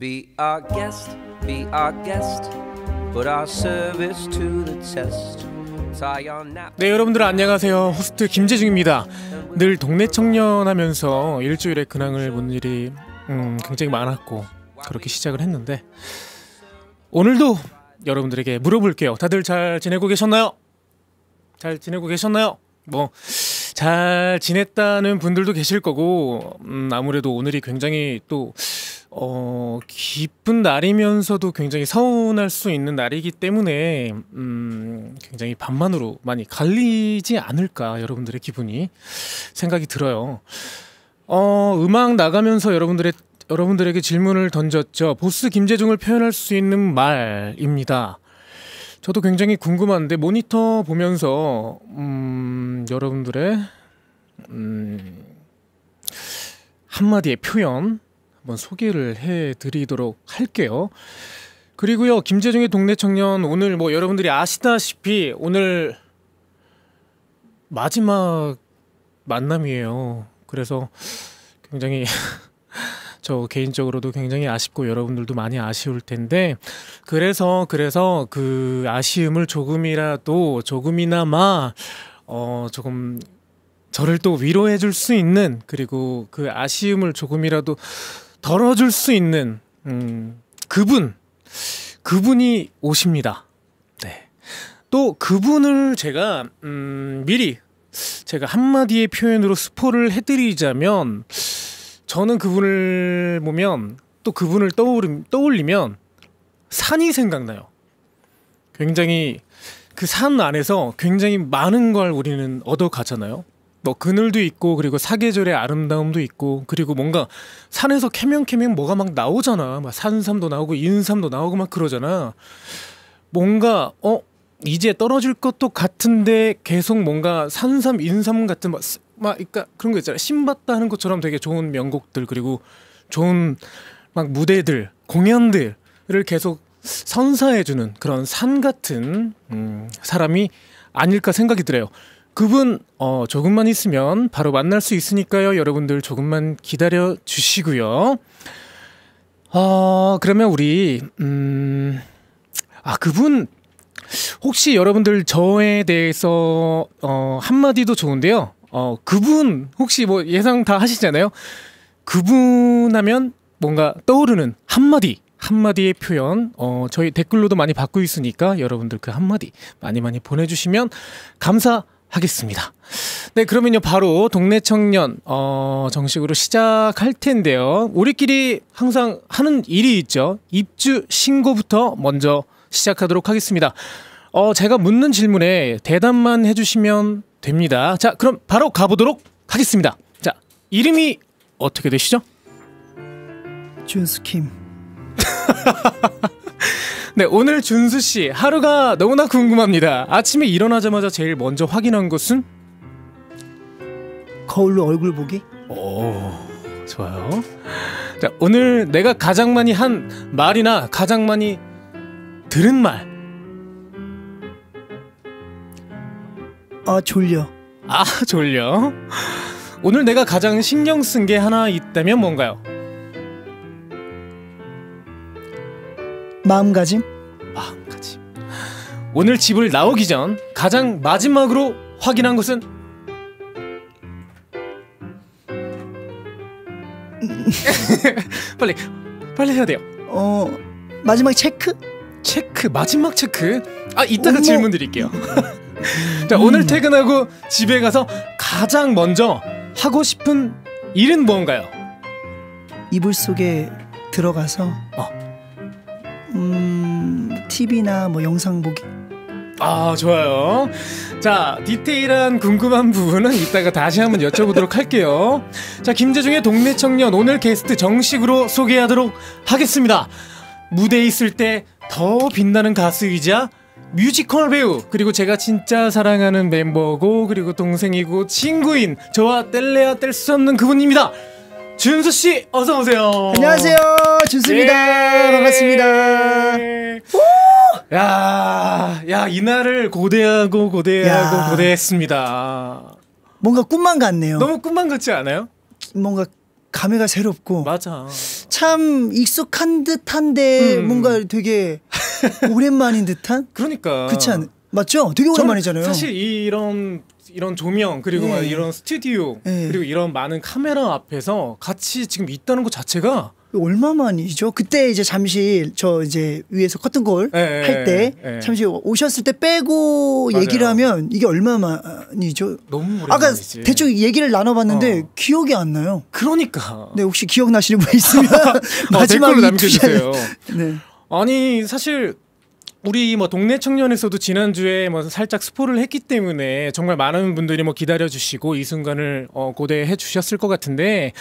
Be our guest, be our guest. Put our service to the test. 네 여러분들 안녕하세요 호스트 김재중입니다 늘 동네 청년 하면서 일주일에 근황을 본 일이 음, 굉장히 많았고 그렇게 시작을 했는데 오늘도 여러분들에게 물어볼게요 다들 잘 지내고 계셨나요? 잘 지내고 계셨나요? 뭐 잘 지냈다는 분들도 계실 거고 음, 아무래도 오늘이 굉장히 또 어, 기쁜 날이면서도 굉장히 서운할 수 있는 날이기 때문에 음, 굉장히 반만으로 많이 갈리지 않을까 여러분들의 기분이 생각이 들어요. 어, 음악 나가면서 여러분들의 여러분들에게 질문을 던졌죠. 보스 김재중을 표현할 수 있는 말입니다. 저도 굉장히 궁금한데 모니터 보면서 음, 여러분들의 음, 한마디의 표현 한번 소개를 해드리도록 할게요. 그리고요 김재중의 동네 청년 오늘 뭐 여러분들이 아시다시피 오늘 마지막 만남이에요. 그래서 굉장히 저 개인적으로도 굉장히 아쉽고 여러분들도 많이 아쉬울 텐데 그래서 그래서 그 아쉬움을 조금이라도 조금이나마 어 조금 저를 또 위로해 줄 수 있는 그리고 그 아쉬움을 조금이라도 덜어줄 수 있는 음, 그분 그분이 오십니다. 네. 또 그분을 제가 음, 미리 제가 한마디의 표현으로 스포를 해드리자면 저는 그분을 보면 또 그분을 떠오르, 떠올리면 산이 생각나요. 굉장히 그 산 안에서 굉장히 많은 걸 우리는 얻어가잖아요. 뭐 그늘도 있고 그리고 사계절의 아름다움도 있고 그리고 뭔가 산에서 캐명캐명 뭐가 막 나오잖아 막 산삼도 나오고 인삼도 나오고 막 그러잖아 뭔가 어 이제 떨어질 것도 같은데 계속 뭔가 산삼 인삼 같은 막, 막 그러니까 그런 거 있잖아 신받다 하는 것처럼 되게 좋은 명곡들 그리고 좋은 막 무대들 공연들을 계속 선사해주는 그런 산 같은 음, 사람이 아닐까 생각이 들어요. 그분 어, 조금만 있으면 바로 만날 수 있으니까요. 여러분들 조금만 기다려 주시고요. 어, 그러면 우리 음, 아 그분 혹시 여러분들 저에 대해서 어, 한마디도 좋은데요. 어, 그분 혹시 뭐 예상 다 하시잖아요. 그분 하면 뭔가 떠오르는 한마디 한마디의 표현 어, 저희 댓글로도 많이 받고 있으니까 여러분들 그 한마디 많이 많이 보내주시면 감사. 하겠습니다. 네, 그러면요, 바로 동네 청년, 어, 정식으로 시작할 텐데요. 우리끼리 항상 하는 일이 있죠. 입주 신고부터 먼저 시작하도록 하겠습니다. 어, 제가 묻는 질문에 대답만 해주시면 됩니다. 자, 그럼 바로 가보도록 하겠습니다. 자, 이름이 어떻게 되시죠? 준스킴. 네, 오늘 준수 씨 하루가 너무나 궁금합니다. 아침에 일어나자마자 제일 먼저 확인한 것은 거울로 얼굴 보기? 오, 좋아요. 자, 오늘 내가 가장 많이 한 말이나 가장 많이 들은 말. 아, 졸려. 아, 졸려. 오늘 내가 가장 신경 쓴 게 하나 있다면 뭔가요? 마음가짐? 마음가짐. 오늘 집을 나오기 전 가장 마지막으로 확인한 것은 빨리 빨리 해야 돼요. 어 마지막 체크? 체크 마지막 체크. 아 이따가 어머. 질문 드릴게요. 자 음. 오늘 퇴근하고 집에 가서 가장 먼저 하고 싶은 일은 뭔가요? 이불 속에 들어가서 어. 음, TV나 뭐 영상 보기. 아 좋아요. 자 디테일한 궁금한 부분은 이따가 다시 한번 여쭤보도록 할게요. 자 김재중의 동네 청년 오늘 게스트 정식으로 소개하도록 하겠습니다. 무대에 있을 때 더 빛나는 가수이자 뮤지컬 배우 그리고 제가 진짜 사랑하는 멤버고 그리고 동생이고 친구인 저와 뗄래야 뗄 수 없는 그분입니다. 준수 씨 어서 오세요. 안녕하세요. 준수입니다. 예 반갑습니다. 오! 야, 야 이날을 고대하고 고대하고 고대했습니다. 뭔가 꿈만 같네요. 너무 꿈만 같지 않아요? 뭔가 감회가 새롭고 맞아. 참 익숙한 듯한데 음. 뭔가 되게 오랜만인 듯한? 그러니까. 그렇지 않 맞죠? 되게 오랜만이잖아요. 사실 이런 이런 조명 그리고 예. 이런 스튜디오 예. 그리고 이런 많은 카메라 앞에서 같이 지금 있다는 것 자체가 얼마만이죠? 그때 이제 잠시 저 이제 위에서 커튼콜 예, 할때 예, 예, 예. 잠시 오셨을 때 빼고 맞아요. 얘기를 하면 이게 얼마만이죠? 너무 오래 아까 대충 얘기를 나눠봤는데 어. 기억이 안 나요. 그러니까. 네 혹시 기억나시는 분 있으면 어, 마지막으로 남겨주세요. 네. 아니 사실 우리 뭐 동네 청년에서도 지난주에 뭐 살짝 스포를 했기 때문에 정말 많은 분들이 뭐 기다려 주시고 이 순간을 어 고대해 주셨을 것 같은데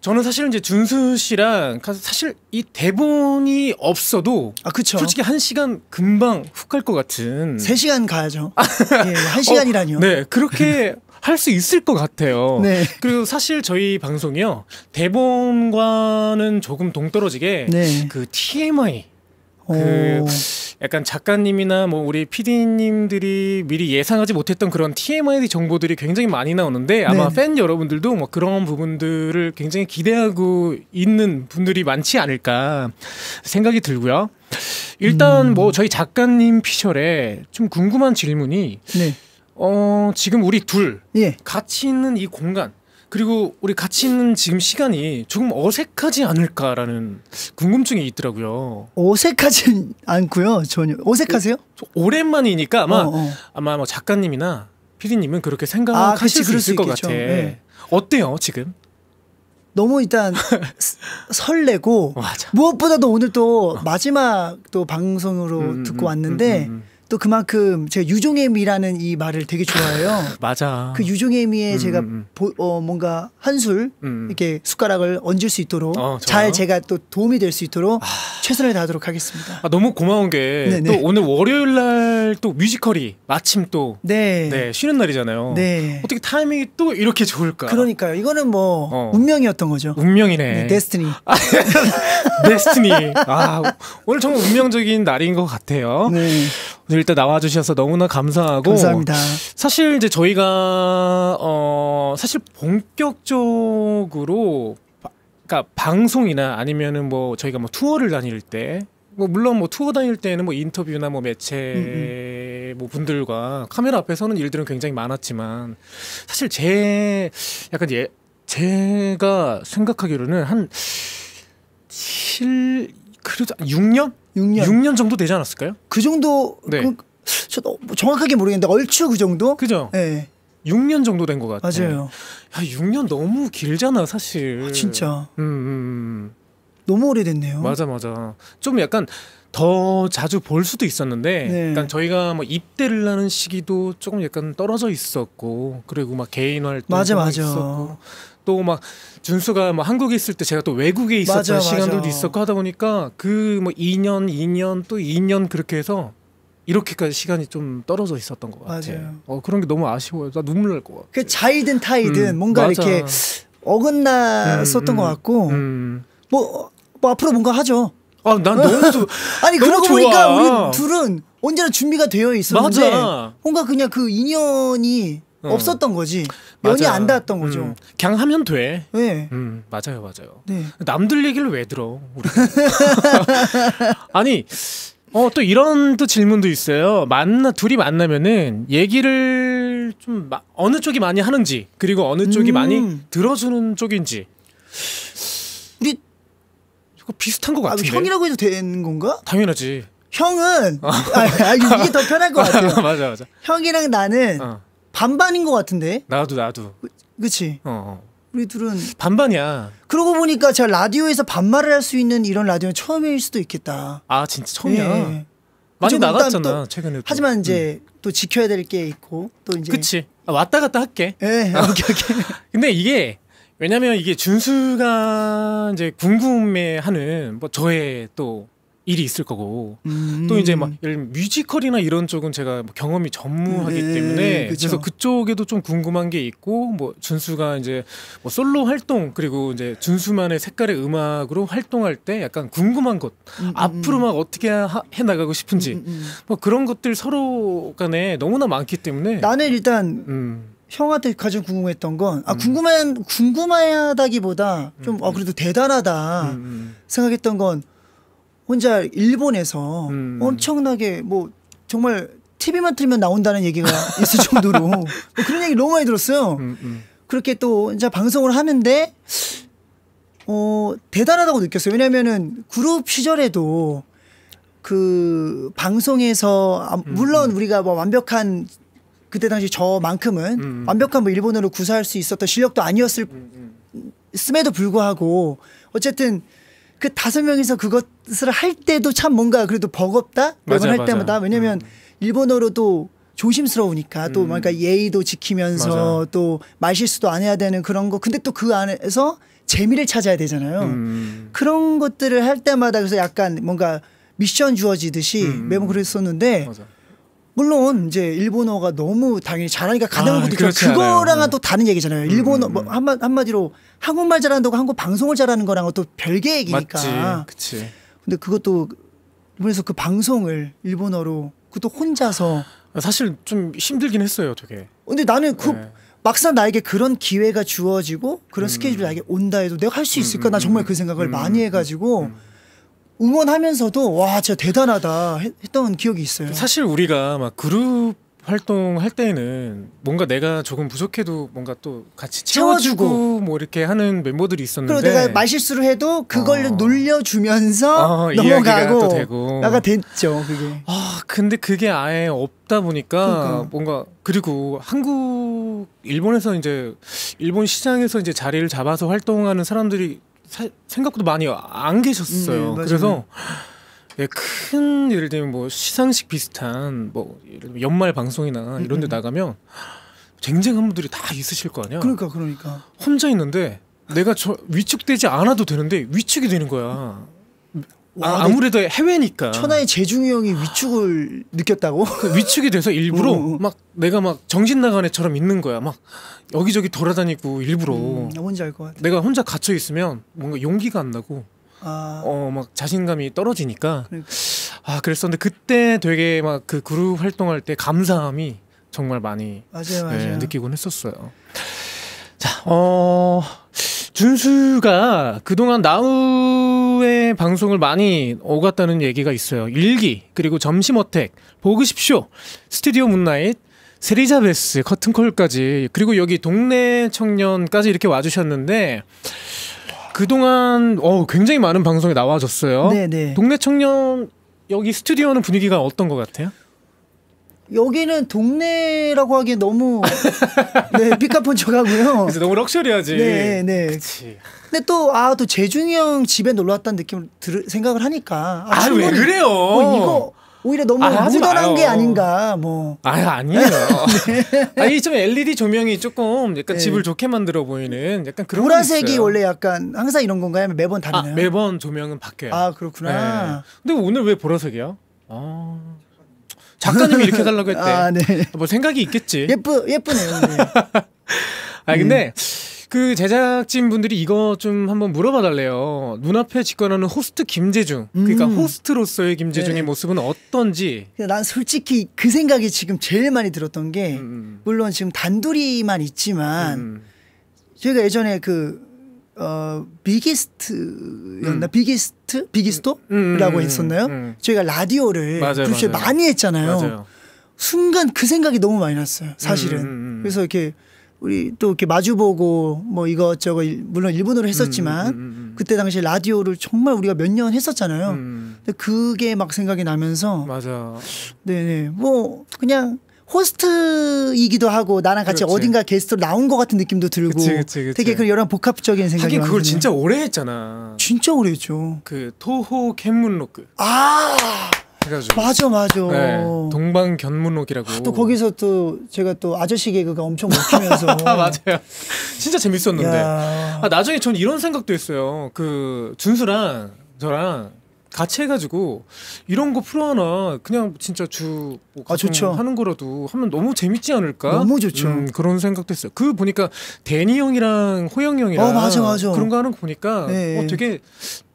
저는 사실 이제 준수 씨랑 사실 이 대본이 없어도 아 그쵸 솔직히 한 시간 금방 훅 갈 것 같은 세 시간 가야죠 아, 예, 예 한시간이라니 어, 네 그렇게 할 수 있을 것 같아요 네. 그리고 사실 저희 방송이요 대본과는 조금 동떨어지게 네. 그 TMI 그 약간 작가님이나 뭐 우리 PD님들이 미리 예상하지 못했던 그런 TMI 정보들이 굉장히 많이 나오는데 아마 네팬 여러분들도 뭐 그런 부분들을 굉장히 기대하고 있는 분들이 많지 않을까 생각이 들고요. 일단 음. 뭐 저희 작가님 피셜에 좀 궁금한 질문이 네. 어 지금 우리 둘 예. 같이 있는 이 공간 그리고 우리 같이 있는 지금 시간이 조금 어색하지 않을까라는 궁금증이 있더라고요. 어색하진 않고요. 전혀 어색하세요? 오, 오랜만이니까 아마 어, 어. 아마 뭐 작가님이나 피디님은 그렇게 생각하실 아, 수 있을 것 같아. 네. 어때요 지금? 너무 일단 설레고 맞아. 무엇보다도 오늘 또 어. 마지막 또 방송으로 음, 음 듣고 음, 왔는데 음, 음, 음. 또 그만큼 제가 유종의 미라는 이 말을 되게 좋아해요. 맞아. 그 유종의 미에 음, 제가 음, 음. 보, 어, 뭔가 한술 음, 음. 이렇게 숟가락을 얹을 수 있도록 어, 잘 제가 또 도움이 될 수 있도록 아... 최선을 다하도록 하겠습니다. 아, 너무 고마운 게또 네, 네. 오늘 월요일 날또 뮤지컬이 마침 또 네. 네, 쉬는 날이잖아요. 네. 어떻게 타이밍이 또 이렇게 좋을까? 그러니까요. 이거는 뭐 어. 운명이었던 거죠. 운명이네. 네, 데스티니. 데스티니. 아, 아, 오늘 정말 운명적인 날인 것 같아요. 네. 일단 나와주셔서 너무나 감사하고 감사합니다. 사실 이제 저희가 어 사실 본격적으로 그러니까 방송이나 아니면은 뭐 저희가 뭐 투어를 다닐 때 뭐 물론 뭐 투어 다닐 때는 뭐 인터뷰나 뭐 매체 음, 음. 뭐 분들과 카메라 앞에서는 일들은 굉장히 많았지만 사실 제 약간 예 제가 생각하기로는 한 7, 그래도 6년? 6년. 6년 정도 되지 않았을까요? 그 정도 네. 그, 저도 정확하게 모르겠는데 얼추 그 정도? 그죠? 네. 예. 6년 정도 된 것 같아요. 맞아요. 야, 6년 너무 길잖아, 사실. 아, 진짜. 음 음, 음, 음. 너무 오래됐네요. 맞아, 맞아. 좀 약간 더 자주 볼 수도 있었는데 네. 그러 저희가 뭐 입대를 하는 시기도 조금 약간 떨어져 있었고 그리고 막 개인 활동 맞아 맞아 또막 준수가 뭐 한국에 있을 때 제가 또 외국에 있었던 맞아, 시간들도 맞아. 있었고 하다 보니까 그뭐 2년, 2년 또 2년 그렇게 해서 이렇게까지 시간이 좀 떨어져 있었던 것 같아요. 어 그런 게 너무 아쉬워요. 나 눈물 날 것 같아. 그 자이든 타이든 음, 뭔가 맞아. 이렇게 어긋났었던 음, 음, 것 같고 음. 뭐, 뭐 앞으로 뭔가 하죠. 아 난 너무 조, 아니 그러고 보니까 우리 둘은 언제나 준비가 되어 있었는데 맞아. 뭔가 그냥 그 인연이 어. 없었던 거지. 연이 안 닿았던 음. 거죠. 음. 그냥 하면 돼. 네. 음, 맞아요, 맞아요. 네. 남들 얘기를 왜 들어? 아니, 어, 또 이런 또 질문도 있어요. 만나, 둘이 만나면은 얘기를 좀 마, 어느 쪽이 많이 하는지, 그리고 어느 쪽이 음. 많이 들어주는 쪽인지. 우리 이거 비슷한 것 아, 같은데. 형이라고 해도 되는 건가? 당연하지. 형은 아. 아, 아, 이게 더 편할 것 같아요. 맞아, 맞아. 형이랑 나는 어. 반반인 것 같은데. 나도 나도. 그, 그치. 어, 어, 우리 둘은 반반이야. 그러고 보니까 제가 라디오에서 반말을 할 수 있는 이런 라디오는 처음일 수도 있겠다. 아 진짜 처음이야. 네. 많이 나갔잖아 또, 최근에. 또. 하지만 이제 음. 또 지켜야 될 게 있고 또 이제. 그치. 아, 왔다 갔다 할게. 네, 오케이 오케이. 근데 이게 왜냐면 이게 준수가 이제 궁금해하는 뭐 저의 또 일이 있을 거고 음. 또 이제 막 예를 들면 뮤지컬이나 이런 쪽은 제가 뭐 경험이 전무하기 음, 네, 때문에 그쵸. 그래서 그쪽에도 좀 궁금한 게 있고 뭐 준수가 이제 뭐 솔로 활동 그리고 이제 준수만의 색깔의 음악으로 활동할 때 약간 궁금한 것 음, 음 앞으로 음. 막 어떻게 해 나가고 싶은지 뭐 그런 것들 서로 간에 너무나 많기 때문에 나는 일단 음. 형한테 가장 궁금했던 건, 아, 음. 궁금한, 궁금하다기보다 좀, 아, 음. 아, 그래도 대단하다 음. 생각했던 건, 혼자 일본에서 음. 엄청나게 뭐 정말 TV만 틀면 나온다는 얘기가 있을 정도로 뭐 그런 얘기 너무 많이 들었어요. 음, 음. 그렇게 또 이제 방송을 하는데 어 대단하다고 느꼈어요. 왜냐면은 그룹 시절에도 그 방송에서 아, 물론 우리가 뭐 완벽한 그때 당시 저만큼은 음. 완벽한 뭐 일본어를 구사할 수 있었던 실력도 아니었을 음. 음. 음. 에도 불구하고 어쨌든 그 다섯 명이서 그것을 할 때도 참 뭔가 그래도 버겁다 매번 할 때마다 왜냐면 음. 일본어로도 조심스러우니까 또 음. 뭐 그러니까 예의도 지키면서 맞아. 또 말실수도 안 해야 되는 그런 거 근데 또 그 안에서 재미를 찾아야 되잖아요 음. 그런 것들을 할 때마다 그래서 약간 뭔가 미션 주어지듯이 음. 매번 그랬었는데 맞아. 물론 이제 일본어가 너무 당연히 잘하니까 가능한 아, 것도 있죠. 그거랑은 또 다른 얘기잖아요. 음, 일본어 음. 뭐 한마 한마디로 한국말 잘한다고 한국 방송을 잘하는 거랑은 또 별개 얘기니까. 맞지. 그치. 근데 그것도 그래서 그 방송을 일본어로 그것도 혼자서 사실 좀 힘들긴 했어요, 되게. 근데 나는 그 네. 막상 나에게 그런 기회가 주어지고 그런 음. 스케줄이 나에게 온다 해도 내가 할 수 있을까? 음, 나 음, 정말 그 생각을 많이 해가지고. 응원하면서도 와 진짜 대단하다 했던 기억이 있어요. 사실 우리가 막 그룹 활동할 때는 뭔가 내가 조금 부족해도 뭔가 또 같이 채워주고, 채워주고 뭐 이렇게 하는 멤버들이 있었는데 그리고 내가 말실수를 해도 그걸 어. 놀려주면서 어, 넘어가고 나가 됐죠 그게 아 근데 그게 아예 없다 보니까 그러니까. 뭔가 그리고 한국 일본에서 이제 일본 시장에서 이제 자리를 잡아서 활동하는 사람들이 사, 생각보다 많이 안 계셨어요. 네, 그래서 예, 큰 예를 들면 뭐 시상식 비슷한 뭐 연말 방송이나 음, 이런 데 음. 나가면 쟁쟁한 분들이 다 있으실 거 아니야. 그러니까 그러니까 혼자 있는데 내가 저 위축되지 않아도 되는데 위축이 되는 거야. 와, 아, 아 무래도 해외니까 천하의 재중이 형이 위축을 느꼈다고 그 위축이 돼서 일부러 음. 막 내가 막 정신 나간 애처럼 있는 거야 막 여기저기 돌아다니고 일부러 음, 뭔지 알것 같아 내가 혼자 갇혀 있으면 뭔가 용기가 안 나고 아. 어막 자신감이 떨어지니까 그러니까. 아 그랬었는데 그때 되게 막 그 그룹 활동할 때 감사함이 정말 많이 맞아요, 맞아요. 네, 느끼곤 했었어요 자어 준수가 그동안 나우의 방송을 많이 오갔다는 얘기가 있어요. 일기 그리고 점심 어택 보그십쇼 스튜디오 문나잇 세리자베스 커튼콜까지 그리고 여기 동네 청년까지 이렇게 와주셨는데 그동안 어 굉장히 많은 방송에 나와줬어요. 네네. 네. 동네 청년 여기 스튜디오는 분위기가 어떤 것 같아요? 여기는 동네라고 하기엔 너무 네, 삐까뻔쩍하고요. 그래 너무 럭셔리하지. 네, 네. 그치. 근데 또아또 아, 재중이 형 집에 놀러 왔다는 느낌을 들, 생각을 하니까 아, 아왜 그래요? 어, 이거 오히려 너무 아, 무던한 게 아닌가 뭐. 아 아니에요. 네. 아니 좀 LED 조명이 조금 약간 네. 집을 좋게 만들어 보이는 약간 그런 보라색이 원래 약간 항상 이런 건가요? 매번 아, 다르나요? 아, 매번 조명은 바뀌어요. 아 그렇구나. 네. 근데 오늘 왜 보라색이야? 아. 작가님이 이렇게 달라고 했대. 아, 네. 뭐 생각이 있겠지. 예쁘 예쁘네요. 네. 아 근데 음. 그 제작진 분들이 이거 좀 한번 물어봐 달래요. 눈앞에 직관하는 호스트 김재중. 그러니까 음. 호스트로서의 김재중의 네. 모습은 어떤지. 난 솔직히 그 생각이 지금 제일 많이 들었던 게 음. 음. 물론 지금 단둘이만 있지만 음. 음. 저희가 예전에 그어 비기스트였나 음. 비기스트 비기스토라고 음, 음, 음 했었나요? 음, 음. 저희가 라디오를 도시에 많이 했잖아요. 맞아요. 순간 그 생각이 너무 많이 났어요. 사실은 그래서 이렇게 우리 또 이렇게 마주보고 뭐 이것저것 물론 일본어로 했었지만 그때 당시 라디오를 정말 우리가 몇 년 했었잖아요. 근데 그게 막 생각이 나면서 맞아. 네네 뭐 그냥 호스트이기도 하고 나랑 같이 그렇지. 어딘가 게스트로 나온 것 같은 느낌도 들고 그치, 그치, 그치. 되게 그런 여러 복합적인 생각이 하긴 그걸 진짜 오래 했잖아 진짜 오래 했죠 그 토호 캔문록크아 해가지고. 맞아 맞아 네, 동방 견문록이라고 아, 또 거기서 또 제가 또 아저씨 개그가 엄청 먹히면서 맞아요 진짜 재밌었는데 아, 나중에 전 이런 생각도 했어요 그 준수랑 저랑 같이 해가지고 이런 거 풀어 하나 그냥 진짜 주 뭐 아, 좋죠. 하는 거라도 하면 너무 재밌지 않을까? 너무 좋죠. 음, 그런 생각도 했어요. 그 보니까 데니 형이랑 호영 형이랑 어, 맞아, 맞아. 그런 거 하는 거 보니까 네. 어, 되게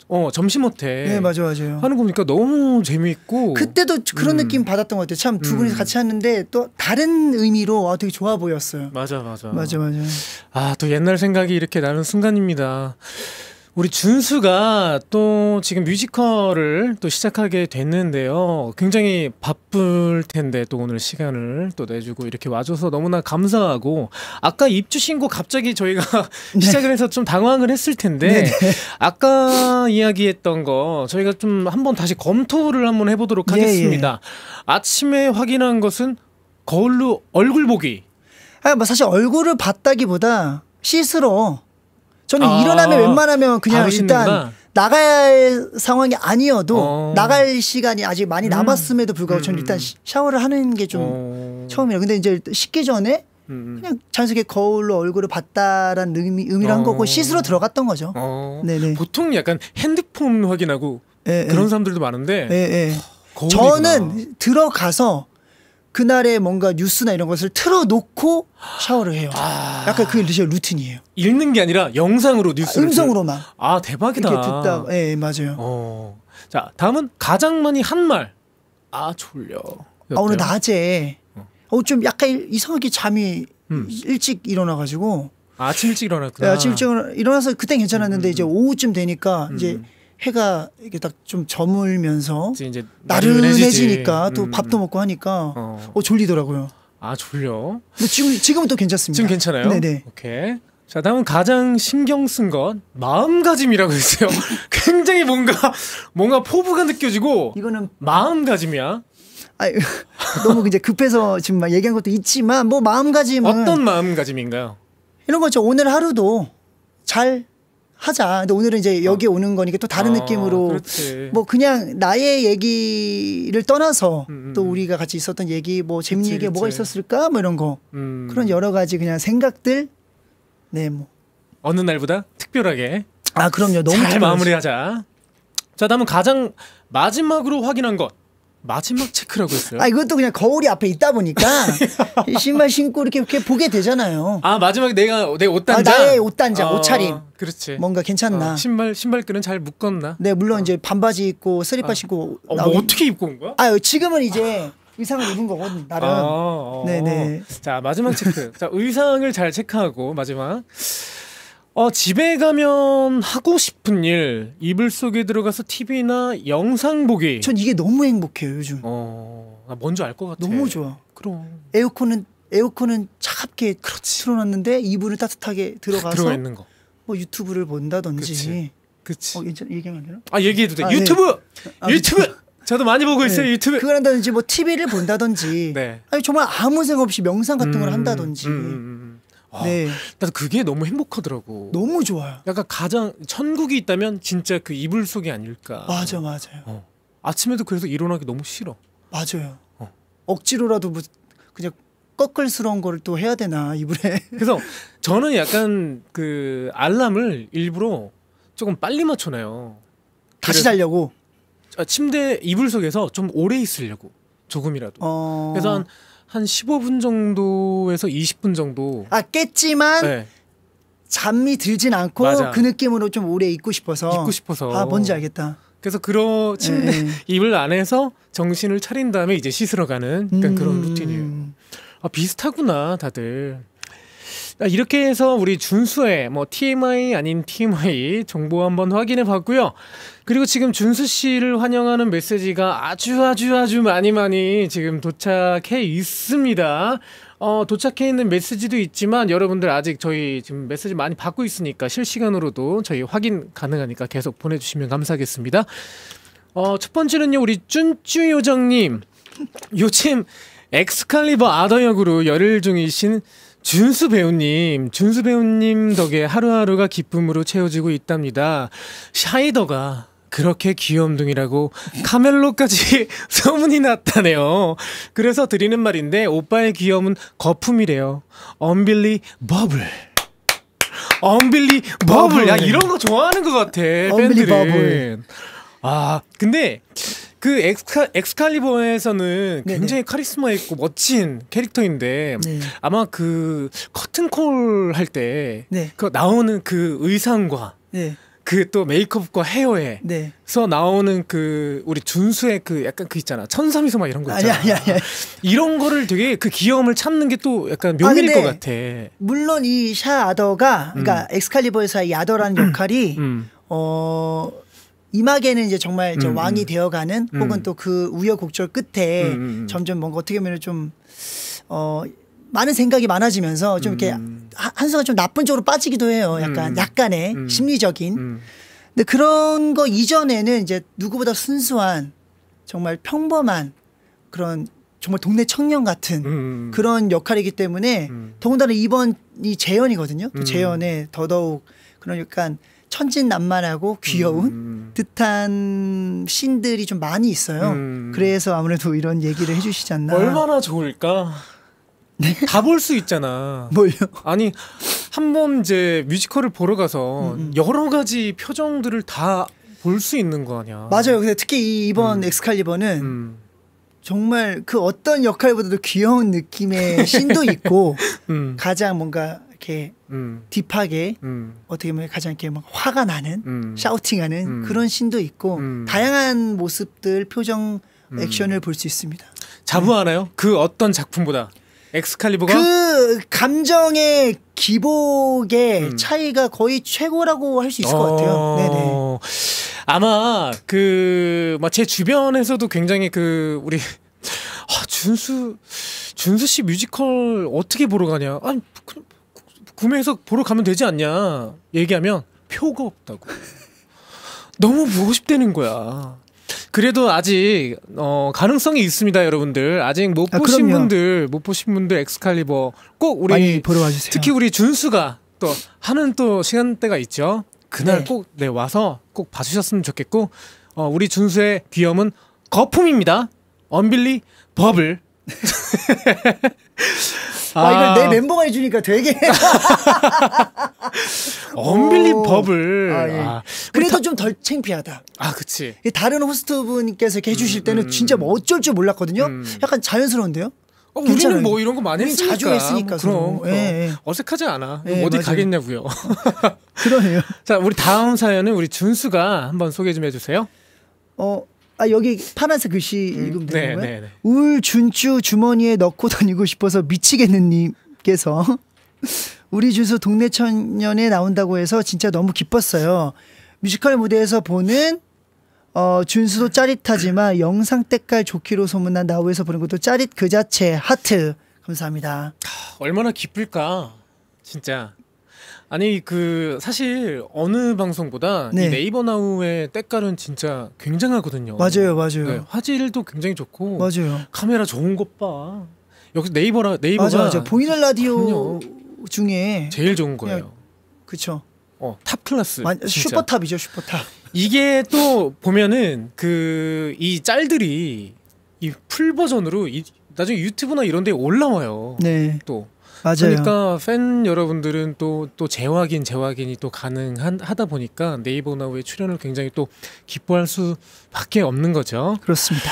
어 점심 못해. 예, 네 맞아 맞아요. 하는 거 보니까 너무 재미있고. 그때도 그런 음. 느낌 받았던 것 같아요. 참 두 분이 음. 같이 하는데 또 다른 의미로 아, 되게 좋아 보였어요. 맞아 맞아. 맞아 맞아. 아또 옛날 생각이 이렇게 나는 순간입니다. 우리 준수가 또 지금 뮤지컬을 또 시작하게 됐는데요. 굉장히 바쁠 텐데 또 오늘 시간을 또 내주고 이렇게 와줘서 너무나 감사하고 아까 입주 신고 갑자기 저희가 네. 시작을 해서 좀 당황을 했을 텐데 네네. 네. 아까 이야기했던 거 저희가 좀 한번 다시 검토를 한번 해보도록 예, 예. 하겠습니다. 예예. 아침에 확인한 것은 거울로 얼굴 보기. 아, 뭐 사실 얼굴을 봤다기보다 시스로 저는 아 일어나면 웬만하면 그냥 일단 나 나가야 할 상황이 아니어도 어 나갈 시간이 아직 많이 음. 남았음에도 불구하고 음. 저는 일단 샤워를 하는 게좀 어 처음이라 근데 이제 씻기 전에 음, 음. 그냥 자연스럽게 거울로 얼굴을 봤다라는 의미, 의미를 어. 한 거고 어. 씻으러 들어갔던 거죠. 어. 보통 약간 핸드폰 확인하고 에, 예, 예. 그런 에. 사람들도 많은데 에, 예, 저는 들어가서 그날의 뭔가 뉴스나 이런 것을 틀어놓고 샤워를 해요. 아... 약간 그게 제 루틴이에요. 읽는 게 아니라 영상으로 뉴스를 음성으로만. 들... 아 대박이다. 이렇게 듣다. 예, 예 맞아요. 어. 자 다음은 가장 많이 한 말. 아 졸려. 아, 오늘 낮에 어. 어, 좀 약간 이상하게 잠이 음. 일찍 일어나가지고. 아, 침 일찍 일어났구나. 네, 아침 일찍 일어나서 그땐 괜찮았는데 음. 음 이제 음. 오후쯤 되니까 음. 이제 음. 해가 이게 렇딱좀 저물면서 나른해지니까 음. 또 밥도 음. 먹고 하니까 어. 어. 졸리더라고요. 아 졸려? 근데 지금 지금은 또 괜찮습니다. 지금 괜찮아요? 네네. 오케이. 자 다음은 가장 신경 쓴 건 마음가짐이라고 했어요. 굉장히 뭔가 뭔가 포부가 느껴지고 이거는 마음가짐이야. 아이 너무 이제 급해서 지금 막 얘기한 것도 있지만 뭐 마음가짐은 어떤 마음가짐인가요? 이런 거죠. 오늘 하루도 잘 하자. 근데 오늘은 이제 여기 어. 오는 거니까 또 다른 아, 느낌으로 그렇지. 뭐 그냥 나의 얘기를 떠나서 음, 음, 또 음. 우리가 같이 있었던 얘기 뭐 재밌는 얘기 뭐가 있었을까 뭐 이런 거 음. 그런 여러 가지 그냥 생각들 네뭐 어느 날보다 특별하게 아 그럼요 너무 잘 마무리하자. 자 다음은 가장 마지막으로 확인한 것 마지막 체크라고 했어요? 아 이것도 그냥 거울이 앞에 있다 보니까 신발 신고 이렇게, 이렇게 보게 되잖아요. 아 마지막에 내가 내 옷단장. 아, 나의 옷단장, 어, 옷차림. 그렇지. 뭔가 괜찮나. 어, 신발 신발끈은 잘 묶었나. 네 물론 어. 이제 반바지 입고 슬리퍼 어. 신고. 어, 뭐 어떻게 입고 온 거야? 아 지금은 이제. 의상을 입은 거거든 나름. 네네. 아, 어. 네. 자 마지막 체크. 자 의상을 잘 체크하고 마지막. 어, 집에 가면 하고 싶은 일, 이불 속에 들어가서 TV나 영상 보기. 전 이게 너무 행복해요, 요즘. 어, 나 뭔지 알 것 같아. 너무 좋아. 그럼. 에어컨은 에어컨은 차갑게 그렇지. 틀어놨는데 이불을 따뜻하게 들어가서 들어가 있는 거. 뭐 유튜브를 본다든지. 그치. 그치. 어, 괜찮 얘기하면 되나? 아, 얘기해도 돼. 아, 유튜브. 네. 아, 유튜브. 아, 저도 많이 보고 네. 있어요, 네. 유튜브. 그걸 한다든지 뭐 TV를 본다든지. 네. 아니 정말 아무 생각 없이 명상 같은 음, 걸 한다든지. 음, 음, 음. 아, 네. 나도 그게 너무 행복하더라고. 너무 좋아요. 약간 가장 천국이 있다면 진짜 그 이불 속이 아닐까. 맞아 맞아요. 어. 아침에도 그래서 일어나기 너무 싫어. 맞아요. 어. 억지로라도 뭐 그냥 꺼끌스러운 거또 해야 되나 이불에. 그래서 저는 약간 그 알람을 일부러 조금 빨리 맞춰놔요. 다시 자려고. 아, 침대 이불 속에서 좀 오래 있으려고 조금이라도. 어... 그래서 한한 15분 정도에서 20분 정도. 아 깼지만 네. 잠이 들진 않고 맞아. 그 느낌으로 좀 오래 있고 싶어서. 있고 싶어서. 아 뭔지 알겠다. 그래서 그러 침대 네. 이불 안에서 정신을 차린 다음에 이제 씻으러 가는 그러니까 음... 그런 루틴이에요. 아 비슷하구나 다들. 이렇게 해서 우리 준수의 뭐 TMI 아닌 TMI 정보 한번 확인해 봤고요. 그리고 지금 준수 씨를 환영하는 메시지가 아주 아주 아주 많이 많이 지금 도착해 있습니다. 어, 도착해 있는 메시지도 있지만 여러분들 아직 저희 지금 메시지 많이 받고 있으니까 실시간으로도 저희 확인 가능하니까 계속 보내주시면 감사하겠습니다. 어, 첫 번째는요, 우리 쭈쭈 요정님. 요즘 엑스칼리버 아더 역으로 열흘 중이신 준수 배우님, 준수 배우님 덕에 하루하루가 기쁨으로 채워지고 있답니다. 샤이더가 그렇게 귀염둥이라고 카멜로까지 소문이 났다네요. 그래서 드리는 말인데 오빠의 귀염은 거품이래요. 언빌리 버블. 언빌리 버블. 야 이런 거 좋아하는 것 같아. 언빌리 버블. 아 근데 그 엑스카, 엑스칼리버에서는 네네. 굉장히 카리스마 있고 멋진 캐릭터인데 네. 아마 그 커튼콜 할 때그 네. 나오는 그 의상과 네. 그또 메이크업과 헤어에서 네. 나오는 그 우리 준수의 그 약간 그 있잖아 천삼이소막 이런 거 있잖아 아니, 아니, 아니. 이런 거를 되게 그 귀여움을 찾는 게 또 약간 묘미일 아, 것 같아 물론 이 샤 아더가 그러니까 음. 엑스칼리버에서 의 아더라는 음. 역할이 음. 어 이막에는 이제 정말 이제 음, 음. 왕이 되어가는 음. 혹은 또 그 우여곡절 끝에 음, 점점 뭔가 어떻게 보면 좀 어. 많은 생각이 많아지면서 좀 이렇게 한수가 좀 나쁜 쪽으로 빠지기도 해요. 약간 약간의 심리적인. 근데 그런 거 이전에는 이제 누구보다 순수한 정말 평범한 그런 정말 동네 청년 같은 그런 역할이기 때문에 더군다나 이번 이 재연이거든요. 또 재연에 더더욱 그런 약간 그러니까 천진난만하고 귀여운 음. 듯한 신들이 좀 많이 있어요. 음. 그래서 아무래도 이런 얘기를 해주시지 않나. 얼마나 좋을까? 네? 다볼 수 있잖아. 뭘요? 아니 한번 이제 뮤지컬을 보러 가서 음. 음. 여러 가지 표정들을 다 볼 수 있는 거 아니야. 맞아요. 근데 특히 이번 음. 엑스칼리버는 음. 정말 그 어떤 역할보다도 귀여운 느낌의 신도 있고 가장 뭔가 이렇게 음. 딥하게 음. 어떻게 보면 가장 이렇게 막 화가 나는 음. 샤우팅하는 음. 그런 신도 있고 음. 다양한 모습들 표정 음. 액션을 볼 수 있습니다. 자부하나요? 네. 그 어떤 작품보다 엑스칼리버가 그 감정의 기복의 차이가 거의 최고라고 할 수 있을 어... 것 같아요. 어. 네네. 아마 그제 뭐 주변에서도 굉장히 그 우리 아, 준수 준수 씨 뮤지컬 어떻게 보러 가냐? 아니 그냥 구매해서 보러 가면 되지 않냐 얘기하면 표가 없다고 너무 보고 싶다는 거야 그래도 아직 어, 가능성이 있습니다, 여러분들. 아직 못 아, 보신 그럼요. 분들, 못 보신 분들 엑스칼리버 꼭 우리 보러 와주세요. 특히 우리 준수가 또 하는 또 시간대가 있죠. 그날 네. 꼭 네, 와서 꼭 봐주셨으면 좋겠고 어, 우리 준수의 귀염은 거품입니다. 언빌리 버블. 아, 이걸 내 아. 멤버가 해주니까 되게 언빌린 법을. 아, 예. 아, 그래도 좀 덜 창피하다. 아, 그치. 다른 호스트분께서 이렇게 해주실 음, 때는 음, 진짜 음. 뭐 어쩔 줄 몰랐거든요. 음. 약간 자연스러운데요? 어, 우리는 뭐 이런 거 많이 했으니까. 자주 했으니까. 그럼. 예, 예. 어색하지 않아. 예, 어디 맞아요. 가겠냐고요. 그러네요. 자, 우리 다음 사연은 우리 준수가 한번 소개 좀 해주세요. 어, 아 여기 파란색 글씨 음. 읽으면 네, 되는 거예요? 네, 네. 울준주 주머니에 넣고 다니고 싶어서 미치겠는 님께서 우리 주소 동네 천년에 나온다고 해서 진짜 너무 기뻤어요. 뮤지컬 무대에서 보는 어, 준수도 짜릿하지만 영상 때깔 좋기로 소문난 나우에서 보는 것도 짜릿 그 자체 하트 감사합니다. 얼마나 기쁠까 진짜 아니 그 사실 어느 방송보다 네. 이 네이버 나우의 때깔은 진짜 굉장하거든요. 맞아요, 맞아요. 네, 화질도 굉장히 좋고 맞아요. 카메라 좋은 것 봐. 여기 네이버라 네이버가 맞아, 맞아. 보이는 라디오 그럼요. 중에 제일 좋은 거예요. 그렇죠. 어, 탑 클래스. 슈퍼탑이죠, 슈퍼탑. 이게 또 보면은 그 이 짤들이 이 풀 버전으로 이, 나중에 유튜브나 이런 데 올라와요. 네. 또 맞아요. 그러니까 팬 여러분들은 또 또 재확인 재확인이 또 가능한 하다 보니까 네이버 나우에 출연을 굉장히 또 기뻐할 수밖에 없는 거죠. 그렇습니다.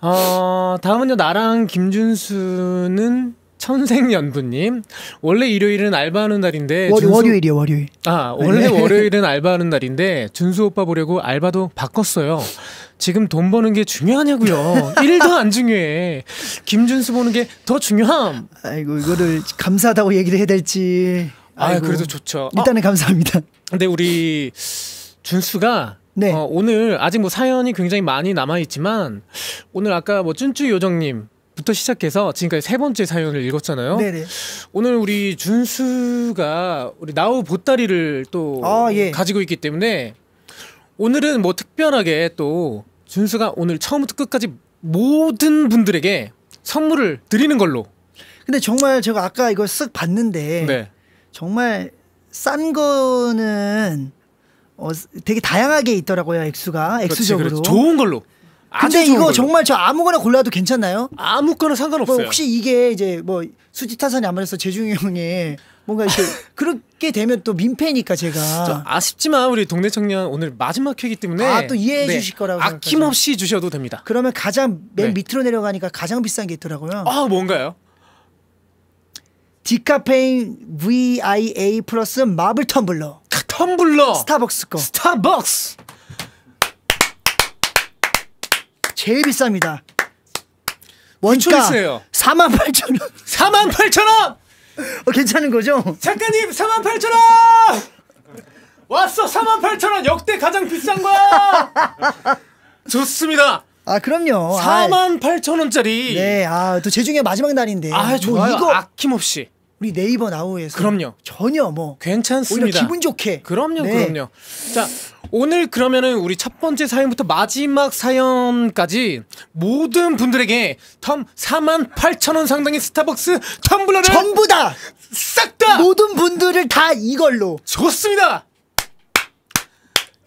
어, 다음은요 나랑 김준수는 천생연분님 원래 일요일은 알바하는 날인데 월, 준수... 월요일이요 월요일 아 원래 네. 월요일은 알바하는 날인데 준수 오빠 보려고 알바도 바꿨어요 지금 돈 버는 게 중요하냐고요. 1도 안 중요해. 김준수 보는 게 더 중요함. 아이고 이거를 감사하다고 얘기를 해야 될지. 아 그래도 좋죠. 일단은 아, 감사합니다. 근데 우리 준수가 네. 어, 오늘 아직 뭐 사연이 굉장히 많이 남아 있지만 오늘 아까 뭐 준주 요정님 부터 시작해서 지금까지 세 번째 사연을 읽었잖아요. 네네. 오늘 우리 준수가 우리 나우 보따리를 또 아, 예. 가지고 있기 때문에 오늘은 뭐 특별하게 또 준수가 오늘 처음부터 끝까지 모든 분들에게 선물을 드리는 걸로. 근데 정말 제가 아까 이걸 쓱 봤는데 네. 정말 싼 거는 어, 되게 다양하게 있더라고요 액수가 액수적으로 그렇지, 그렇지. 좋은 걸로. 근데 이거 걸로. 정말 저 아무거나 골라도 괜찮나요? 아무거나 상관없어요. 뭐 혹시 이게 이제 뭐 수지 타산이 아무래서 재중이 형의 뭔가 이렇게 그렇게 되면 또 민폐니까 제가 아쉽지만 우리 동네 청년 오늘 마지막 회기 때문에 아 또 이해해 네. 주실 거라고 아낌없이 주셔도 됩니다. 그러면 가장 맨 네. 밑으로 내려가니까 가장 비싼 게 있더라고요. 아 뭔가요? 디카페인 VIA 플러스 마블 텀블러. 텀블러. 스타벅스 거. 스타벅스. 제일 비쌉니다. 원가 4만 8천 원. 4만 8천 원. 어, 괜찮은 거죠? 작가님 48,000원! 왔어 48,000원 역대 가장 비싼 거야! 좋습니다. 아 그럼요. 48,000원짜리. 네, 아또 제중에 마지막 날인데. 아 뭐 좋아요. 뭐 이거 아낌없이. 우리 네이버 나우에서 그럼요 전혀 뭐 괜찮습니다 기분 좋게 그럼요 네. 그럼요 자 오늘 그러면은 우리 첫 번째 사연부터 마지막 사연까지 모든 분들에게 텀 4만 8천 원 상당의 스타벅스 텀블러를 전부 다! 싹 다! 모든 분들을 다 이걸로 좋습니다!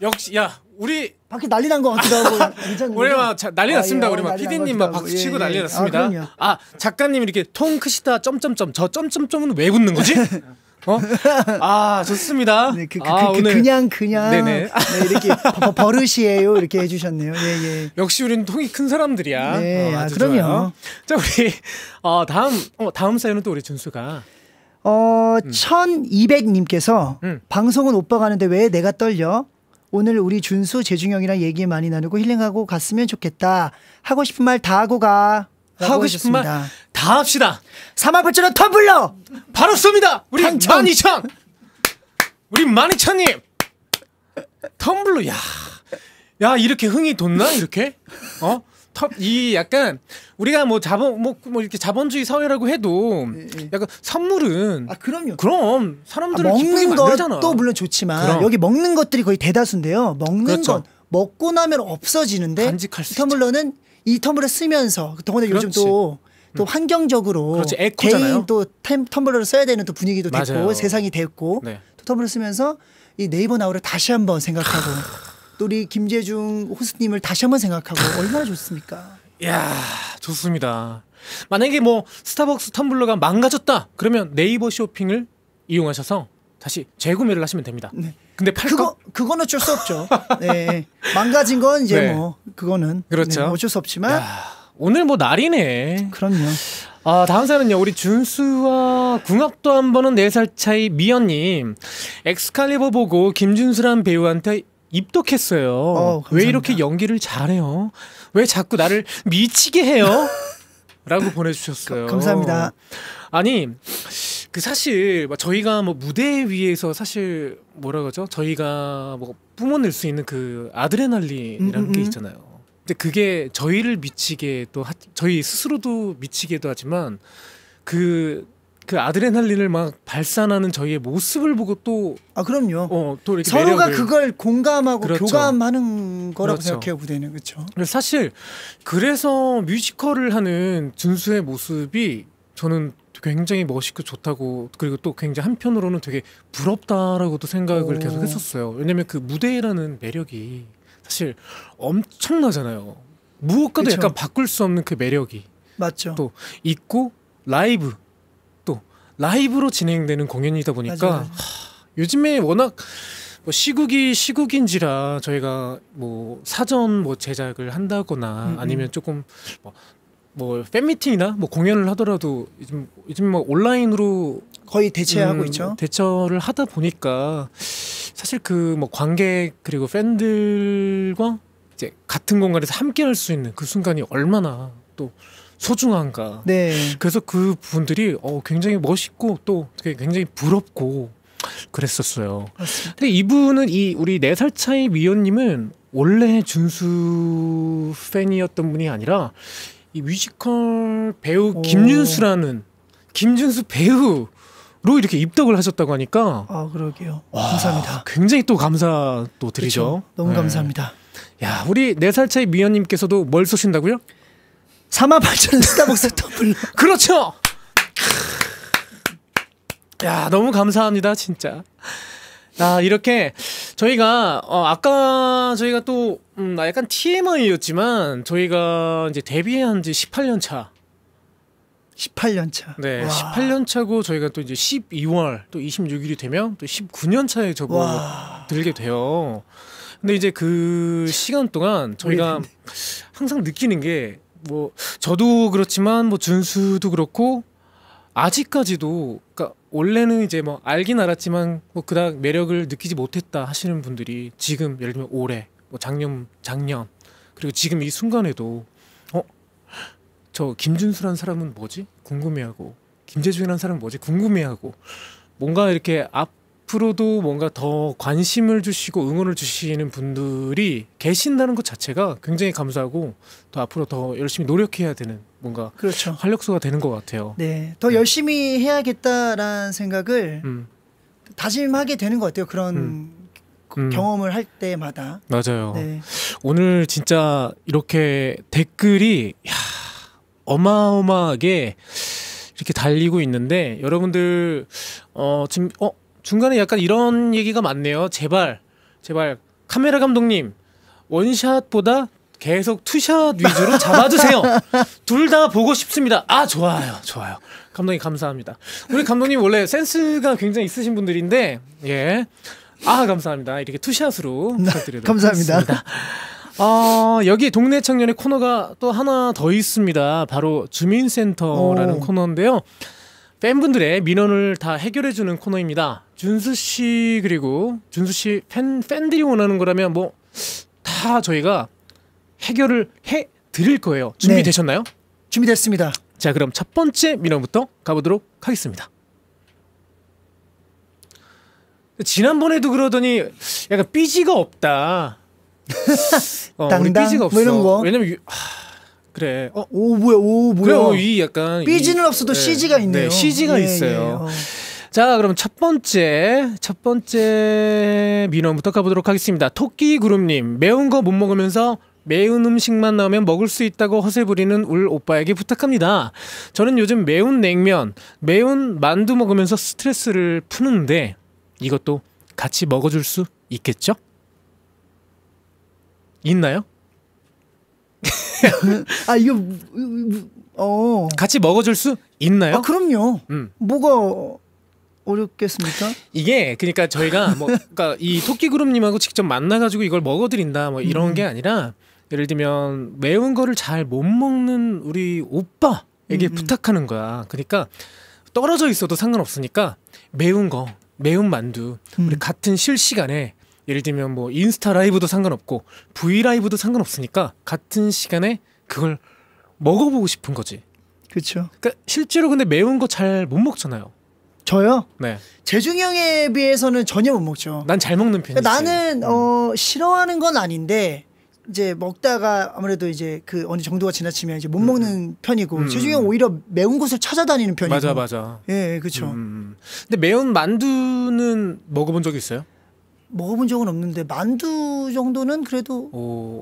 역시 야 우리 밖에 난리 난 것 같기도 하고 우리 막 자, 난리 아, 났습니다 예, 우리 막 PD님 막 박수 치고 예, 난리 예. 났습니다 아, 아 작가님 이렇게 통크시다 점점점 저 점점점은 왜 웃는 거지? 어? 아 좋습니다. 네, 그, 그, 아, 그, 그 오늘... 그냥 그냥 네네. 네, 이렇게 버, 버릇이에요 이렇게 해주셨네요. 예, 예. 역시 우리는 통이 큰 사람들이야. 네, 어, 아, 그럼요. 자 우리 어, 다음 어, 다음 사연은 또 우리 준수가 어 음. 1200님께서 음. 방송은 오빠가 하는데 왜 내가 떨려? 오늘 우리 준수 재중형이랑 얘기 많이 나누고 힐링하고 갔으면 좋겠다. 하고 싶은 말 다 하고 가. 하고 싶은 말다 합시다. 3만 8천 원 텀블러 바로 쏩니다. 우리 당첨. 1 우리 1 2 0님 텀블러 야. 야 이렇게 흥이 돋나 이렇게? 어? 이 약간 우리가 뭐 자본 뭐, 뭐 이렇게 자본주의 사회라고 해도 예, 예. 약간 선물은 아 그럼요 그럼 사람들을 아, 먹는 것도 물론 좋지만 그럼. 여기 먹는 것들이 거의 대다수인데요 먹는 그렇죠. 건 먹고 나면 없어지는데 선물로는 있죠. 이 텀블러 쓰면서 더군다나 요즘 또또 음. 환경적으로 그렇지, 개인 또 템, 텀블러를 써야 되는 또 분위기도 됐고 맞아요. 세상이 됐고 네. 또 텀블러 쓰면서 이 네이버 나우를 다시 한번 생각하고 또 우리 김재중 호스님을 다시 한번 생각하고 얼마나 좋습니까? 야 좋습니다. 만약에 뭐 스타벅스 텀블러가 망가졌다 그러면 네이버 쇼핑을 이용하셔서 다시 재구매를 하시면 됩니다. 네. 근데 팔 그거 거? 그건 어쩔 수 없죠. 네. 망가진 건 이제 네. 뭐 그거는 그렇죠. 네, 어쩔 수 없지만 야, 오늘 뭐 날이네. 그럼요. 아, 다음 사연은요. 우리 준수와 궁합도 한 번은 네 살 차이 미연님. 엑스칼리버 보고 김준수란 배우한테 입덕했어요. 어, 왜 이렇게 연기를 잘해요? 왜 자꾸 나를 미치게 해요? 라고 보내주셨어요. 가, 감사합니다. 아니 그 사실 뭐 저희가 뭐 무대 위에서 사실 뭐라 그러죠? 저희가 뭐 뿜어낼 수 있는 그 아드레날린이라는 음음. 게 음, 음, 음. 있잖아요. 근데 그게 저희를 미치게 또 하, 저희 스스로도 미치기도 하지만 그그 그 아드레날린을 막 발산하는 저희의 모습을 보고 또 아 그럼요. 어, 또 이렇게 서로가 매력을. 그걸 공감하고 그렇죠. 교감하는 거라고 그렇죠. 생각해요 무대는 그렇죠. 사실 그래서 뮤지컬을 하는 준수의 모습이 저는 굉장히 멋있고 좋다고 그리고 또 굉장히 한편으로는 되게 부럽다라고도 생각을 오. 계속 했었어요. 왜냐면 그 무대라는 매력이 사실 엄청나잖아요. 무엇과도 그쵸. 약간 바꿀 수 없는 그 매력이 맞죠. 또 있고 라이브 또 라이브로 진행되는 공연이다 보니까 요 하, 요즘에 워낙 뭐 시국이 시국인지라 저희가 뭐 사전 뭐 제작을 한다거나 음음. 음. 아니면 조금 뭐뭐 팬미팅이나 뭐 공연을 하더라도 요즘 요즘 뭐 온라인으로 거의 대체하고 음, 있죠. 대처를 하다 보니까 사실 그 뭐 관객 그리고 팬들과 이제 같은 공간에서 함께 할 수 있는 그 순간이 얼마나 또 소중한가. 네. 그래서 그 분들이 어 굉장히 멋있고 또 되게 굉장히 부럽고 그랬었어요. 맞습니다. 근데 이분은 이 우리 네 살 차이 미연님은 원래 준수 팬이었던 분이 아니라 이 뮤지컬 배우 오. 김준수라는 김준수 배우 로 이렇게 입덕을 하셨다고 하니까 아 그러게요 와, 감사합니다 굉장히 또 감사 또 드리죠 그쵸? 너무 네. 감사합니다 야 우리 네살 차이 미연님께서도 뭘 쏘신다고요? 4만 8천 스타벅스 더블 그렇죠 야 너무 감사합니다 진짜 아, 이렇게 저희가 어, 아까 저희가 또 음, 아, 약간 TMI였지만 저희가 이제 데뷔한 지 18년 차. 18년 차. 네, 와. 18년 차고 저희가 또 이제 12월 또 26일이 되면 또 19년 차에 접어들게 돼요. 근데 이제 그 시간 동안 저희가 항상 느끼는 게 뭐 저도 그렇지만 뭐 준수도 그렇고 아직까지도 그러니까 원래는 이제 뭐 알긴 알았지만 뭐 그닥 매력을 느끼지 못했다 하시는 분들이 지금 예를 들면 올해 뭐 작년 작년 그리고 지금 이 순간에도 어 저 김준수란 사람은 뭐지 궁금해하고 김재중이란 사람은 뭐지 궁금해하고 뭔가 이렇게 앞 앞으로도 뭔가 더 관심을 주시고 응원을 주시는 분들이 계신다는 것 자체가 굉장히 감사하고 또 앞으로 더 열심히 노력해야 되는 뭔가 그렇죠. 활력소가 되는 것 같아요. 네, 더 네. 열심히 해야겠다라는 생각을 음. 다짐하게 되는 것 같아요. 그런 음. 음. 경험을 할 때마다. 맞아요. 네. 오늘 진짜 이렇게 댓글이 야, 어마어마하게 이렇게 달리고 있는데 여러분들 어 지금 어 중간에 약간 이런 얘기가 많네요. 제발 제발 카메라 감독님 원샷보다 계속 투샷 위주로 잡아주세요. 둘 다 보고 싶습니다. 아 좋아요, 좋아요. 감독님 감사합니다. 우리 감독님 원래 센스가 굉장히 있으신 분들인데 예. 아 감사합니다. 이렇게 투샷으로 네, 부탁드리도 감사합니다. 아 어, 여기 동네 청년의 코너가 또 하나 더 있습니다. 바로 주민센터라는 오. 코너인데요. 팬분들의 민원을 다 해결해주는 코너입니다. 준수 씨 그리고 준수 씨 팬 팬들이 원하는 거라면 뭐 다 저희가 해결을 해 드릴 거예요. 준비되셨나요? 네. 준비됐습니다. 자, 그럼 첫 번째 민원부터 가보도록 하겠습니다. 지난번에도 그러더니 약간 삐지가 없다. 어, 우리 삐지가 없어. 뭐 왜냐면 하, 그래. 어, 오 뭐야? 오 뭐야? 그래, 이 약간 삐지는 없어도 네, CG가 네, 있네요. 네, CG가 예, 있어요. 예, 어. 자, 그럼 첫 번째, 첫 번째 민원부터 가보도록 하겠습니다. 토끼 구름님, 매운 거 못 먹으면서 매운 음식만 나오면 먹을 수 있다고 허세 부리는 울 오빠에게 부탁합니다. 저는 요즘 매운 냉면, 매운 만두 먹으면서 스트레스를 푸는데 이것도 같이 먹어줄 수 있겠죠? 있나요? 아 이거 어 같이 먹어줄 수 있나요? 아 그럼요. 음. 뭐가 어렵겠습니까? 이게 그러니까 저희가 뭐 그러니까 이 토끼 그룹님하고 직접 만나가지고 이걸 먹어드린다 뭐 이런 음. 게 아니라 예를 들면 매운 거를 잘 못 먹는 우리 오빠에게 음, 음. 부탁하는 거야. 그러니까 떨어져 있어도 상관없으니까 매운 거 매운 만두 음. 우리 같은 실시간에 예를 들면 뭐 인스타 라이브도 상관없고 브이 라이브도 상관없으니까 같은 시간에 그걸 먹어보고 싶은 거지. 그렇죠. 그러니까 실제로 근데 매운 거 잘 못 먹잖아요. 저요? 네. 재중이 형에 비해서는 전혀 못 먹죠. 난 잘 먹는 편이에요. 그러니까 나는 음. 어 싫어하는 건 아닌데 이제 먹다가 아무래도 이제 그 어느 정도가 지나치면 이제 못 음. 먹는 편이고 음. 재중이 형 오히려 매운 곳을 찾아다니는 편이고. 맞아 맞아. 예, 그렇죠. 음. 근데 매운 만두는 먹어본 적 있어요? 먹어본 적은 없는데 만두 정도는 그래도 오, 어,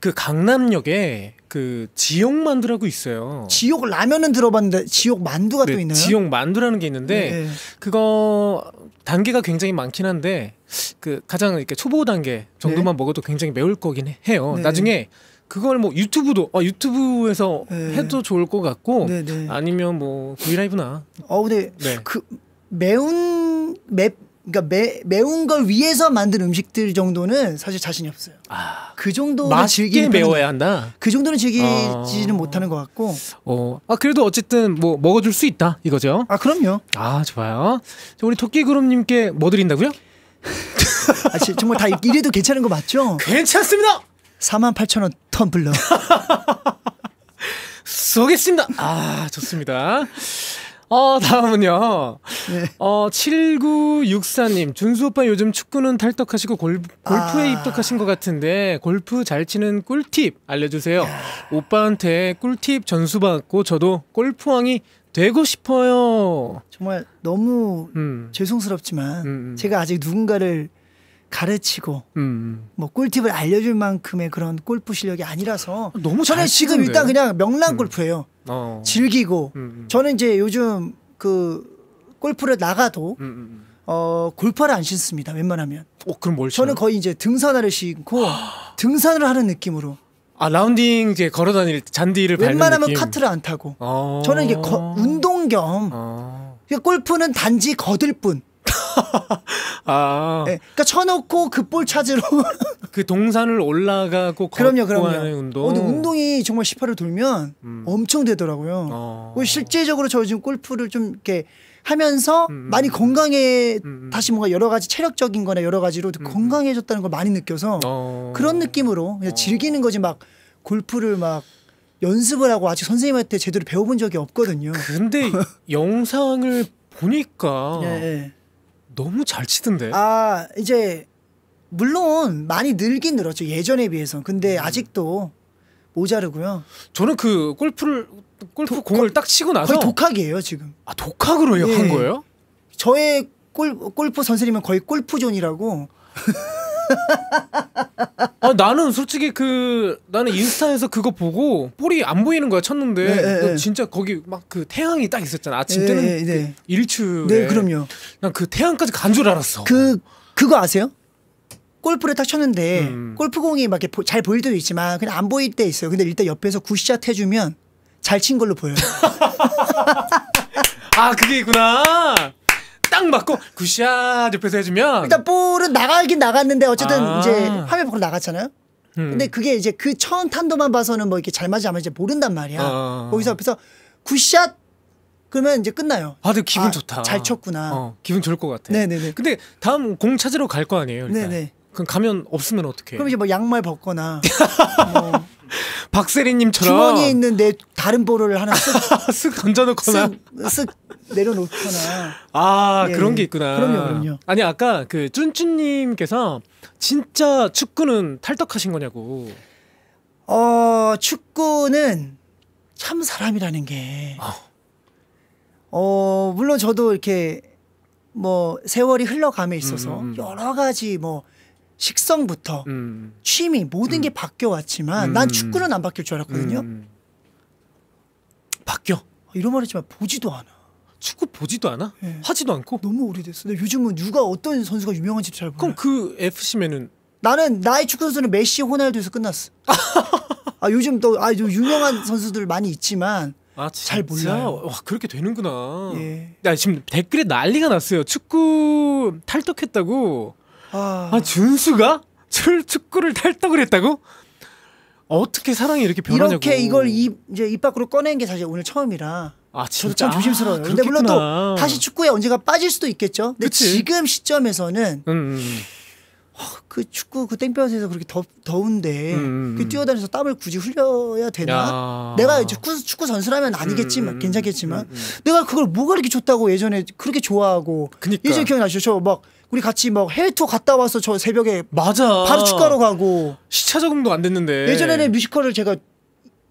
그 강남역에 그 지역 만두라고 있어요. 지역 라면은 들어봤는데 지역 만두가 네, 또 있나요? 지역 만두라는 게 있는데 네. 그거 단계가 굉장히 많긴 한데 그 가장 이렇게 초보 단계 정도만 네. 먹어도 굉장히 매울 거긴 해요. 네. 나중에 그걸 뭐 유튜브도 어, 유튜브에서 네. 해도 좋을 것 같고 네, 아니면 뭐 브이라이브나 어 근데 그 매운 맵 그러니까 매, 매운 걸 위해서 만든 음식들 정도는 사실 자신이 없어요. 아, 그 정도 맛있게 매워야 한다. 그 정도는 즐기지는 아... 못하는 것 같고. 어, 아 그래도 어쨌든 뭐 먹어줄 수 있다 이거죠. 아 그럼요. 아 좋아요. 우리 토끼 그룹님께 뭐 드린다고요? 아, 정말 다 이래도 괜찮은 거 맞죠? 괜찮습니다. 48,000원 텀블러. 쏘겠습니다. 아 좋습니다. 어, 다음은요. 네. 어, 7964님. 준수 오빠 요즘 축구는 탈덕하시고 골, 골프에 아... 입덕하신 것 같은데 골프 잘 치는 꿀팁 알려주세요. 야... 오빠한테 꿀팁 전수받고 저도 골프왕이 되고 싶어요. 정말 너무 음. 죄송스럽지만 음, 음. 제가 아직 누군가를 가르치고 음, 음. 뭐 꿀팁을 알려줄 만큼의 그런 골프 실력이 아니라서 아, 너무 저는 지금 일단 그냥 명랑 음. 골프예요. 음. 어. 즐기고 음, 저는 이제 요즘 그 골프를 나가도 어 골퍼를 안 신습니다. 웬만하면. 어 그럼 뭘? 저는 거의 이제 등산화를 신고 아. 등산을 하는 느낌으로. 아 라운딩 이제 걸어 다닐 잔디를 웬만하면 느낌. 카트를 안 타고. 어... 저는 이게 거, 운동 겸. 어... 골프는 단지 거들 뿐. 아. 네, 그러니까 쳐놓고 그 볼 찾으러 그 동산을 올라가고 그럼요, 그럼요. 하는 운동. 어, 근데 운동이 정말 18을 돌면 음. 엄청 되더라고요. 어. 그 실제적으로 저 지금 골프를 좀 이렇게 하면서 음, 음 많이 음. 건강에 음, 음, 다시 뭔가 여러 가지 체력적인 거나 여러 가지로 건강해졌다는 걸 많이 느껴서 어. 그런 느낌으로 그냥 어. 즐기는 거지 막 골프를 막 연습을 하고 아직 선생님한테 제대로 배워본 적이 없거든요. 근데 영상을 보니까 예, 예. 너무 잘 치던데. 아 이제 물론 많이 늘긴 늘었죠 예전에 비해서. 근데 음. 아직도 모자르고요. 저는 그 골프를 골프 도, 공을 거, 딱 치고 나서 거의 독학이에요 지금. 아 독학으로요 예. 한 거예요? 저의 골 골프 선생님은 거의 골프존이라고. 아, 나는 솔직히 그 나는 인스타에서 그거 보고 볼이 안 보이는 거야 쳤는데 네, 네, 네, 진짜 거기 막 그 태양이 딱 있었잖아 아침 때는 네, 네. 그 일출 네 그럼요 난 그 태양까지 간 줄 알았어 그 그거 아세요? 골프를 딱 쳤는데 음. 골프공이 막 이렇게 잘 보일 때도 있지만 그냥 안 보일 때 있어요 근데 일단 옆에서 굿샷 해주면 잘 친 걸로 보여요 아 그게 있구나 딱 맞고 굿샷 옆에서 해주면 일단 볼은 나가긴 나갔는데 어쨌든 아. 이제 화면 밖으로 나갔잖아요. 음. 근데 그게 이제 그 처음 탄도만 봐서는 뭐 이렇게 잘 맞지 안 맞지 모른단 말이야. 어. 거기서 옆에서 굿샷 그러면 이제 끝나요. 아, 근데 기분 아, 좋다. 잘 쳤구나. 어, 기분 좋을 것 같아. 네네네. 근데 다음 공 찾으러 갈 거 아니에요. 일단. 네네. 그럼 가면 없으면 어떻게? 그럼 이제 뭐 양말 벗거나. 뭐 박세리님처럼 주머니에 있는 내 다른 보를 하나 쓱, 쓱 던져놓거나 쓱, 쓱, 내려놓거나 아 예, 그런 게 예. 있구나. 그럼요, 그럼요. 아니 아까 그 쭌쭌님께서 진짜 축구는 탈덕하신 거냐고. 어 축구는 참 사람이라는 게. 어, 어 물론 저도 이렇게 뭐 세월이 흘러감에 있어서 음, 음. 음. 여러 가지 뭐 식성부터 음. 취미 모든 음. 게 바뀌어 왔지만 난 음. 축구는 안 바뀔 줄 알았거든요. 음. 바뀌어. 이런 말했지만 보지도 않아. 축구 보지도 않아? 네. 하지도 않고? 너무 오래됐어. 근데 요즘은 누가 어떤 선수가 유명한지 잘 몰라. 그럼 그 f c 맨은 나는 나의 축구 선수는 메시, 호날두에서 끝났어. 아 요즘 또 아 유명한 선수들 많이 있지만 아, 잘 몰라요. 와 그렇게 되는구나. 예. 야 지금 댓글에 난리가 났어요. 축구 탈덕했다고. 아. 아, 준수가 철 축구를 탈덕을 했다고? 어떻게 사랑이 이렇게 변하냐고. 이렇게 이걸 입, 이제 입 밖으로 꺼낸 게 사실 오늘 처음이라. 아, 진짜? 참 아, 조심스러워요. 아, 근데 물론 또 다시 축구에 언제가 빠질 수도 있겠죠. 근데 그치? 지금 시점에서는 음, 음. 음. 그 축구 그 땡볕에서 그렇게 더, 더운데 음, 음, 음, 그 뛰어다니면서 땀을 굳이 흘려야 되나? 야. 내가 축구, 축구 선수라면 아니겠지만 괜찮겠지만 내가 그걸 뭐가 이렇게 좋다고 예전에 그렇게 좋아하고 그니까. 예전에 기억나시죠? 저막 우리 같이 막 해외 투어 갔다 와서 저 새벽에 맞아 바로 축가로 가고 시차 적응도 안 됐는데 예전에는 뮤지컬을 제가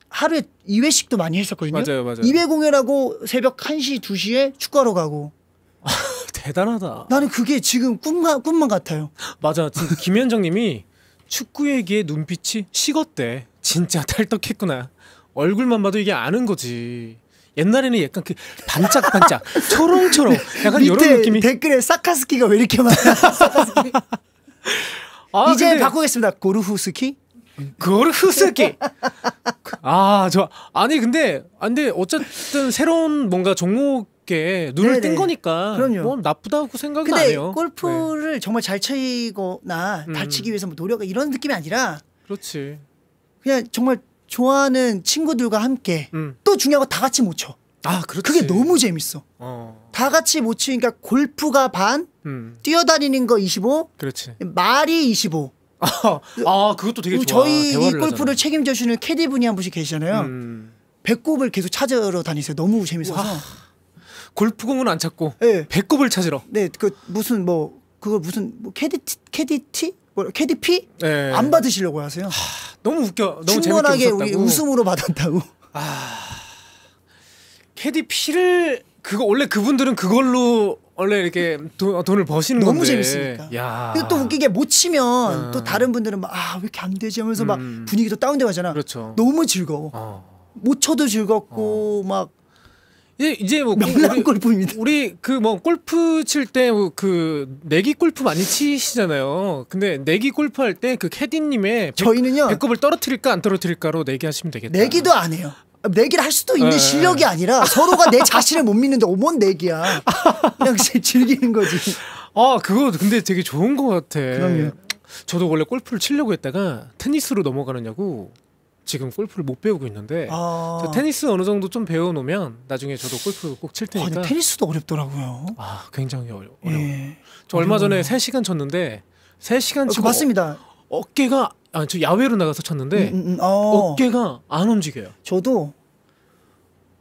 하루에 2회씩도 많이 했었거든요. 맞아요, 맞아요. 2회 공연하고 새벽 1시, 2시에 축가로 가고. 아, 대단하다. 나는 그게 지금 꿈만, 꿈만 같아요. 맞아. 김현정 님이 축구 얘기에 눈빛이 식었대. 진짜 탈덕했구나. 얼굴만 봐도 이게 아는 거지. 옛날에는 약간 그 반짝반짝 초롱초롱 약간 이런 느낌이 댓글에 사카스키가 왜 이렇게 많아? 아, 이제 근데... 바꾸겠습니다. 고르후스키? 고르후스키. 아, 저 아니 근데 안데 아, 어쨌든 새로운 뭔가 종목 눈을 네네. 뜬 거니까 그럼요. 뭐 나쁘다고 생각은 근데 안 해요. 골프를 네. 정말 잘 치거나 음. 다치기 위해서 뭐 노력 이런 느낌이 아니라 그렇지. 그냥 정말 좋아하는 친구들과 함께 음. 또 중요한 거 다 같이 못 쳐. 아, 그렇지. 그게 너무 재밌어. 어. 다 같이 못 치니까 골프가 반, 음. 뛰어다니는 거 25, 그렇지. 말이 25. 아, 그것도 되게 음, 좋아. 저희 이 골프를 하잖아. 책임져 주는 캐디 분이 한 분씩 계시잖아요. 음. 배꼽을 계속 찾으러 다니세요. 너무 재밌어서. 와. 골프공은 안 찾고 네. 배꼽을 찾으러. 네, 그 무슨 뭐그거 무슨 뭐 캐디 티, 캐디 티뭐 KDP 네. 예. 안 받으시려고 하세요. 하, 너무 웃겨. 너무 충분하게 우리 웃음으로 받았다고. 아, KDP를 그거 원래 그분들은 그걸로 원래 이렇게 도, 돈을 버시는 너무 건데. 재밌으니까. 야. 근데 또 웃기게 못 치면 음. 또 다른 분들은 막아왜 이렇게 안 되지 하면서 음. 막 분위기도 다운돼 가잖아. 그렇죠. 너무 즐거워. 어. 못 쳐도 즐겁고 어. 막 예, 이제 뭐 그 명랑 우리, 골프입니다. 우리 그 뭐 골프 칠 때그 뭐 내기 골프 많이 치시잖아요. 근데 내기 골프 할 때 그 캐디님의 저희는요 배꼽을 떨어뜨릴까 안 떨어뜨릴까로 내기하시면 되겠다. 내기도 안 해요. 내기를 할 수도 있는 네. 실력이 아니라 서로가 내 자신을 못 믿는데 뭔 내기야. 그냥 즐기는 거지. 아 그거 근데 되게 좋은 것 같아. 그럼요. 저도 원래 골프를 치려고 했다가 테니스로 넘어가느냐고 지금 골프를 못 배우고 있는데 아 테니스 어느 정도 좀 배워놓으면 나중에 저도 골프 꼭 칠 테니까 아 테니스도 어렵더라고요. 아 굉장히 어려 어려워. 예. 저 얼마 전에 3 시간 쳤는데 3 시간 어, 치고 어, 맞습니다. 어, 어깨가 아저 야외로 나가서 쳤는데 음, 음, 음, 어. 어깨가 안 움직여요. 저도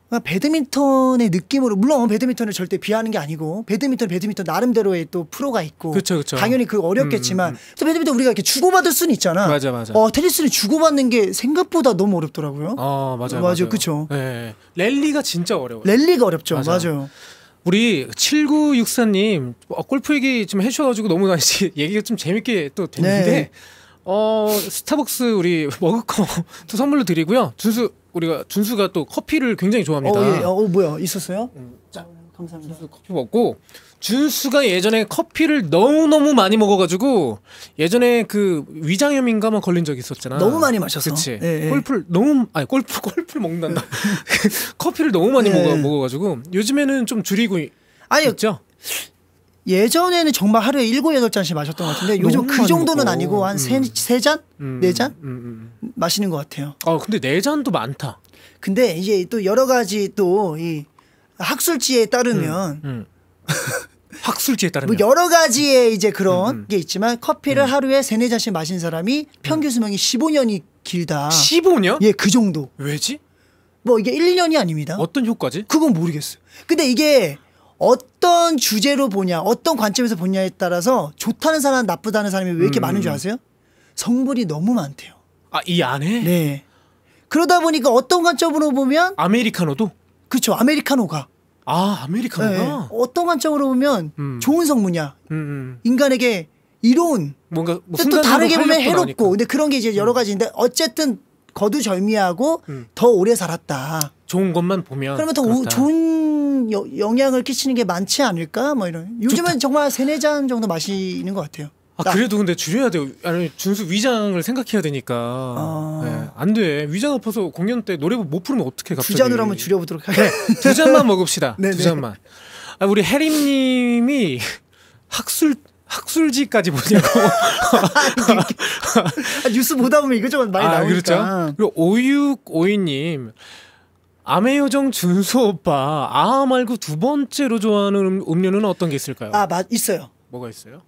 아, 배드민턴의 느낌으로 물론 배드민턴을 절대 비하는 게 아니고 배드민턴 배드민턴 나름대로의 또 프로가 있고 그쵸, 그쵸. 당연히 그 어렵겠지만 음, 음. 음. 배드민턴 우리가 이렇게 주고받을 수는 있잖아. 맞아 맞아. 어 테니스는 주고받는 게 생각보다 너무 어렵더라고요. 아, 맞아요. 맞아요. 맞아요. 그쵸. 네, 랠리가 진짜 어려워요. 랠리가 어렵죠. 맞아요. 맞아 우리 7964님 어, 골프 얘기 좀 해주셔가지고 너무 다시 얘기가 좀 재밌게 또 됐는데 네. 어 스타벅스 우리 머그컵도 선물로 드리고요. 준수 우리가 준수가 또 커피를 굉장히 좋아합니다. 어, 예. 어 뭐야 있었어요? 음. 어, 감사합니다. 준수 커피 먹고 준수가 예전에 커피를 너무 너무 많이 먹어가지고 예전에 그 위장염인가 만 걸린 적이 있었잖아. 너무 많이 마셨어. 그치. 예, 예. 골프 너무 아니 골프 골프 먹는다. 커피를 너무 많이 예. 먹어 먹어가지고 요즘에는 좀 줄이고 아니, 있죠. 예전에는 정말 하루에 7, 8 잔씩 마셨던 것 같은데 아, 요즘 그 정도는 먹고. 아니고 한세 음. 세잔 음, 네잔 음, 마시는 것 같아요. 아 근데 네 잔도 많다. 근데 이제 또 여러 가지 또 이 학술지에 따르면 학술지에 따르면 뭐 여러 가지의 이제 그런 음. 게 있지만 커피를 음. 하루에 3, 4 잔씩 마신 사람이 평균 수명이 15년이 길다. 15년? 예, 그 정도. 왜지? 뭐 이게 1, 2년이 아닙니다. 어떤 효과지? 그건 모르겠어요. 근데 이게 어떤 주제로 보냐, 어떤 관점에서 보냐에 따라서 좋다는 사람, 나쁘다는 사람이 왜 이렇게 음. 많은 줄 아세요? 성분이 너무 많대요. 아, 이 안에? 네. 그러다 보니까 어떤 관점으로 보면 아메리카노도? 그렇죠. 아메리카노가. 아, 아메리카노가. 네. 어떤 관점으로 보면 음. 좋은 성분이야. 음, 음. 인간에게 이로운 뭔가 뭐또 다르게 보면 해롭고. 나니까. 근데 그런 게 이제 여러 음. 가지인데 어쨌든 거두절미하고 음. 더 오래 살았다. 좋은 것만 보면 그러면 더 오, 좋은 여, 영향을 끼치는 게 많지 않을까? 뭐 이런. 요즘은 좋다. 정말 세네 잔 정도 마시는 것 같아요. 아 나. 그래도 근데 줄여야 돼요. 아니 준수 위장을 생각해야 되니까 아... 네, 안 돼. 위장 아파서 공연 때 노래 못 부르면 어떻게 갑자기 두 잔으로 한번 줄여보도록 할게요. 네, 두 잔만 먹읍시다. 네, 두 잔만. 아, 우리 해림님이 학술 학술지까지 보냐고 아, 뉴스 보다 보면 이것저것 많이 아, 그렇죠. 나오니까. 그렇죠. 그리고 오육오이님 아메 요정 준수 오빠 아 말고 두 번째로 좋아하는 음료는 어떤 게 있을까요? 아, 있어요. 뭐가 있어요?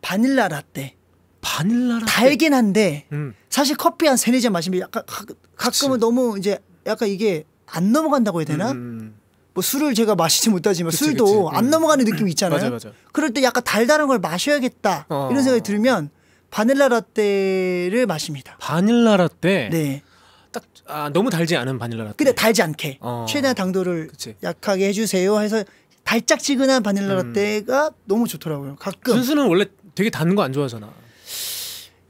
바닐라 라떼. 바닐라 라떼. 달긴 한데 음. 사실 커피 한 세네 잔 마시면 약간 가, 가끔은 그치. 너무 이제 약간 이게 안 넘어간다고 해야 되나? 음, 음, 음. 뭐 술을 제가 마시지 못하지만 그치, 술도 그치. 안 음. 넘어가는 느낌 있잖아요. 맞아, 맞아. 그럴 때 약간 달달한 걸 마셔야겠다 어. 이런 생각이 들면 바닐라 라떼를 마십니다. 바닐라 라떼. 네. 아 너무 달지 않은 바닐라 라떼. 근데 달지 않게 어. 최대한 당도를 그치. 약하게 해주세요 해서 달짝지근한 바닐라 음. 라떼가 너무 좋더라고요. 가끔 준수는 원래 되게 단 거 안 좋아하잖아.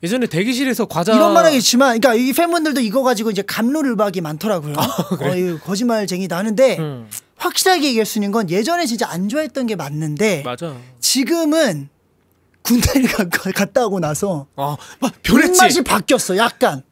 예전에 대기실에서 과자 이런 말은 있지만, 그러니까 이 팬분들도 이거 가지고 이제 감로를박이 많더라고요. 아, 어 거짓말쟁이다 하는데 음. 확실하게 얘기할 수 있는 건 예전에 진짜 안 좋아했던 게 맞는데 맞아. 지금은 군대를 갔다 오고 나서 아, 막 변했지. 입맛이 바뀌었어, 약간.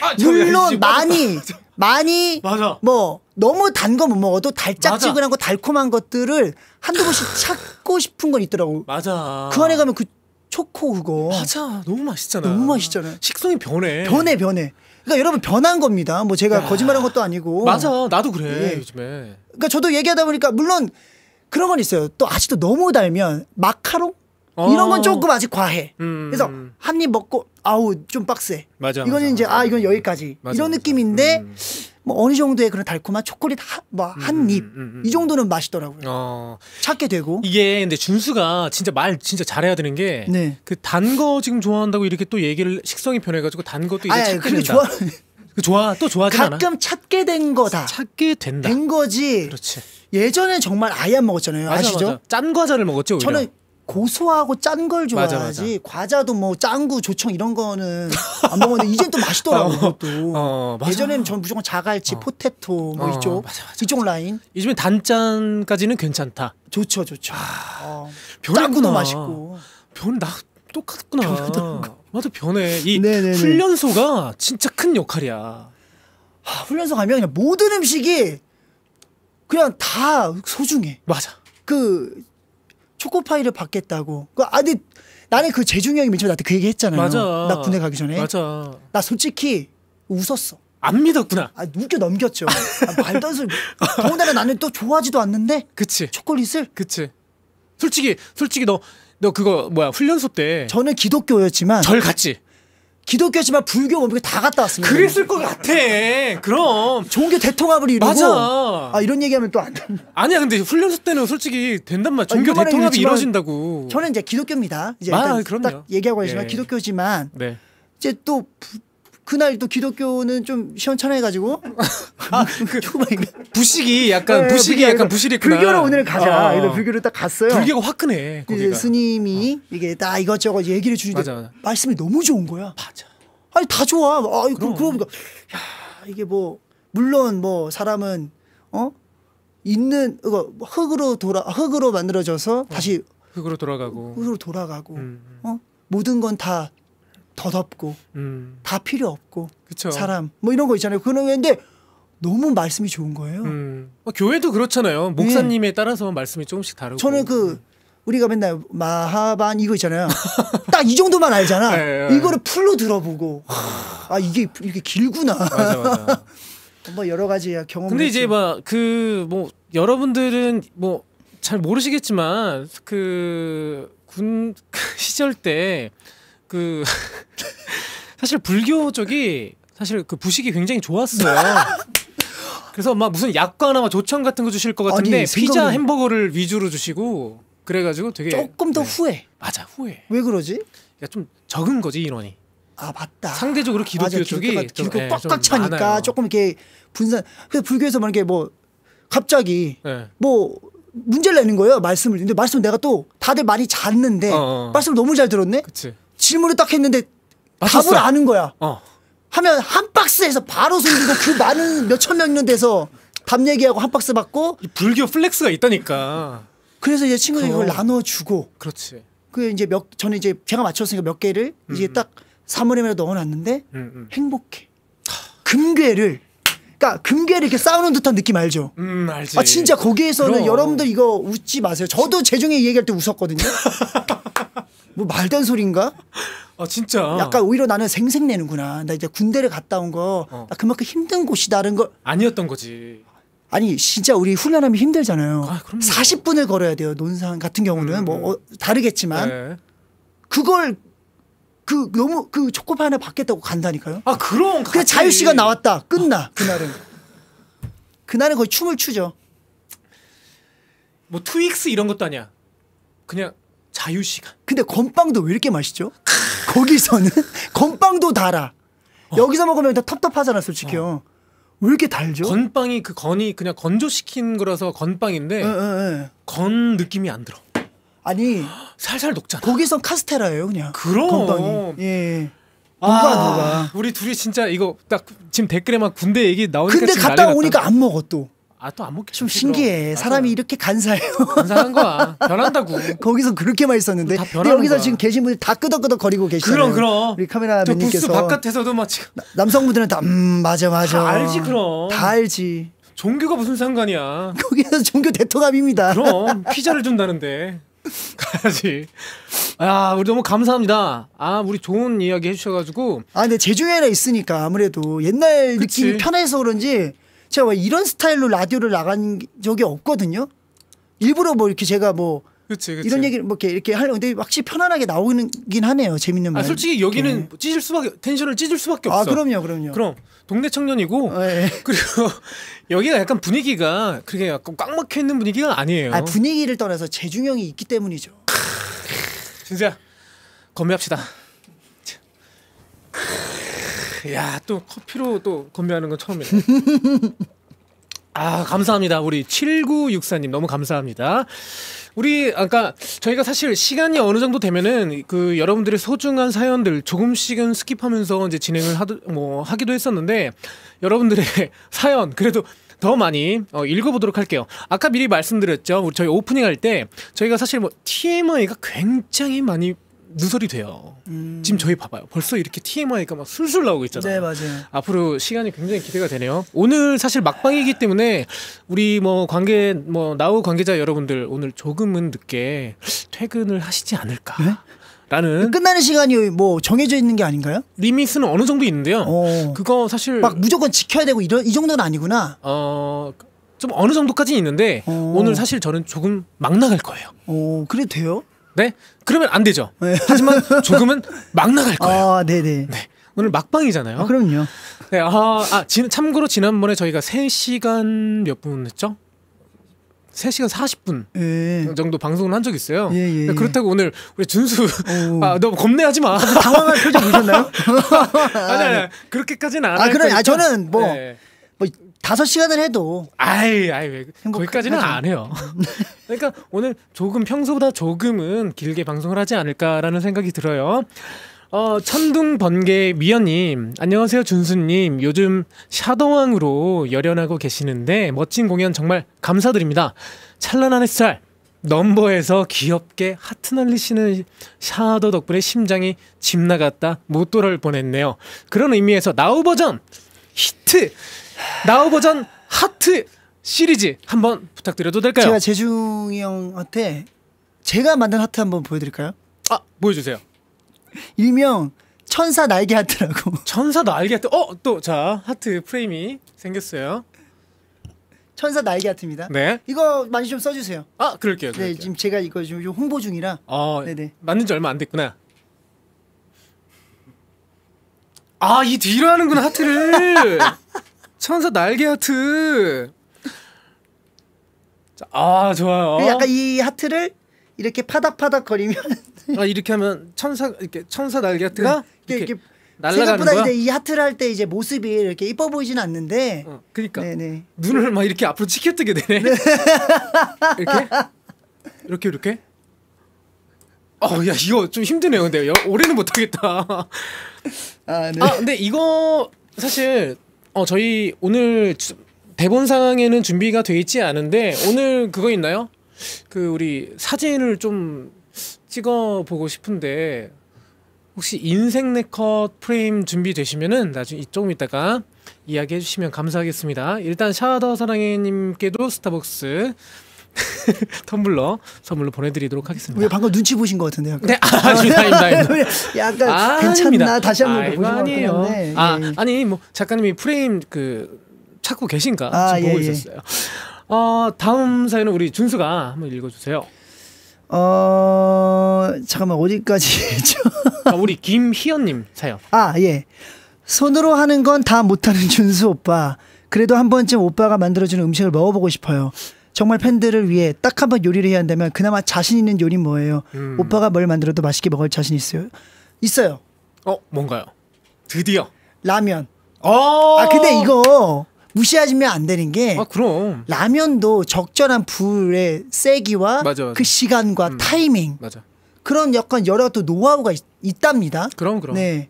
아, 물론 많이 맞아. 많이 맞아. 뭐 너무 단 거 못 먹어도 뭐 달짝지근한 맞아. 거 달콤한 것들을 한두 번씩 아. 찾고 싶은 건 있더라고. 맞아. 그 안에 가면 그 초코 그거. 맞아. 너무 맛있잖아. 너무 맛있잖아. 식성이 변해. 변해 변해. 그러니까 여러분 변한 겁니다. 뭐 제가 야. 거짓말한 것도 아니고. 맞아. 나도 그래 예. 요즘에. 그러니까 저도 얘기하다 보니까 물론 그런 건 있어요. 또 아직도 너무 달면 마카롱 어. 이런 건 조금 아직 과해. 음. 그래서 한 입 먹고 아우 좀 빡세. 맞아. 이거는 이제 아 이건 여기까지 맞아, 이런 맞아. 느낌인데 음. 뭐 어느 정도의 그런 달콤한 초콜릿 뭐한입이 음 음, 음, 음, 정도는 맛있더라고요. 어. 찾게 되고 이게 근데 준수가 진짜 말 진짜 잘해야 되는 게 그 단거 네. 지금 좋아한다고 이렇게 또 얘기를 식성이 변해가지고 단 것도 이제 아, 찾게 된다. 좋아. 그 좋아 또 좋아하지 가 않아. 가끔 찾게 된 거다. 찾게 된다. 된 거지. 그렇지. 예전에 정말 아예 안 먹었잖아요. 맞아, 시죠 맞아. 짠 과자를 먹었죠. 오히려. 저는 고소하고 짠 걸 좋아하지 맞아, 맞아. 과자도 뭐 짱구 조청 이런 거는 안 먹었는데 이젠 또 맛있더라고 아, 뭐, 어, 그 어, 예전에는 전 무조건 자갈치 어. 포테토 뭐 어, 이쪽 맞아, 이쪽 라인 요즘엔 단짠까지는 괜찮다 좋죠 좋죠 아, 어. 짱구도 맛있고 변나 똑같구나 맞아 변해 이 네네네. 훈련소가 진짜 큰 역할이야 아, 훈련소 가면 그냥 모든 음식이 그냥 다 소중해 맞아 그 초코파이를 받겠다고. 그 아니 나는 그 재중이 형이 맨 처음에 나한테 그 얘기 했잖아요. 맞아. 나 군대 가기 전에. 맞아. 나 솔직히 웃었어. 안 믿었구나. 아, 웃겨 넘겼죠. 아, 말도 안 소리. 더군다나 나는 또 좋아하지도 않는데. 그치. 초콜릿을. 그치. 솔직히 솔직히 너 너 그거 뭐야 훈련소 때. 저는 기독교였지만. 절 갔지. 기독교지만 불교 원벽에 다 갔다 왔습니다. 그랬을 것 같아. 그럼 종교 대통합을 이루고 맞아. 아 이런 얘기하면 또안 된다. 아니야 근데 훈련소 때는 솔직히 된단 말. 이 아, 종교 아, 대통합이 이루어진다고. 저는 이제 기독교입니다. 이제 아, 그럼요. 딱 얘기하고 하지만 예. 기독교지만 네. 이제 또 부, 그날 또 기독교는 좀 시원찮아해가지고 아, 그, 부식이 약간 네, 부식이 약간 부실했구나. 불교로 오늘 가자. 아, 이런 불교를 딱 갔어요. 불교가 화끈해. 이제 스님이 어. 이게 다 이것저것 얘기를 주는데 맞아, 맞아. 말씀이 너무 좋은 거야. 맞아. 아니 다 좋아. 아, 그럼 그러 보니까 야 이게 뭐 물론 뭐 사람은 어 있는 이거 뭐 흙으로 돌아 흙으로 만들어져서 어. 다시 흙으로 돌아가고 흙으로 돌아가고 음, 음. 어 모든 건다 더덥고 음. 다 필요 없고 그쵸. 사람 뭐 이런 거 있잖아요. 그런 건데 너무 말씀이 좋은 거예요. 음. 어, 교회도 그렇잖아요. 목사님에 네. 따라서 말씀이 조금씩 다르고. 저는 그 네. 우리가 맨날 마하반 이거 있잖아요. 딱 이 정도만 알잖아. 네, 네, 네, 이거를 풀로 들어보고 아 이게 이게 렇 길구나. 맞아, 맞아. 뭐 여러 가지 경험. 근데 이제 막 그 뭐 여러분들은 뭐 잘 모르시겠지만 그군 그 시절 때그 사실 불교 쪽이 사실 그 부식이 굉장히 좋았어요. 그래서 막 무슨 약과나 막 조청 같은 거 주실 것 같은데 아니, 피자 생각은... 햄버거를 위주로 주시고 그래가지고 되게 조금 더 네. 후회. 맞아 후회. 왜 그러지? 그러니까 좀 적은 거지 인원이. 아 맞다. 상대적으로 기독교 맞아, 쪽이 기독교 네, 좀, 기 꽉꽉 차니까 많아요. 조금 이렇게 분산. 그 불교에서 만약에 뭐 갑자기 네. 뭐 문제를 내는 거예요 말씀을. 근데 말씀 내가 또 다들 많이 잤는데 어, 어. 말씀 너무 잘 들었네. 그치. 질문을 딱 했는데 맞췄어. 답을 아는 거야. 어. 하면 한 박스에서 바로 손들고 그 많은 몇천 명 있는 데서 답 얘기하고 한 박스 받고 불교 플렉스가 있다니까. 그래서 이제 친구들이 그걸 나눠 주고 그렇지. 그 이제 몇 저는 이제 제가 맞췄으니까 몇 개를 음. 이제 음. 딱 사물에만 넣어 놨는데 음, 음. 행복해. 금괴를 그러니까 금괴를 이렇게 싸우는 듯한 느낌 알죠? 음 알지. 아 진짜 거기에서는 그럼. 여러분들 이거 웃지 마세요. 저도 제중에 얘기할 때 웃었거든요. 뭐 말도 안 소린가? 아 진짜. 약간 오히려 나는 생색내는구나. 나 이제 군대를 갔다 온 거, 어. 나 그만큼 힘든 곳이다는 걸. 아니었던 거지. 아니 진짜 우리 훈련하면 힘들잖아요. 아, 40분을 걸어야 돼요. 논산 같은 경우는 음. 뭐 음. 어, 다르겠지만 네. 그걸 그 너무 그 초코파 하나 받겠다고 간다니까요. 아 그럼. 그래 자유 씨가 나왔다. 끝나 아. 그날은. 그날은 거의 춤을 추죠. 뭐 투익스 이런 것도 아니야. 그냥 자유시간. 근데 건빵도 왜 이렇게 맛있죠? 거기서는 건빵도 달아. 어. 여기서 먹으면 다 텁텁하잖아, 솔직히요. 어. 왜 이렇게 달죠? 건빵이 그 건이 그냥 건조시킨 거라서 건빵인데 에, 에, 에. 건 느낌이 안 들어. 아니 살살 녹잖아. 거기선 카스테라예요, 그냥. 그럼. 건빵이. 예, 예. 누가 아, 누가. 우리 둘이 진짜 이거 딱 지금 댓글에만 군대 얘기 나오니까 근데 갔다 오니까 안 먹어 또. 아또안 먹겠지. 좀 신기해. 아, 사람이 아, 이렇게 간사해요. 간사한 거야. 변한다고. 거기서 그렇게만 있었는데 여기서 거야. 지금 계신 분들 다 끄덕끄덕 거리고 계시잖아요. 그럼 그럼. 우리 카메라맨님께서 바깥에서도 막 지금 나, 남성분들은 다음 맞아 맞아. 다 알지 그럼. 다 알지. 종교가 무슨 상관이야. 거기서 종교 대통합입니다. 그럼 피자를 준다는데. 가야지. 아, 우리 너무 감사합니다. 아, 우리 좋은 이야기 해주셔가지고. 아, 근데 제주에 있으니까 아무래도 옛날 그치. 느낌이 편해서 그런지 제가 뭐 이런 스타일로 라디오를 나간 적이 없거든요. 일부러 뭐 이렇게 제가 뭐 그치, 그치. 이런 얘기를 뭐 이렇게 이렇게 하는데 확실히 편안하게 나오긴 하네요. 재밌는 아, 말. 아, 솔직히 여기는 네. 찢을 수밖에 텐션을 찢을 수밖에 아, 없어. 아, 그럼요, 그럼요. 그럼 동네 청년이고 네. 그리고 여기가 약간 분위기가 그게 약간 꽉 막혀 있는 분위기가 아니에요. 아, 분위기를 떠나서 재중형이 있기 때문이죠. 진짜 건배합시다. 야, 또 커피로 또 건배하는 건 처음이네. 아, 감사합니다. 우리 7964님 너무 감사합니다. 우리 아까 저희가 사실 시간이 어느 정도 되면은 그 여러분들의 소중한 사연들 조금씩은 스킵하면서 이제 진행을 하도 뭐 하기도 했었는데 여러분들의 사연 그래도 더 많이 어, 읽어보도록 할게요. 아까 미리 말씀드렸죠. 우리 저희 오프닝 할 때 저희가 사실 뭐 TMI가 굉장히 많이 누설이 돼요. 음. 지금 저희 봐봐요. 벌써 이렇게 TMI가 막 술술 나오고 있잖아요. 네, 맞아요. 앞으로 시간이 굉장히 기대가 되네요. 오늘 사실 막방이기 때문에 우리 뭐 관계 뭐 나우 관계자 여러분들 오늘 조금은 늦게 퇴근을 하시지 않을까. 네? 라는 끝나는 시간이 뭐 정해져 있는 게 아닌가요? 리스는 어느 정도 있는데요. 오. 어. 그거 사실 막 무조건 지켜야 되고 이런 이 정도는 아니구나. 어. 좀 어느 정도까지는 있는데 오. 어. 오늘 사실 저는 조금 막 나갈 거예요. 어, 그래도 돼요? 네? 그러면 안 되죠. 네. 하지만 조금은 막 나갈 거예요. 아, 네네. 네. 네. 오늘 막방이잖아요. 아, 그럼요. 네, 아, 아 진, 참고로 지난번에 저희가 3시간 몇 분 했죠? 3시간 40분 예. 정도 방송을 한 적이 있어요. 예, 예, 그 그렇다고 오늘 우리 준수 아, 너무 겁내하지 마. 당황한 표정 보셨나요? 아니, 아니, 그렇게까지는 안 아, 그래. 아, 저는 뭐 네. 다섯 시간을 해도 아이 아이 왜 거기까지는 안 해요. 그러니까 오늘 조금 평소보다 조금은 길게 방송을 하지 않을까라는 생각이 들어요. 어, 천둥 번개 미연님 안녕하세요 준수님 요즘 샤도왕으로 열연하고 계시는데 멋진 공연 정말 감사드립니다. 찬란한 햇살 넘버에서 귀엽게 하트 날리시는 샤도 덕분에 심장이 집 나갔다 못 돌아올 뻔했네요. 그런 의미에서 나우 버전 히트 나우 버전 하트 시리즈 한번 부탁드려도 될까요? 제가 재중이 형한테 제가 만든 하트 한번 보여드릴까요? 아 보여주세요. 일명 천사 날개 하트라고. 천사 날개 하트. 어또 자 하트 프레임이 생겼어요. 천사 날개 하트입니다. 네. 이거 많이 좀 써주세요. 아 그럴게요. 네, 그럴게요. 네 지금 제가 이거 지금 홍보 중이라. 어 네네. 만든 지 얼마 안 됐구나. 아이 뒤로 하는구나 하트를. 천사 날개 하트. 아 좋아요. 그러니까 약간 이 하트를 이렇게 파닥파닥 거리면 아 이렇게 하면 천사 이렇게 천사 날개 하트가 네. 이렇게, 이렇게 생각보다 거야? 이제 이 하트를 할 때 이제 모습이 이렇게 이뻐 보이진 않는데 어, 그러니까 네네. 눈을 막 이렇게 앞으로 치켜뜨게 되네 네. 이렇게 이렇게 이렇게 어 야 이거 좀 힘드네요 근데 올해는 못하겠다 아, 네. 아 근데 이거 사실 어 저희 오늘 대본 상에는 황 준비가 돼 있지 않은데 오늘 그거 있나요? 그 우리 사진을 좀 찍어 보고 싶은데 혹시 인생 네컷 프레임 준비되시면은 나중에 조금 있다가 이야기해 주시면 감사하겠습니다. 일단 샤더 사랑해님께도 스타벅스 텀블러 선물로 보내드리도록 하겠습니다. 왜 방금 눈치 보신 것 같은데요? 네, 아, 아닙니다. 약간 아, 괜찮나 다시 한 번 보신 아니에요. 네. 아, 예. 아니 뭐 작가님이 프레임 그 찾고 계신가 아, 보고 예, 예, 있었어요. 어, 다음 사연은 우리 준수가 한번 읽어주세요. 어 잠깐만 어디까지죠? 아, 우리 김희연님 사연. 아 예. 손으로 하는 건 다 못하는 준수 오빠. 그래도 한 번쯤 오빠가 만들어주는 음식을 먹어보고 싶어요. 정말 팬들을 위해 딱 한 번 요리를 해야 한다면 그나마 자신 있는 요리 뭐예요? 음. 오빠가 뭘 만들어도 맛있게 먹을 자신 있어요? 있어요. 어 뭔가요? 드디어 라면. 어. 아 근데 이거 무시하시면 안 되는 게 아, 그럼. 라면도 적절한 불의 세기와 맞아, 맞아. 그 시간과 음. 타이밍 맞아. 그런 약간 여러 또 노하우가 있, 답니다 그럼 그럼. 네.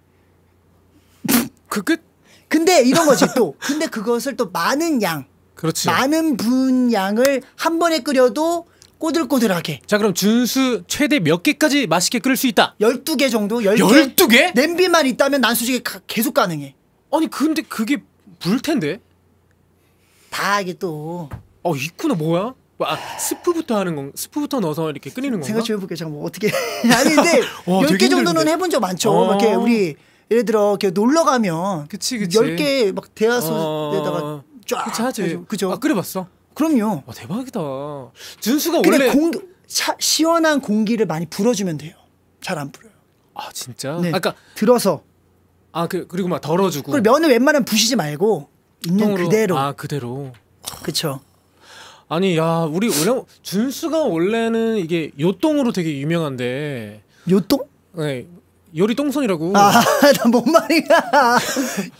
그 끝. 근데 이런 거지 또. 근데 그것을 또 많은 양 그렇지. 많은 분량을 한 번에 끓여도 꼬들꼬들하게. 자, 그럼 준수 최대 몇 개까지 맛있게 끓일 수 있다? 12개 정도? 10개? 12개? 냄비만 있다면 난 솔직히 가, 계속 가능해. 아니, 근데 그게 불텐데? 다 이게 또. 어, 있구나, 뭐야? 뭐, 아, 스프부터 하는 건 스프부터 넣어서 이렇게 끓이는 건가? 생각 좀 해볼게. 잠깐 뭐 어떻게 아니 근데 와, 10개 정도는 해본 적 많죠. 어. 이렇게 우리 예를 들어 이렇게 놀러 가면 그치, 그치. 10개 막 대하소에다가 어. 쫙. 그치, 지 그죠. 아, 그래 봤어 그럼요. 와, 대박이다. 준수가 원래. 공기, 차, 시원한 공기를 많이 불어주면 돼요. 잘 안 불어요. 아, 진짜? 네. 아, 그러니까. 들어서. 아, 그, 그리고 막 덜어주고. 그 면을 웬만하면 부시지 말고, 있는 그대로. 아, 그대로. 그쵸. 아니, 야, 우리 원래, 준수가 원래는 이게 요똥으로 되게 유명한데. 요똥? 네. 요리 똥손이라고. 아, 나뭔 말이야.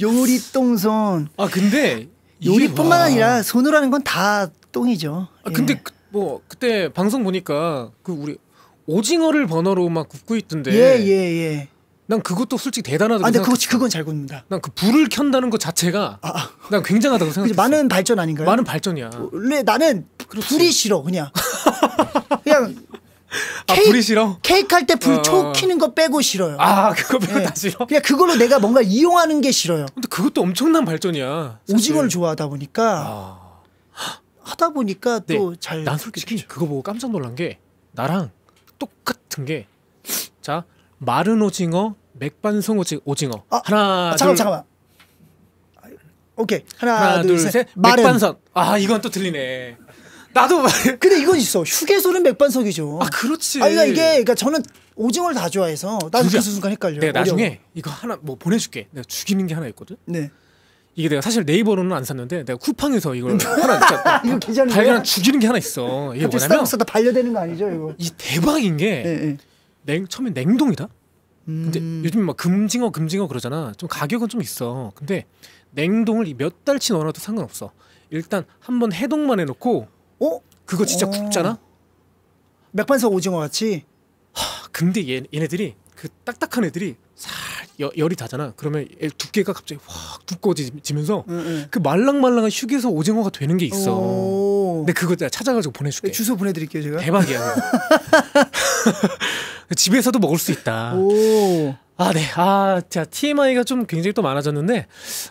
요리 똥손. 아, 근데 요리뿐만 아니라 손으로 하는 건 다 똥이죠. 아, 근데 예. 그, 뭐 그때 방송 보니까 그 우리 오징어를 번호로 막 굽고 있던데. 예, 예, 예. 난 그것도 솔직히 대단하다고 아, 근데 그거, 그건 잘 굽는다. 난 그 불을 켠다는 것 자체가 아, 아. 난 굉장하다고 생각했어. 많은 발전 아닌가요? 많은 발전이야. 원래 나는 그렇지. 불이 싫어 그냥. 그냥 아, 케이크, 불이 싫어? 케이크 할 때 불초 어... 어. 키는 거 빼고 싫어요. 아, 그거 빼고 네. 다 싫어? 그냥 그걸로 내가 뭔가 이용하는 게 싫어요. 근데 그것도 엄청난 발전이야. 사실. 오징어를 좋아하다 보니까 아... 하다 보니까 네. 또 잘 난 솔직히 그거 보고 깜짝 놀란 게 나랑 똑같은 게 자, 마른 오징어, 맥반석 오징어. 아, 하나, 아, 잠깐만, 둘. 잠깐만. 아, 오케이. 하나, 하나 둘, 둘, 셋. 맥반석. 아, 이건 또 틀리네. 나도 근데 이건 있어. 휴게소는 맥반석이죠. 아 그렇지. 아 그러니까 이게 그러니까 저는 오징어를 다 좋아해서 나도 그 순간 헷갈려. 내가 어려워. 중에 이거 하나 뭐 보내줄게. 내가 죽이는 게 하나 있거든. 네. 이게 내가 사실 네이버로는 안 샀는데 내가 쿠팡에서 이걸 하나 있다 아, 이거 발견한 죽이는 게 하나 있어. 이게 뭐냐면 스타벅다 반려되는 거 아니죠 이거? 이 대박인 게 네, 네. 냉, 처음에 냉동이다. 음... 근데 요즘 막 금징어 금징어 그러잖아. 좀 가격은 좀 있어. 근데 냉동을 몇 달 치 넣어놔도 상관없어. 일단 한번 해동만 해놓고 어? 그거 진짜 어. 굵잖아. 맥반석 오징어 같이. 하, 근데 얘, 얘네들이 그 딱딱한 애들이 살 여, 열이 다잖아. 그러면 두께가 갑자기 확 두꺼워지면서 응, 응. 그 말랑말랑한 휴게소 오징어가 되는 게 있어. 근데 그거 내가 찾아가지고 보내줄게. 네, 주소 보내드릴게요 제가. 대박이야. 집에서도 먹을 수 있다. 오. 아, 네. 아, 자, TMI가 좀 굉장히 또 많아졌는데,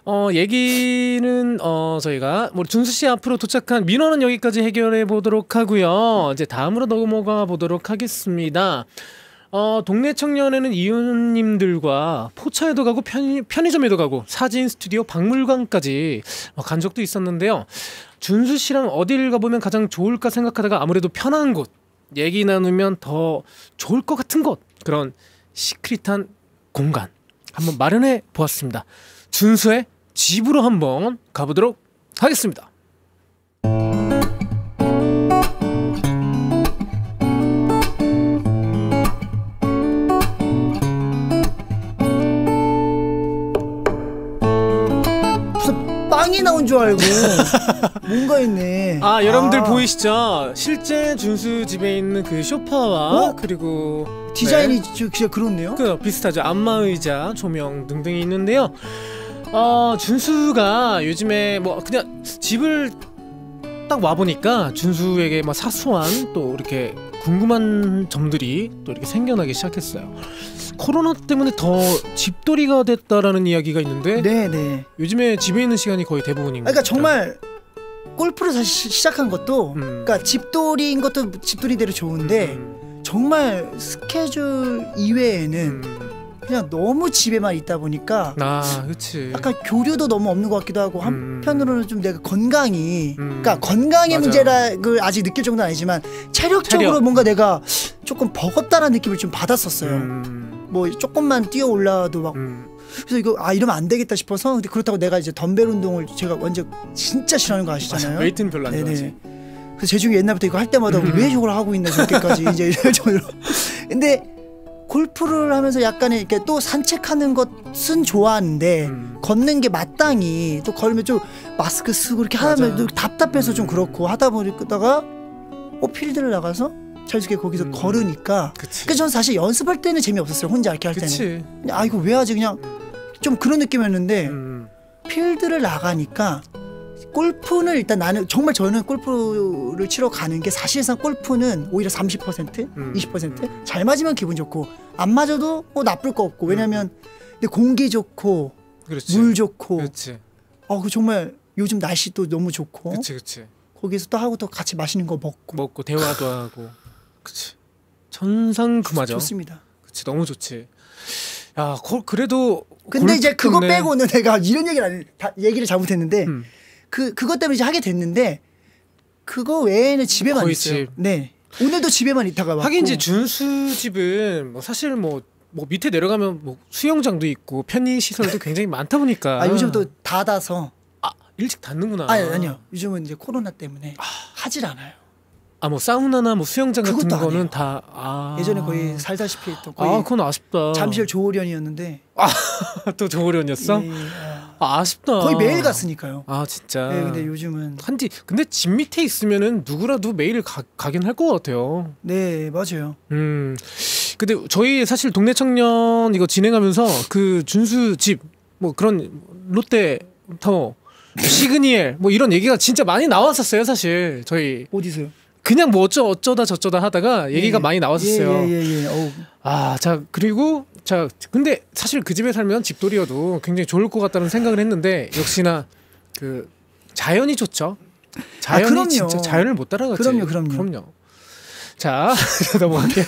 어, 얘기는, 어, 저희가, 뭐, 준수 씨 앞으로 도착한 민원은 여기까지 해결해 보도록 하고요 이제 다음으로 넘어가 보도록 하겠습니다. 어, 동네 청년에는 이웃님들과 포차에도 가고 편의, 편의점에도 가고 사진 스튜디오 박물관까지 뭐 간 적도 있었는데요. 준수 씨랑 어딜 가보면 가장 좋을까 생각하다가 아무래도 편한 곳, 얘기 나누면 더 좋을 것 같은 곳, 그런 시크릿한 공간 한번 마련해 보았습니다. 준수의 집으로 한번 가보도록 하겠습니다. 빵이 나온 줄 알고 뭔가 있네. 아 여러분들 아. 보이시죠? 실제 준수 집에 있는 그 소파와 어? 그리고 디자인이 네. 진짜 그렇네요. 그 비슷하죠. 안마 의자, 조명 등등이 있는데요. 어 준수가 요즘에 뭐 그냥 집을 딱 와보니까 준수에게 막 뭐 사소한 또 이렇게 궁금한 점들이 또 이렇게 생겨나기 시작했어요. 코로나 때문에 더 집돌이가 됐다라는 이야기가 있는데 네네. 네. 요즘에 집에 있는 시간이 거의 대부분인 거죠. 그러니까 정말 골프를 사실 시작한 것도 음. 그러니까 집돌이인 것도 집돌이대로 좋은데 음, 음. 정말 스케줄 이외에는 음. 그냥 너무 집에만 있다 보니까 아, 그치. 약간 교류도 너무 없는 것 같기도 하고 음, 음. 한편으로는 좀 내가 건강이 그러니까 건강의 문제라를 아직 느낄 정도는 아니지만 체력적으로 체력. 뭔가 내가 조금 버겁다는 느낌을 좀 받았었어요. 뭐 조금만 뛰어 올라와도 막 음. 그래서 이거 아 이러면 안 되겠다 싶어서 근데 그렇다고 내가 이제 덤벨 운동을 제가 완전 진짜 싫어하는 거 아시잖아요. 맞아, 웨이트는 별로 안 네네. 좋아하지. 그래서 제중이 옛날부터 이거 할 때마다 음. 왜 저걸 하고 있나 저렇게까지 이제 이럴 정도로. 근데 골프를 하면서 약간의 이렇게 또 산책하는 것은 좋아하는데 음. 걷는 게 마땅히 또 걸으면 좀 마스크 쓰고 이렇게 하면 좀 답답해서 좀 음. 그렇고 하다 보니까 다가어 필드를 나가서 철수기 거기서 음. 걸으니까. 그치. 그 저는 사실 연습할 때는 재미없었어요. 혼자 이렇게 할 때는. 그치. 아 이거 왜 하지 그냥 좀 그런 느낌이었는데 음, 음. 필드를 나가니까 골프는 일단 나는 정말 저는 골프를 치러 가는 게 사실상 골프는 오히려 30% 음. 20%잘 음. 맞으면 기분 좋고 안 맞아도 뭐 나쁠 거 없고 왜냐면 음, 근데 공기 좋고 그렇지. 물 좋고 아그 어, 정말 요즘 날씨도 너무 좋고 그치, 그치. 거기서 또 하고 또 같이 맛있는 거 먹고 먹고 대화도 하고 그치. 천상 금화죠. 좋습니다. 그치 너무 좋지. 야 거, 그래도 근데 이제 그거 때문에... 네. 빼고는 내가 이런 얘기를 안, 다, 얘기를 잘못했는데 음. 그 그것 때문에 이제 하게 됐는데 그거 외에는 집에만 있어요. 집. 네. 오늘도 집에만 있다가 왔고. 하긴 이제 준수 집은 뭐 사실 뭐뭐 뭐 밑에 내려가면 뭐 수영장도 있고 편의 시설도 굉장히 많다 보니까 아 요즘 또 닫아서 아 일찍 닫는구나 아니 아니요 요즘은 이제 코로나 때문에 아. 하질 않아요 아뭐 사우나나 뭐 수영장 같은 거는 아니에다 아... 예전에 거의 살다시피 했던 아, 거의 아 그건 아쉽다 잠실 조호련이었는데 아 또 조호련이었어? 예, 예, 아, 아쉽다 거의 매일 갔으니까요 아 진짜 네 근데 요즘은 한지 근데 집 밑에 있으면은 누구라도 매일 가, 가긴 할 것 같아요 네 맞아요 음 근데 저희 사실 동네 청년 이거 진행하면서 그 준수 집 뭐 그런 롯데 타워 시그니엘 뭐 이런 얘기가 진짜 많이 나왔었어요 사실 저희 어디서요? 그냥 뭐 어쩌 어쩌다 저쩌다 하다가 얘기가 예, 많이 나왔었어요. 예, 예, 예, 예. 아, 자 그리고 자 근데 사실 그 집에 살면 집돌이어도 굉장히 좋을 것 같다는 생각을 했는데 역시나 그 자연이 좋죠. 아, 자연이 아, 그럼요. 진짜 자연을 못 따라가지. 그럼요, 그럼요. 그럼요. 자 넘어갈게요.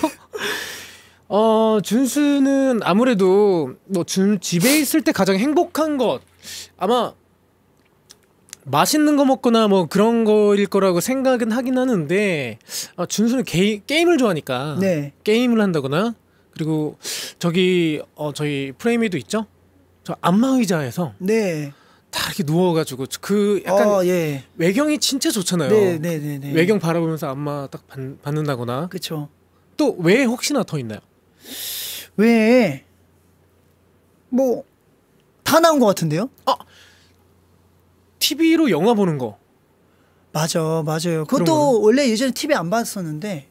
어 준수는 아무래도 뭐 준 집에 있을 때 가장 행복한 것 아마 맛있는 거 먹거나 뭐 그런 거일 거라고 생각은 하긴 하는데 아, 준수는 게이, 게임을 좋아하니까 네. 게임을 한다거나 그리고 저기 어, 저희 프레임에도 있죠. 저 안마 의자에서 네. 다 이렇게 누워가지고 그 약간 어, 예. 외경이 진짜 좋잖아요. 네, 네, 네, 네. 외경 바라보면서 안마 딱 받, 받는다거나. 그렇죠. 또 왜 혹시나 더 있나요? 왜 뭐 다 나온 것 같은데요? 아 TV로 영화 보는 거. 맞아, 맞아요. 그것도 원래 예전에 TV 안 봤었는데.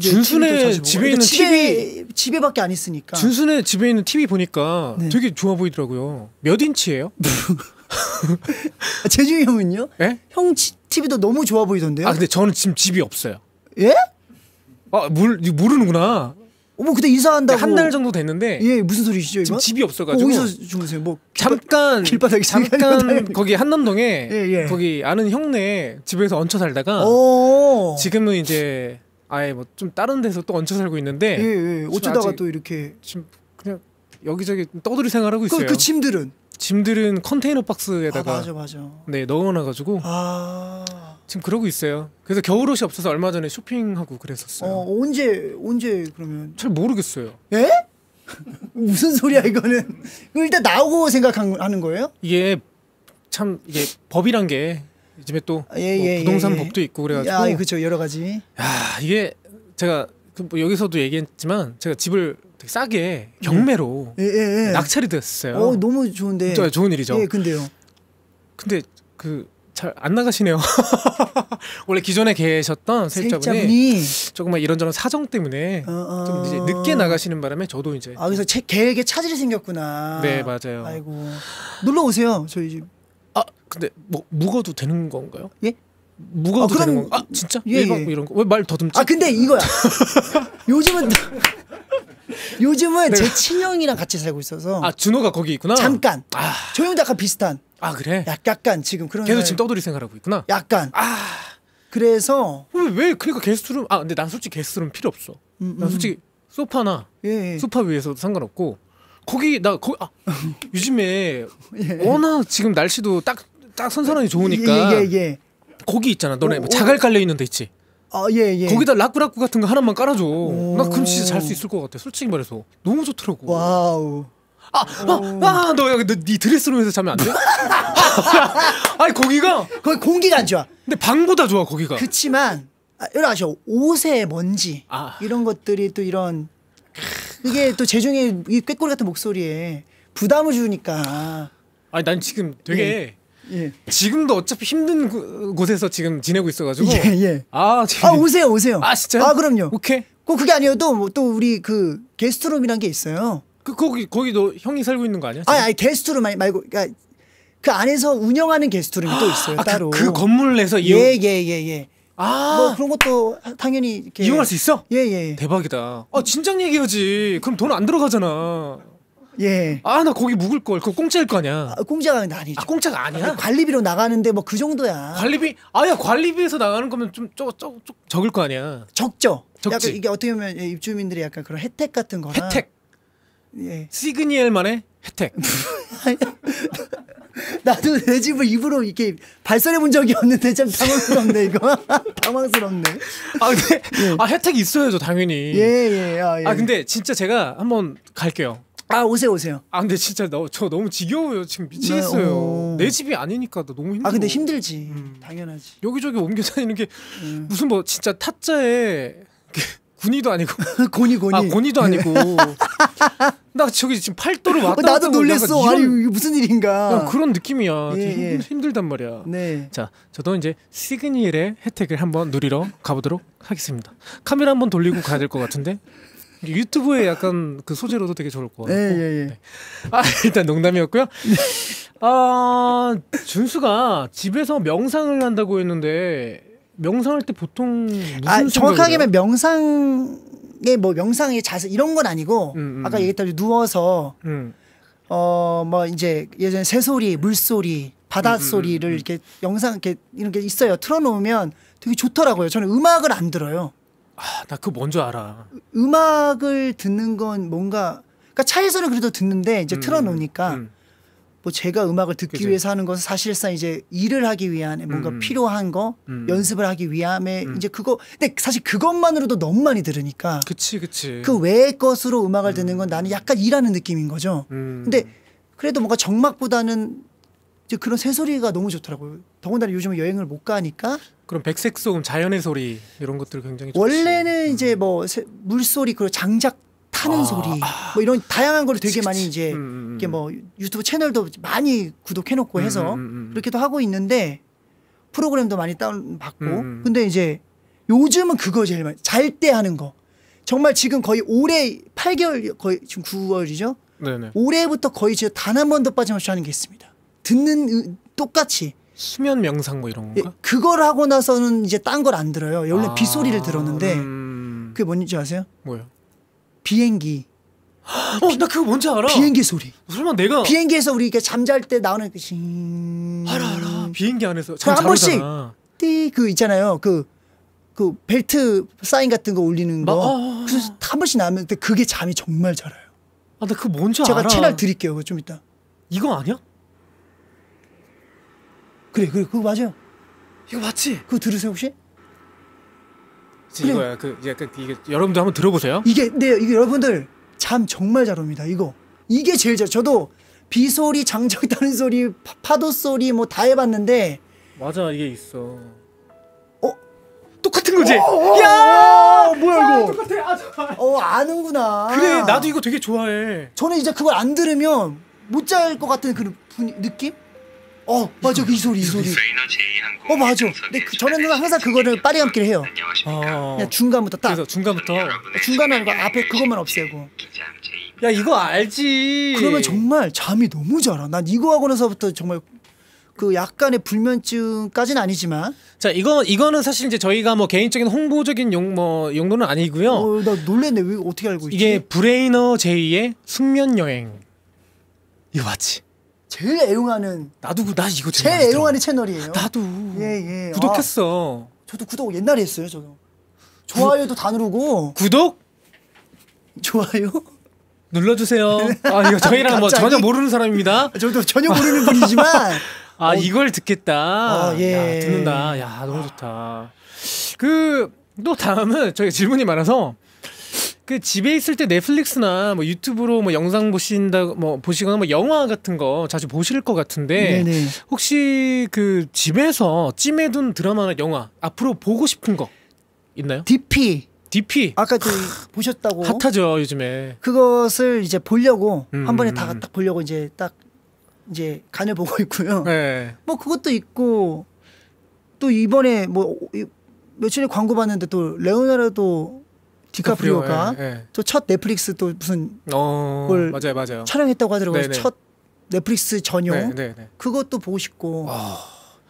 준순의 집에 있는 TV 그러니까 집에밖에 안 있으니까. 준순의 집에 있는 TV 보니까 네. 되게 좋아 보이더라고요. 몇 인치예요? 재중이 형은요? 예? 형 지, TV도 너무 좋아 보이던데요? 아 근데 저는 지금 집이 없어요. 예? 아, 물 모르는구나. 어머 그때 이사한다고 네, 한달 정도 됐는데 예 무슨 소리시죠 지금 집이 없어가지고 어, 디서 주무세요? 뭐 길바, 잠깐 길바닥에 잠깐 거기 한남동에 예, 예. 거기 아는 형네 집에서 얹혀 살다가 어. 지금은 이제 아예 뭐 좀 다른 데서 또 얹혀 살고 있는데 예, 예. 어쩌다가 또 이렇게 지금 그냥 여기저기 떠돌이 생활하고 있어요. 그, 그 침들은 짐들은 컨테이너 박스에다가 아, 맞아, 맞아. 네 넣어놔가지고 아... 지금 그러고 있어요. 그래서 겨울옷이 없어서 얼마 전에 쇼핑하고 그랬었어요. 어, 언제 언제 그러면? 잘 모르겠어요. 예? 무슨 소리야 이거는? 일단 나오고 생각하는 거예요? 이게 참 이게 법이란 게 요즘에 또 아, 예, 뭐 예, 부동산 예, 법도 있고 그래가지고 아, 그렇죠 여러 가지. 야 이게 제가 그뭐 여기서도 얘기했지만 제가 집을 되게 싸게 경매로 예, 예, 예. 낙찰이 됐어요. 어, 너무 좋은데. 저, 좋은 일이죠. 예, 근데요. 근데 그 잘 안 나가시네요. 원래 기존에 계셨던 세입자분이... 조금만 이런저런 사정 때문에 어, 어... 좀 이제 늦게 나가시는 바람에 저도 이제 아 그래서 제 계획에 차질이 생겼구나. 네 맞아요. 아이고 놀러 오세요 저희 집. 아 근데 뭐 묵어도 되는 건가요? 예? 무거워 아, 그럼 아, 진짜 예, 예. 이런 거왜 말 더듬지? 아 근데 이거야. 요즘은 요즘은 내가... 제 친형이랑 같이 살고 있어서 아 준호가 거기 있구나. 잠깐. 아. 조용도 약간 비슷한. 아 그래? 약간 지금 그런. 계속 지금 떠돌이 생각하고 있구나. 약간. 아 그래서 왜, 왜 그러니까 게스트룸 아 근데 난 솔직히 게스트룸 필요 없어. 음, 음. 난 음. 솔직히 소파나 예, 예. 소파 위에서도 상관없고 거기 나 거기 아 요즘에 예. 워낙 지금 날씨도 딱 딱선선하니 예, 좋으니까. 예, 예, 예. 고기 있잖아. 너네 오, 자갈 깔려 있는 데 있지. 아, 예, 예. 거기다 락구락구 같은 거 하나만 깔아줘. 오. 나 그럼 진짜 잘수 있을 것 같아. 솔직히 말해서 너무 좋더라고. 와우. 아, 어, 아, 너 여기 너네 드레스룸에서 자면 안 돼? 아니 거기가 거기 공기가 안 좋아. 근데 방보다 좋아 거기가. 그치만 아, 여러 아시죠 옷에 먼지 아. 이런 것들이 또 이런 이게 또 재중의 이 꾀꼬리 같은 목소리에 부담을 주니까. 아니 난 지금 되게 예. 예. 지금도 어차피 힘든 곳에서 지금 지내고 있어가지고 예, 예. 아, 아 오세요 오세요 아 진짜요? 아 그럼요 오케이 꼭 그게 아니어도 뭐 또 우리 그 게스트룸이란 게 있어요 그 거기 거기 도 형이 살고 있는 거 아니야? 아니, 아니 게스트룸 아니, 말고 그러니까 그 안에서 운영하는 게스트룸이 또 있어요 아, 그, 따로 그, 그 건물에서 예예예 예, 예, 예. 아, 뭐 그런 것도 당연히 이용할수 있어? 예, 예. 대박이다. 아, 진작 얘기하지. 그럼 돈 안 들어가잖아. 예. 아 나거기 묵을 걸. 그거 공짜일 거 아니야. 아, 공짜가 아니죠. 아, 공짜가 아니야? 아, 그 관리비로 나가는데 뭐 그 정도야. 관리비 아야 관리비에서 나가는 거면 좀적적 적을 거 아니야. 적죠. 적지. 약간 이게 어떻게 보면 입주민들이 약간 그런 혜택 같은 거나 혜택. 예. 시그니엘만의 혜택. 나도 내 집을 입으로 이렇게 발설해 본 적이 없는데 참 당황스럽네 이거 당황스럽네. 아 근데 예. 아 혜택이 있어야죠 당연히. 예 예, 아, 예. 아 근데 진짜 제가 한번 갈게요. 아 오세요 오세요. 아 근데 진짜 너, 저 너무 지겨워요 지금 네, 미치겠어요. 네, 내 집이 아니니까 너무 힘들어. 아 근데 힘들지 음. 당연하지. 여기저기 옮겨 다니는 게 음. 무슨 뭐 진짜 타짜에 군이도 아니고 고니 고니 아 고니도 아니고 나 저기 지금 팔도를 왔다 갔다 나도 놀랬어 아니 무슨 일인가 그런 느낌이야 예, 힘들, 예. 힘들단 말이야 네. 자 저도 이제 시그니엘의 혜택을 한번 누리러 가보도록 하겠습니다 카메라 한번 돌리고 가야 될 것 같은데 유튜브에 약간 그 소재로도 되게 좋을 것 같고. 예, 예, 예. 네. 아, 일단 농담이었고요. 아, 준수가 집에서 명상을 한다고 했는데 명상할 때 보통 무슨 아, 정확하게 는 명상의 뭐 명상의 자세 이런 건 아니고 음, 음. 아까 얘기했다시피 누워서 음. 어뭐 이제 예전에 새소리, 물소리, 바닷소리를 음, 음, 음, 이렇게 영상 이렇게 이런 게 있어요. 틀어 놓으면 되게 좋더라고요. 저는 음악을 안 들어요. 아, 나 그거 뭔 줄 알아. 음악을 듣는 건 뭔가 그러니까 차에서는 그래도 듣는데 이제 음, 틀어 놓으니까 음, 음. 뭐 제가 음악을 듣기 그치? 위해서 하는 것은 사실상 이제 일을 하기 위한 뭔가 음. 음. 필요한 거 음. 연습을 하기 위함에 이제 그거 근데 사실 그것만으로도 너무 많이 들으니까 그치 그치 그 외의 것으로 음악을 듣는 건 나는 약간 일하는 느낌인 거죠 근데 그래도 뭔가 정막보다는 이제 그런 새소리가 너무 좋더라고요. 더군다나 요즘은 여행을 못 가니까. 그럼 백색 소음, 자연의 소리 이런 것들 굉장히 좋지. 원래는 음. 이제 뭐 물소리 그리고 장작 타는 아, 소리 아. 뭐 이런 다양한 걸 되게 그치, 많이 이제 음, 음, 음. 이게 뭐 유튜브 채널도 많이 구독해 놓고 음, 해서 음, 그렇게도 하고 있는데 프로그램도 많이 다운 받고 근데 이제 요즘은 그거 제일 많이 잘 때 하는 거. 정말 지금 거의 올해 8개월 거의 지금 9월이죠. 네네. 올해부터 거의 제단한 번도 빠짐없이 하는 게 있습니다. 듣는 똑같이 수면 명상 뭐 이런 건가? 예, 그걸 하고 나서는 이제 딴 걸 안 들어요. 원래 아... 빗소리를 들었는데 음... 그게 뭔지 아세요? 뭐요? 비행기. 어, 비... 나 그거 뭔지 알아. 비행기 소리. 설마 내가 비행기에서 우리 이렇게 잠잘 때 나오는 그 징. 알아 알아. 비행기 안에서 잠한 번씩 띠그 있잖아요. 그그 그 벨트 사인 같은 거 올리는 거. 마... 어, 어, 어... 그래서 한 번씩 나면 그게 잠이 정말 잘 와요. 아, 나 그거 뭔지 제가 알아. 제가 채널 드릴게요. 좀 이따. 이거 아니야? 그래, 그래, 그거 맞아요. 이거 맞지? 그거 들으세요 혹시? 이거야, 그 약간 그, 이게 여러분도 한번 들어보세요. 이게 네, 이게 여러분들 잠 정말 잘 옵니다. 이거 이게 제일 잘. 저도 비 소리, 장작 따는 소리, 파, 도 소리 뭐 다 해봤는데. 맞아, 이게 있어. 어? 똑같은 거지. 오, 어, 어, 야, 오, 뭐야 아, 이거? 똑같아. 아, 어, 아는구나. 그래, 나도 이거 되게 좋아해. 저는 이제 그걸 안 들으면 못잘것 같은 그런 분 느낌? 어 맞아 그 이 소리 이 소리. 어 맞아. 근데 그, 저는 항상 그거를 빠리 감기를 해요. 어. 그냥 중간부터 딱. 그래서 중간부터 중간 아니 앞에 그것만 없애고. 야 이거 알지. 그러면 정말 잠이 너무 잘 와. 난 이거 하고 나서부터 정말 그 약간의 불면증까지는 아니지만 자 이거 이거는 사실 이제 저희가 뭐 개인적인 홍보적인 용 뭐 용도는 아니고요. 어, 나 놀랬네 왜 어떻게 알고 있지? 이게 브레이너 제이의 숙면 여행 이거 맞지? 제일 애용하는 나도 그- 나 이거 제일 많이 애용하는 채널이에요. 나도 예, 예. 구독했어. 아, 저도 구독 옛날에 했어요. 저도 좋아요도 다 누르고 구독 좋아요. 눌러주세요. 아 이거 저희랑 뭐 전혀 모르는 사람입니다. 저도 전혀 모르는 분이지만 아 어. 이걸 듣겠다. 아, 예. 야, 듣는다. 야 너무 좋다. 그 또 다음은 저희 질문이 많아서 그 집에 있을 때 넷플릭스나 뭐 유튜브로 뭐 영상 보신다 뭐 보시거나 뭐 영화 같은 거 자주 보실 것 같은데 네네. 혹시 그 집에서 찜해둔 드라마나 영화 앞으로 보고 싶은 거 있나요? DP DP 아까 그 보셨다고 핫하죠 요즘에 그것을 이제 보려고 음. 한 번에 다딱 음. 보려고 이제 딱 이제 간을 보고 있고요. 네. 뭐 그것도 있고 또 이번에 뭐 며칠에 광고 봤는데 또 레오나르도 디카프리오가 예, 예. 또첫 넷플릭스 또 무슨 어, 뭘 맞아요, 맞아요. 촬영했다고 하더라고요. 네네. 첫 넷플릭스 전용 네네. 네, 네. 그것도 보고 싶고 어... 아.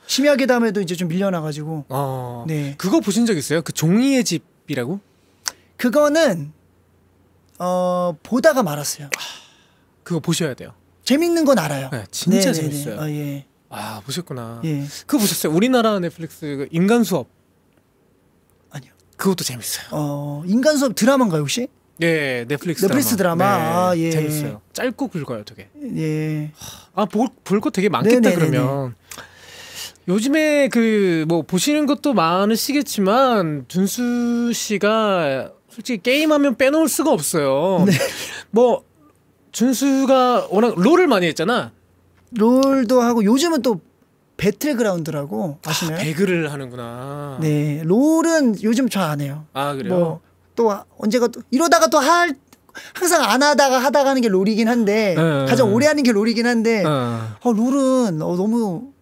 심야 괴담에도 이제 좀 밀려나가지고 어... 네 그거 보신 적 있어요? 그 종이의 집이라고? 그거는 어 보다가 말았어요. 아, 그거 보셔야 돼요. 재밌는 건 알아요. 네, 진짜 네네네. 네, 재밌어요. 아, 예. 아 보셨구나. 예. 그거 보셨어요? 우리나라 넷플릭스 그 인간 수업. 그것도 재밌어요. 어, 인간 수업 드라마인가요, 혹시? 예, 네, 넷플릭스, 넷플릭스 드라마. 드라마. 네, 아, 예. 재밌어요. 짧고 굵어요, 되게. 예. 아, 볼거 되게 많겠다 네네네네. 그러면. 요즘에 그 뭐 보시는 것도 많으시겠지만 준수 씨가 솔직히 게임하면 빼놓을 수가 없어요. 네. 뭐 준수가 워낙 롤을 많이 했잖아. 롤도 하고 요즘은 또 배틀그라운드라고 아, 아시나요? 아, 배그를 하는구나. 네, 롤은 요즘 잘 안 해요. 아 그래요? 뭐 또 언제가 또 이러다가 또 할 항상 안 하다가 하다가 하는 게 롤이긴 한데 에, 네, 네, 네. 가장 에, 오래 하는 게 롤이긴 한데 어, 롤은 어, 너무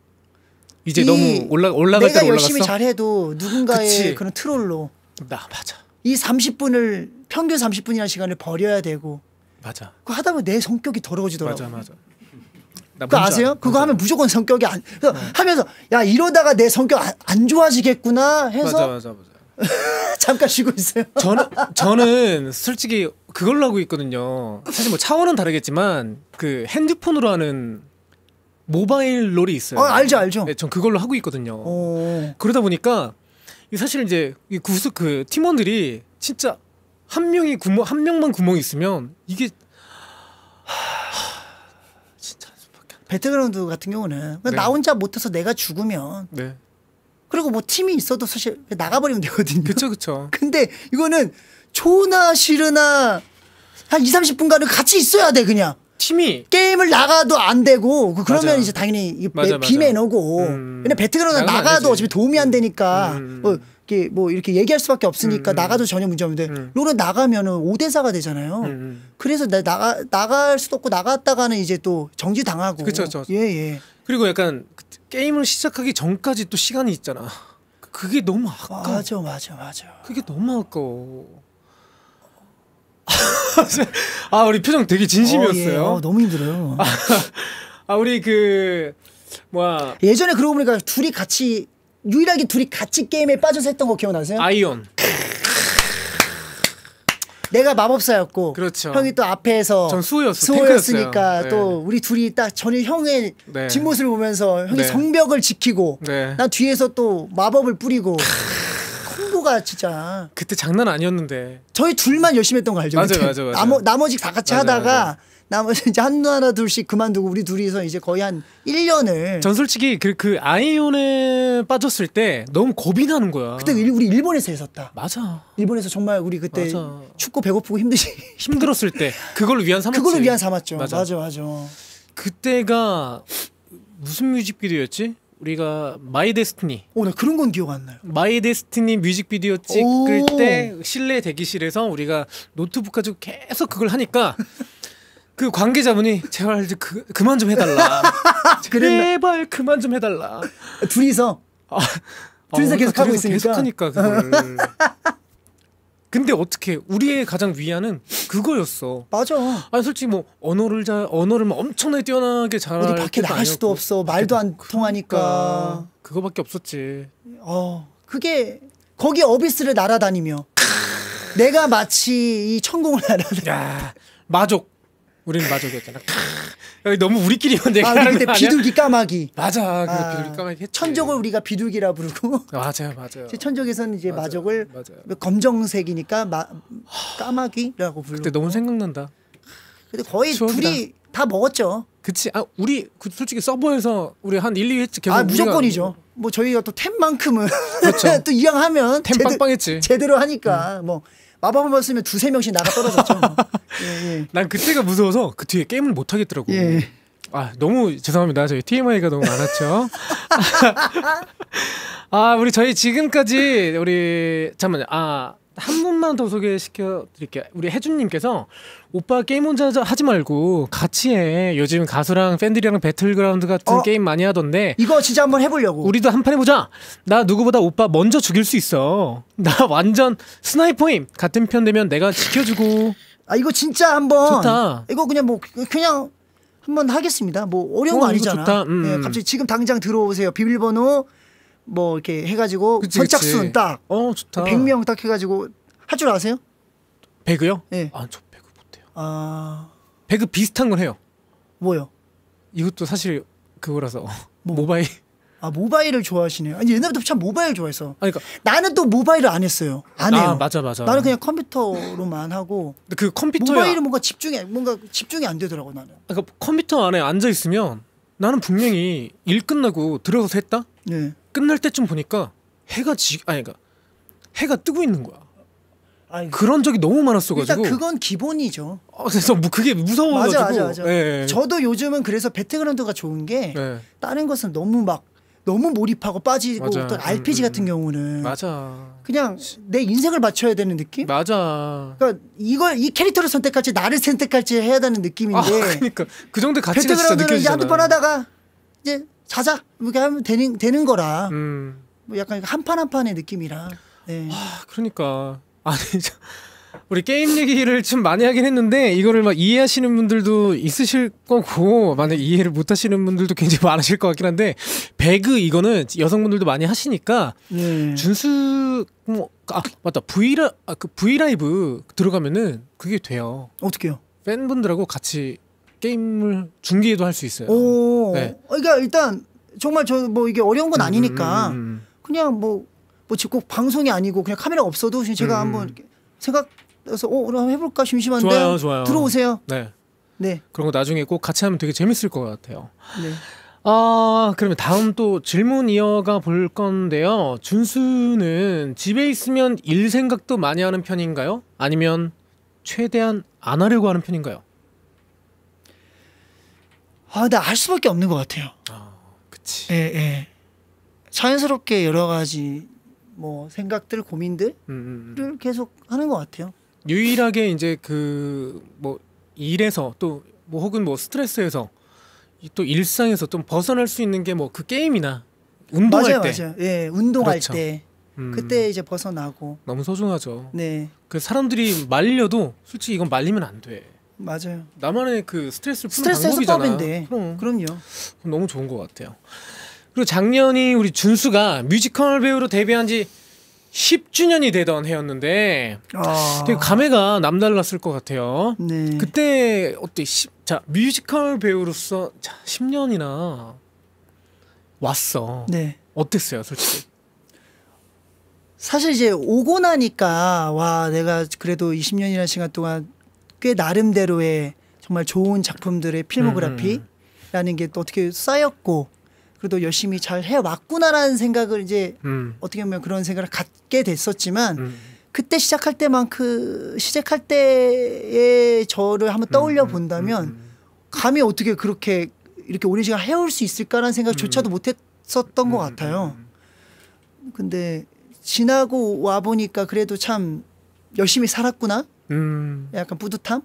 이제 너무 올라 올라갈 내가 열심히 잘해도 누군가의 그치. 그런 트롤로 나 맞아. 이 30분을 평균 30분이라는 시간을 버려야 되고 맞아. 그 하다 보면 내 성격이 더러워지더라고. 맞아 맞아. 그거 아세요? 그거 맞아. 하면 무조건 성격이 안 네. 하면서 야 이러다가 내 성격 안, 안 좋아지겠구나 해서 맞아, 맞아, 잠깐 쉬고 있어요. 저는 저는 솔직히 그걸로 하고 있거든요. 사실 뭐 차원은 다르겠지만 그 핸드폰으로 하는 모바일 롤이 있어요. 아, 알죠, 알죠. 네, 전 그걸로 하고 있거든요. 오. 어. 그러다 보니까 사실 이제 이 구수 그 팀원들이 진짜 한 명이 구멍 한 명만 구멍이 있으면 이게 배틀그라운드 같은 경우는 네. 나 혼자 못해서 내가 죽으면 네. 그리고 뭐 팀이 있어도 사실 나가버리면 되거든요. 그쵸 그쵸. 근데 이거는 좋으나 싫으나 한 2, 30분간은 같이 있어야 돼 그냥. 팀이 게임을 나가도 안 되고 그 그러면 맞아. 이제 당연히 맞아, 맞에 넣고 음... 근데 배틀그라운드 나가도 어차피 도움이 안 음. 되니까 음... 뭐 이렇게 뭐 이렇게 얘기할 수밖에 없으니까 음, 음. 나가도 전혀 문제 없는데 음. 롤에 나가면은 5대사가 되잖아요. 음, 음, 그래서 나 나가 나갈 수도 없고 나갔다가는 이제 또 정지 당하고. 그렇죠. 예, 예. 그리고 약간 게임을 시작하기 전까지 또 시간이 있잖아. 그, 그게 너무 아까워. 맞아, 맞아, 맞아. 그게 너무 아까워. 아, 우리 표정 되게 진심이었어요. 어, 예. 어, 너무 힘들어요. 아, 우리 그 뭐야 예전에 그러고 보니까 둘이 같이 유일하게 둘이 같이 게임에 빠져서 했던 거 기억나세요? 아이온. 내가 마법사였고 그렇죠. 형이 또 앞에서 전 수호였어, 수호였으니까 네. 또 우리 둘이 딱 전일 형의 네. 뒷모습을 보면서 형이 네. 성벽을 지키고 난 네. 뒤에서 또 마법을 뿌리고 콤보가 진짜 그때 장난 아니었는데 저희 둘만 열심히 했던 거 알죠? 맞아요 맞아요 맞아. 나머, 지다 같이 맞아 하다가 맞아 나머지 이제 한두 하나 둘씩 그만두고 우리 둘이서 이제 거의 한 1년을 전 솔직히 그, 그 아이온에 빠졌을 때 너무 겁이 나는 거야. 그때 우리 일본에서 했었다. 맞아. 일본에서 정말 우리 그때 맞아. 춥고 배고프고 힘드시 힘들었을 때 그걸 위한 삼았지. 그걸 위한 삼았죠. 맞아. 맞아 맞아. 그때가 무슨 뮤직비디오였지? 우리가 마이 데스티니. 오, 나 그런 건 기억 안 나요. 마이 데스티니 뮤직비디오 찍을 때 실내 대기실에서 우리가 노트북 가지고 계속 그걸 하니까 그 관계자분이 제발 그, 그만 좀 해달라. 제발 그만 좀 해달라. 둘이서 아, 둘이서 어, 계속 하고 있으니까. 계속 하니까 그걸. 근데 어떻게 우리의 가장 위안은 그거였어. 맞아. 아니 솔직히 뭐 언어를 잘 언어를 뭐 엄청나게 뛰어나게 잘 어디 밖에 나갈 아니었고. 수도 없어. 말도 안 그러니까, 통하니까. 그거밖에 없었지. 어. 그게 거기 어비스를 날아다니며 내가 마치 이 천공을 날아다. 야. 마족. 우리는 마족이었잖아. 너무 우리끼리만 아, 얘기하는 아, 우리 비둘기 까마귀. 맞아. 그 아, 비둘기 까마귀 천적을 우리가 비둘기라 부르고. 맞아요, 맞아요. 천적에서는 이제 맞아요, 마족을 맞아요. 검정색이니까 마, 까마귀라고 부르 그때 너무 생각난다. 근데 거의 추억이다. 둘이 다 먹었죠. 그치. 아 우리 그 솔직히 서버에서 우리 한 1, 2회 계속 아 무조건이죠. 뭐 저희가 또 템만큼은 그렇죠. 또 이왕 하면 템 빵빵했지. 제대로 하니까 음. 뭐 마법을 으면 두세 명씩 나가 떨어졌죠. 예, 예. 난 그때가 무서워서 그 뒤에 게임을 못 하겠더라고. 예. 아 너무 죄송합니다. 저희 TMI가 너무 많았죠. 아 우리 저희 지금까지 우리 잠깐만요. 아한 분만 더 소개시켜 드릴게요. 우리 혜준님께서 오빠 게임 혼자 하지 말고 같이 해. 요즘 가수랑 팬들이랑 배틀그라운드 같은 어, 게임 많이 하던데 이거 진짜 한번 해보려고. 우리도 한 판 해보자. 나 누구보다 오빠 먼저 죽일 수 있어. 나 완전 스나이퍼임. 같은 편 되면 내가 지켜주고. 아 이거 진짜 한번 좋다. 이거 그냥 뭐 그냥 한번 하겠습니다. 뭐 어려운 어, 거 아니잖아. 좋다. 음. 네, 갑자기 지금 당장 들어오세요. 비밀번호 뭐 이렇게 해가지고 선착순 딱. 어 좋다. 100명 딱 해가지고 할 줄 아세요? 배그요? 예. 네. 아, 아저 배그 못해요. 아 배그 비슷한 건 해요. 뭐요? 이것도 사실 그거라서 뭐. 모바일. 아 모바일을 좋아하시네요. 아니 옛날부터 참 모바일 좋아했어 아니, 그러니까 나는 또 모바일을 안 했어요. 안 아, 해요. 아, 맞아 맞아. 나는 그냥 컴퓨터로만 하고. 근데 그 컴퓨터 모바일은 뭔가 집중이 뭔가 집중이 안 되더라고 나는. 아, 그러니까 컴퓨터 안에 앉아 있으면 나는 분명히 일 끝나고 들어가서 했다. 네. 끝날 때쯤 보니까 해가 지 아니 그니까 해가 뜨고 있는 거야. 아니, 그런 적이 너무 많았어가지고 일단 그건 기본이죠. 어, 그래서 뭐 그게 무서워가지고. 맞아, 맞아, 맞아. 예, 예. 저도 요즘은 그래서 배틀그라운드가 좋은 게 예. 다른 것은 너무 막 너무 몰입하고 빠지고 맞아. 어떤 RPG 음, 음. 같은 음. 경우는 맞아. 그냥 내 인생을 맞춰야 되는 느낌? 맞아. 그러니까 이걸 이 캐릭터를 선택할지 나를 선택할지 해야 되는 느낌인데. 아, 그러니까 그 정도 가치가 배틀그라운드는 이제 한두 번 하다가 이제 자작 이렇게 하면 되는 되는 거라 음. 뭐 약간 한판 한 판의 느낌이라 네. 아, 그러니까 아니 저, 우리 게임 얘기를 좀 많이 하긴 했는데 이거를 막 이해하시는 분들도 있으실 거고 만약 이해를 못 하시는 분들도 굉장히 많으실 것 같긴 한데 배그 이거는 여성분들도 많이 하시니까 네. 준수 뭐아 맞다 브이라 아, 그 브이라이브 들어가면은 그게 돼요 어떻게요 팬분들하고 같이 게임을 중계도 할 수 있어요. 오, 네. 어, 그러니까 일단 정말 저 뭐 이게 어려운 건 음, 아니니까 음. 음, 음. 그냥 뭐뭐 뭐 지금 방송이 아니고 그냥 카메라 없어도 제가 음. 한번 생각해서 어 그럼 해볼까 심심한데 좋아요, 좋아요. 들어오세요. 네. 네. 그런 거 나중에 꼭 같이 하면 되게 재밌을 것 같아요. 네. 아 그러면 다음 또 질문 이어가 볼 건데요. 준수는 집에 있으면 일 생각도 많이 하는 편인가요? 아니면 최대한 안 하려고 하는 편인가요? 아, 나 알 수밖에 없는 것 같아요. 아, 그치. 예, 예. 자연스럽게 여러 가지 뭐 생각들, 고민들을 음, 음. 음. 계속 하는 것 같아요. 유일하게 이제 그 뭐 일에서 또 뭐 혹은 뭐 스트레스에서 또 일상에서 좀 벗어날 수 있는 게 뭐 그 게임이나 운동할 맞아요, 때, 맞아요. 예, 운동할 그렇죠. 때. 음. 그때 이제 벗어나고 너무 소중하죠. 네. 그 사람들이 말려도 솔직히 이건 말리면 안 돼. 맞아요. 나만의 그 스트레스를 푸는 스트레스 방법이잖아. 그럼. 그럼요. 그럼 너무 좋은 것 같아요. 그리고 작년이 우리 준수가 뮤지컬 배우로 데뷔한 지 10주년이 되던 해였는데 아... 되게 감회가 남달랐을 것 같아요. 네. 그때 어때? 1자 뮤지컬 배우로서 자 10년이나 왔어. 네. 어땠어요, 솔직히? 사실 이제 오고 나니까 와 내가 그래도 20년이라는 시간 동안 꽤 나름대로의 정말 좋은 작품들의 필모그래피라는 음, 음, 음. 게또 어떻게 쌓였고 그래도 열심히 잘 해왔구나라는 생각을 이제 음. 어떻게 보면 그런 생각을 갖게 됐었지만 음. 그때 시작할 때만큼 그 시작할 때의 저를 한번 떠올려 본다면 감히 어떻게 그렇게 이렇게 오랜 시간 해올 수 있을까라는 생각조차도 못했었던 것 같아요. 근데 지나고 와 보니까 그래도 참 열심히 살았구나. 음. 약간 뿌듯함이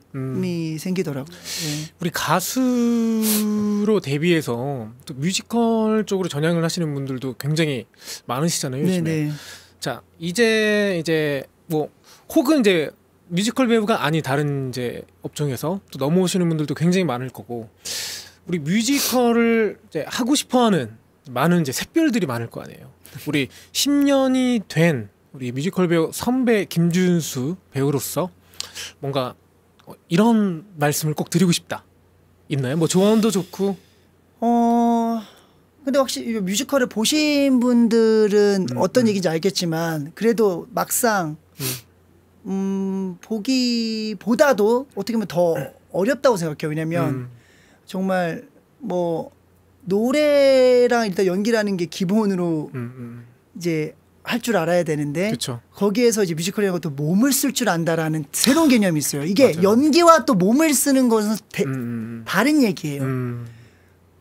음. 생기더라고요. 예. 우리 가수로 데뷔해서 또 뮤지컬 쪽으로 전향을 하시는 분들도 굉장히 많으시잖아요. 요즘에. 네네. 자 이제 이제 뭐 혹은 이제 뮤지컬 배우가 아닌 다른 이제 업종에서 또 넘어오시는 분들도 굉장히 많을 거고 우리 뮤지컬을 이제 하고 싶어하는 많은 이제 샛별들이 많을 거 아니에요. 우리 10년이 된 우리 뮤지컬 배우 선배 김준수 배우로서 뭔가 이런 말씀을 꼭 드리고 싶다 있나요? 뭐 조언도 좋고. 어. 근데 확실히 뮤지컬을 보신 분들은 음, 어떤 음. 얘기인지 알겠지만 그래도 막상 음, 음 보기보다도 어떻게 보면 더 어렵다고 생각해요. 왜냐면 음. 정말 뭐 노래랑 일단 연기라는 게 기본으로 음, 음. 이제 할줄 알아야 되는데 그쵸. 거기에서 이제 뮤지컬이라고 또 몸을 쓸 줄 안다라는 새로운 개념이 있어요. 이게 맞아요. 연기와 또 몸을 쓰는 것은 대, 음, 음, 음. 다른 얘기예요. 음.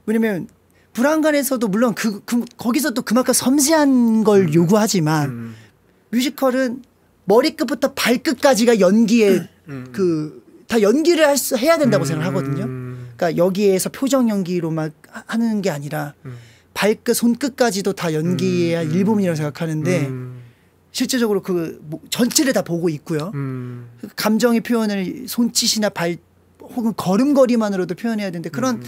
왜냐면 불안간에서도 물론 그, 그, 거기서 또 그만큼 섬세한 걸 음. 요구하지만 음. 뮤지컬은 머리끝부터 발끝까지가 연기에 그다 연기를 할수 해야 된다고 생각하거든요. 그러니까 여기에서 표정 연기로만 하는 게 아니라 발끝 손끝까지도 다 연기의 음, 음 일부분이라고 음. 생각하는데 음. 실제적으로 그뭐 전체를 다 보고 있고요. 음. 감정의 표현을 손짓이나 발 혹은 걸음걸이만으로도 표현해야 되는데 그런 음,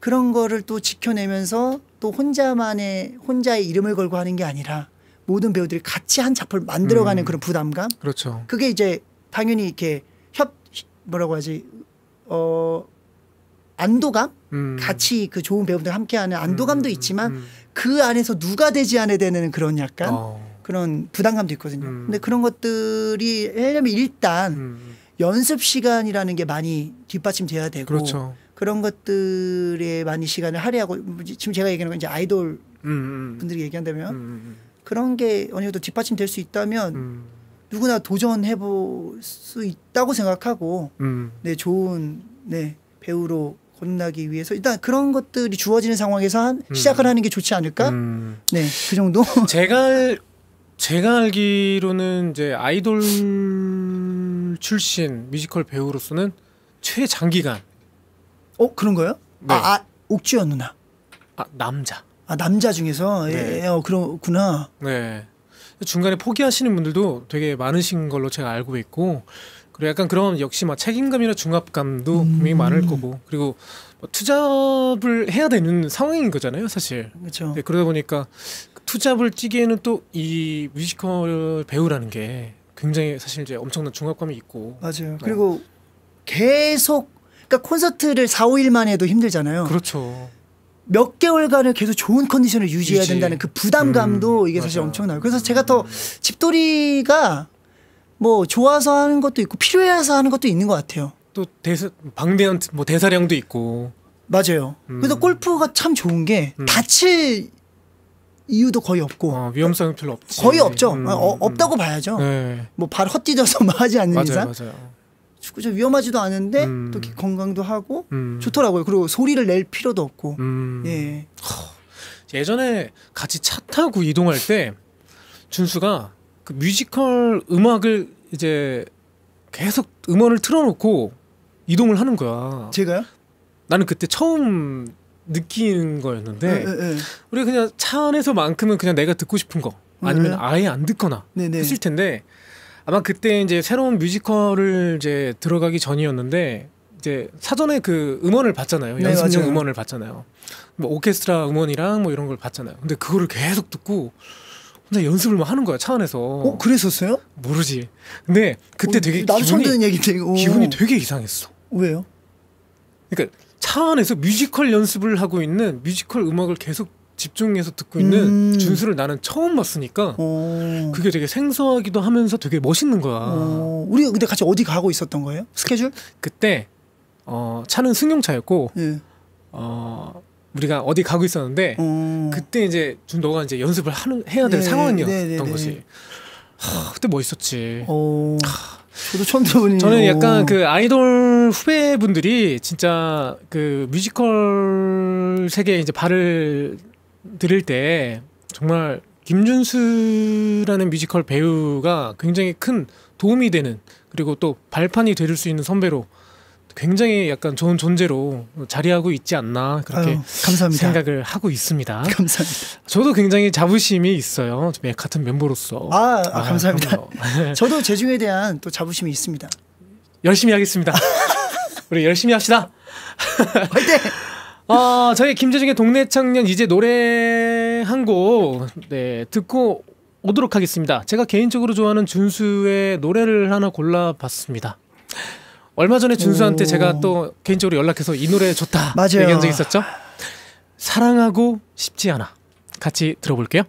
그런 거를 또 지켜내면서 또 혼자만의 혼자의 이름을 걸고 하는 게 아니라 모든 배우들이 같이 한 작품을 만들어가는 그런 부담감. 그렇죠. 그게 이제 당연히 이렇게 협 뭐라고 하지 어 안도감 음. 같이 그 좋은 배우들 함께하는 안도감도 음. 음 있지만 음, 음. 그 안에서 누가 되지 않아야 되는 그런 약간 어. 그런 부담감도 있거든요. 근데 그런 것들이 하려면 일단 연습 시간이라는 게 많이 뒷받침돼야 되고 그렇죠. 그런 것들에 많이 시간을 할애하고 지금 제가 얘기하는 건 이제 아이돌 분들이 얘기한다면 그런 게 어느 정도 뒷받침될 수 있다면 누구나 도전해 볼 수 있다고 생각하고 음. 네 좋은 네 배우로 혼나기 위해서 일단 그런 것들이 주어지는 상황에서 한, 음. 시작을 하는 게 좋지 않을까? 음. 네, 그 정도. 제가 제가 알기로는 이제 아이돌 출신 뮤지컬 배우로서는 최장기간. 어 그런가요? 네. 아, 아 옥주현 누나. 아 남자. 아 남자 중에서 예, 네. 예, 어 그렇구나. 네. 중간에 포기하시는 분들도 되게 많으신 걸로 제가 알고 있고 그리고 약간 그런 역시 막 책임감이나 중압감도 음. 분명히 많을 거고 그리고 뭐 투잡을 해야 되는 상황인 거잖아요 사실 그렇죠. 네, 그러다 보니까 투잡을 찌기에는 또 이 뮤지컬 배우라는 게 굉장히 사실 이제 엄청난 중압감이 있고 맞아요 어. 그리고 계속 그러니까 콘서트를 4, 5일만 해도 힘들잖아요 그렇죠 몇 개월간을 계속 좋은 컨디션을 유지해야 유지. 된다는 그 부담감도 음, 이게 사실 맞아. 엄청나요. 그래서 제가 음. 더 집돌이가 뭐 좋아서 하는 것도 있고 필요해서 하는 것도 있는 것 같아요. 또 대사 방대한 뭐 대사량도 있고. 맞아요. 음. 그래서 골프가 참 좋은 게 음. 다칠 이유도 거의 없고 어, 위험성 별로 없지. 거의 없죠. 음, 어, 음. 없다고 봐야죠. 네. 뭐발 헛디뎌서 뭐 하지 않는 맞아요, 이상. 맞아요. 축구장 위험하지도 않은데 음. 또 건강도 하고 음. 좋더라고요. 그리고 소리를 낼 필요도 없고. 음. 예. 허, 예전에 같이 차 타고 이동할 때 준수가 그 뮤지컬 음악을 이제 계속 음원을 틀어놓고 이동을 하는 거야. 제가요? 나는 그때 처음 느낀 거였는데 네, 네, 네. 우리 가 그냥 차 안에서만큼은 그냥 내가 듣고 싶은 거 네. 아니면 아예 안 듣거나 했을 텐데 아마 그때 이제 새로운 뮤지컬을 이제 들어가기 전이었는데 이제 사전에 그 음원을 봤잖아요. 네, 연습용 맞아요. 음원을 봤잖아요. 뭐 오케스트라 음원이랑 뭐 이런 걸 봤잖아요. 근데 그거를 계속 듣고 혼자 연습을 막 하는 거야 차 안에서. 어 그랬었어요? 모르지. 근데 그때 어, 되게 나도 처음 얘기인데 기분이 되게 이상했어. 왜요? 그러니까 차 안에서 뮤지컬 연습을 하고 있는 뮤지컬 음악을 계속 집중해서 듣고 있는 음. 준수를 나는 처음 봤으니까 오. 어. 그게 되게 생소하기도 하면서 되게 멋있는 거야. 어. 우리 근데 같이 어디 가고 있었던 거예요? 스케줄? 그, 그때 어, 차는 승용차였고 예. 어, 우리가 어디 가고 있었는데 오. 어. 그때 이제 좀 너가 이제 연습을 하는 해야 될 네, 상황이었던 네, 네, 것이 네. 하, 그때 멋있었지. 어. 하, 저도 처음 들어보는. 저는 약간 어. 그 아이돌 후배분들이 진짜 그 뮤지컬 세계에 이제 발을 들일 때 정말 김준수라는 뮤지컬 배우가 굉장히 큰 도움이 되는 그리고 또 발판이 될 수 있는 선배로 굉장히 약간 좋은 존재로 자리하고 있지 않나 그렇게 아유, 생각을 하고 있습니다. 감사합니다. 저도 굉장히 자부심이 있어요. 같은 멤버로서. 아, 아, 아 감사합니다. 저도 재중에 대한 또 자부심이 있습니다. 열심히 하겠습니다. 우리 열심히 합시다. 화이팅! 어, 저희 김재중의 동네 청년 이제 노래 한 곡 네, 듣고 오도록 하겠습니다. 제가 개인적으로 좋아하는 준수의 노래를 하나 골라봤습니다. 얼마 전에 준수한테 오. 제가 또 개인적으로 연락해서 이 노래 좋다 맞아요. 얘기한 적 있었죠? 사랑하고 싶지 않아. 같이 들어볼게요.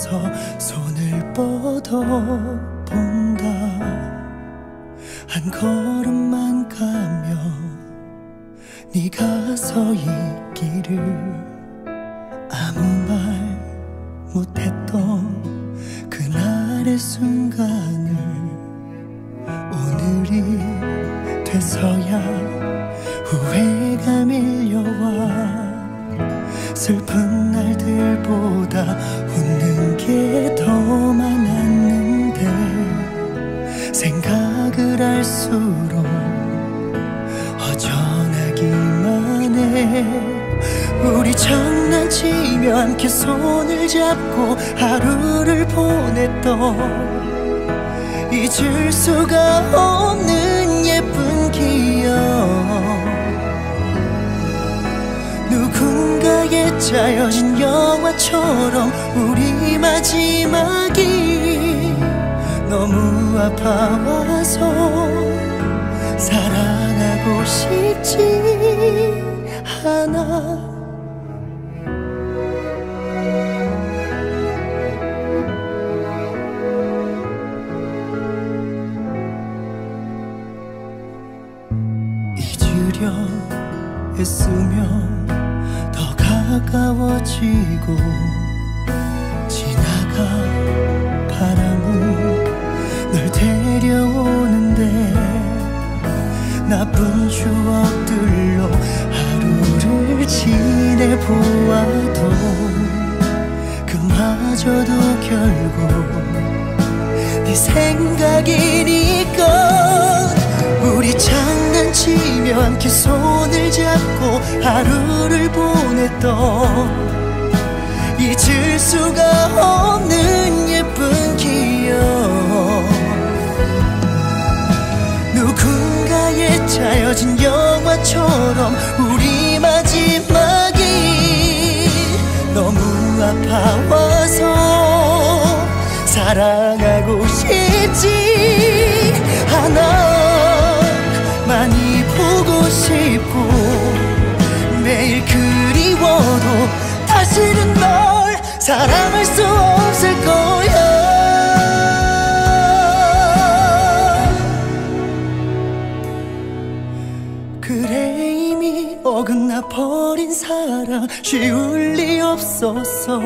서 손을 뻗어 본다 한 걸음만 가면 네가 서 있기를 아무 말 못했던 그날의 순간을 오늘이 돼서야 후회가 밀려와 슬픈 날수록 허전하기만 해 우리 장난치며 함께 손을 잡고 하루를 보냈던 잊을 수가 없는 예쁜 기억 누군가의 짜여진 영화처럼 우리 마지막이 너무 아파와서 사랑하고 싶지 않아 잊으려 했으면더 가까워지고 생각이니까 우리 장난치며 함께 손을 잡고 하루를 보냈던 잊을 수가 없는 예쁜 기억 누군가의 짜여진 영화처럼 우리 마지막이 너무 아파와서 사랑하고 싶지 않아 많이 보고 싶고 매일 그리워도 다시는 널 사랑할 수 없을 거야 그래 이미 어긋나 버린 사랑 쉬울 리 없었어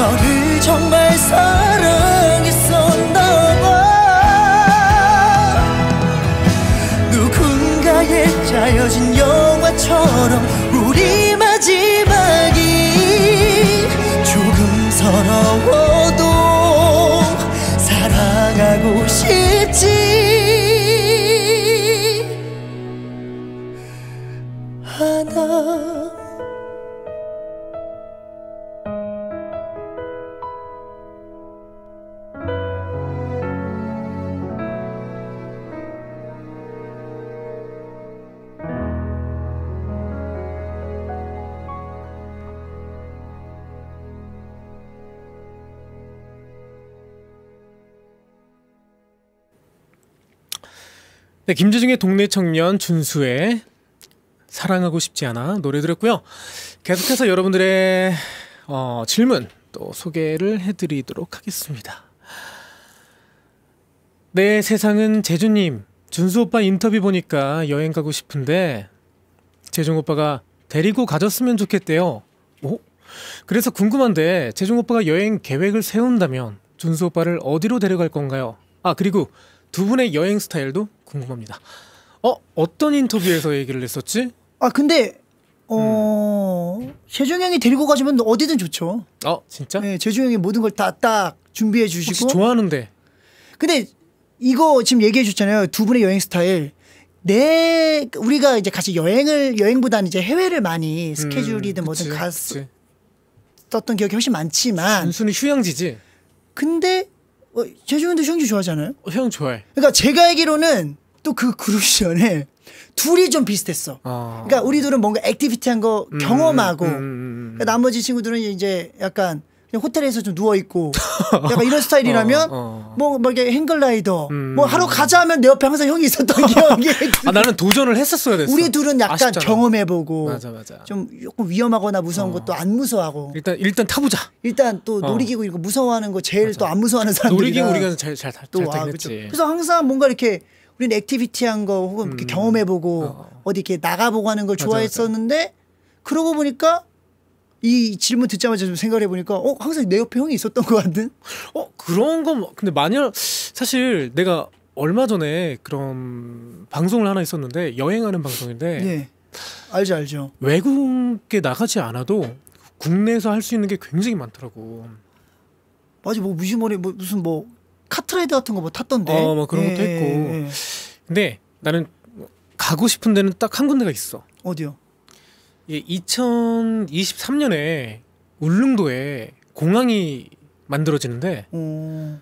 너를 정말 사랑했었나 봐 누군가의 짜여진 영화처럼 우리 마지막이 조금 서러워도 사랑하고 싶지 네, 김재중의 동네 청년 준수의 사랑하고 싶지 않아 노래 들었고요. 계속해서 여러분들의 어, 질문 또 소개를 해드리도록 하겠습니다. 네, 세상은 재준님 준수 오빠 인터뷰 보니까 여행 가고 싶은데 재준 오빠가 데리고 가졌으면 좋겠대요. 오? 그래서 궁금한데 재준 오빠가 여행 계획을 세운다면 준수 오빠를 어디로 데려갈 건가요? 아 그리고 두 분의 여행 스타일도 궁금합니다. 어 어떤 인터뷰에서 얘기를 했었지? 아 근데 어 음. 세종 형이 데리고 가시면 어디든 좋죠. 어 진짜? 네 재중 형이 모든 걸 다 딱 준비해 주시고. 좋아하는데. 근데 이거 지금 얘기해 주잖아요두 분의 여행 스타일. 내 네, 우리가 이제 같이 여행을 여행보다는 이제 해외를 많이 음, 스케줄이든 음, 뭐든 갔었던 기억이 훨씬 많지만 단순히 휴양지지. 근데 어, 재중도 휴양지 좋아하잖아요. 어, 휴양 좋아해. 그러니까 제가 알기로는 또그 그루션에 둘이 좀 비슷했어. 어. 그러니까 우리 둘은 뭔가 액티비티한 거 음, 경험하고 음, 음, 음. 그러니까 나머지 친구들은 이제 약간 그냥 호텔에서 좀 누워 있고 약간 이런 스타일이라면 어, 어. 뭐, 뭐 이렇게 행글라이더 음. 뭐하루 가자 하면 내 옆에 항상 형이 있었던 기억이. 아 나는 도전을 했었어야 됐어. 우리 둘은 약간 경험해보고 좀 조금 위험하거나 무서운 어. 것도 안 무서워하고. 일단 일단 타보자. 일단 또 어. 놀이기구 이거 무서워하는 거 제일 또 안 무서워하는 사람들. 놀이기구 우리가 잘잘또 잘, 잘, 잘 와, 그렇죠. 그래서 항상 뭔가 이렇게 우리는 액티비티한 거 혹은 음. 경험해보고 어. 디 이렇게 나가보고 하는 걸 맞아, 좋아했었는데 맞아. 그러고 보니까 이 질문 듣자마자 좀 생각해 보니까 어 항상 내 옆에 형이 있었던 것 같은 어 그런 건 근데 만약 사실 내가 얼마 전에 그런 방송을 하나 있었는데 여행하는 방송인데 네. 알죠 알죠 외국에 나가지 않아도 국내에서 할 수 있는 게 굉장히 많더라고 맞아 뭐 무시머리 뭐 무슨 뭐 카트라이드 같은 거 뭐 탔던데. 어, 막 뭐 그런 것도 예, 했고. 예, 예. 근데 나는 가고 싶은 데는 딱 한 군데가 있어. 어디요? 예, 2023년에 울릉도에 공항이 만들어지는데 오.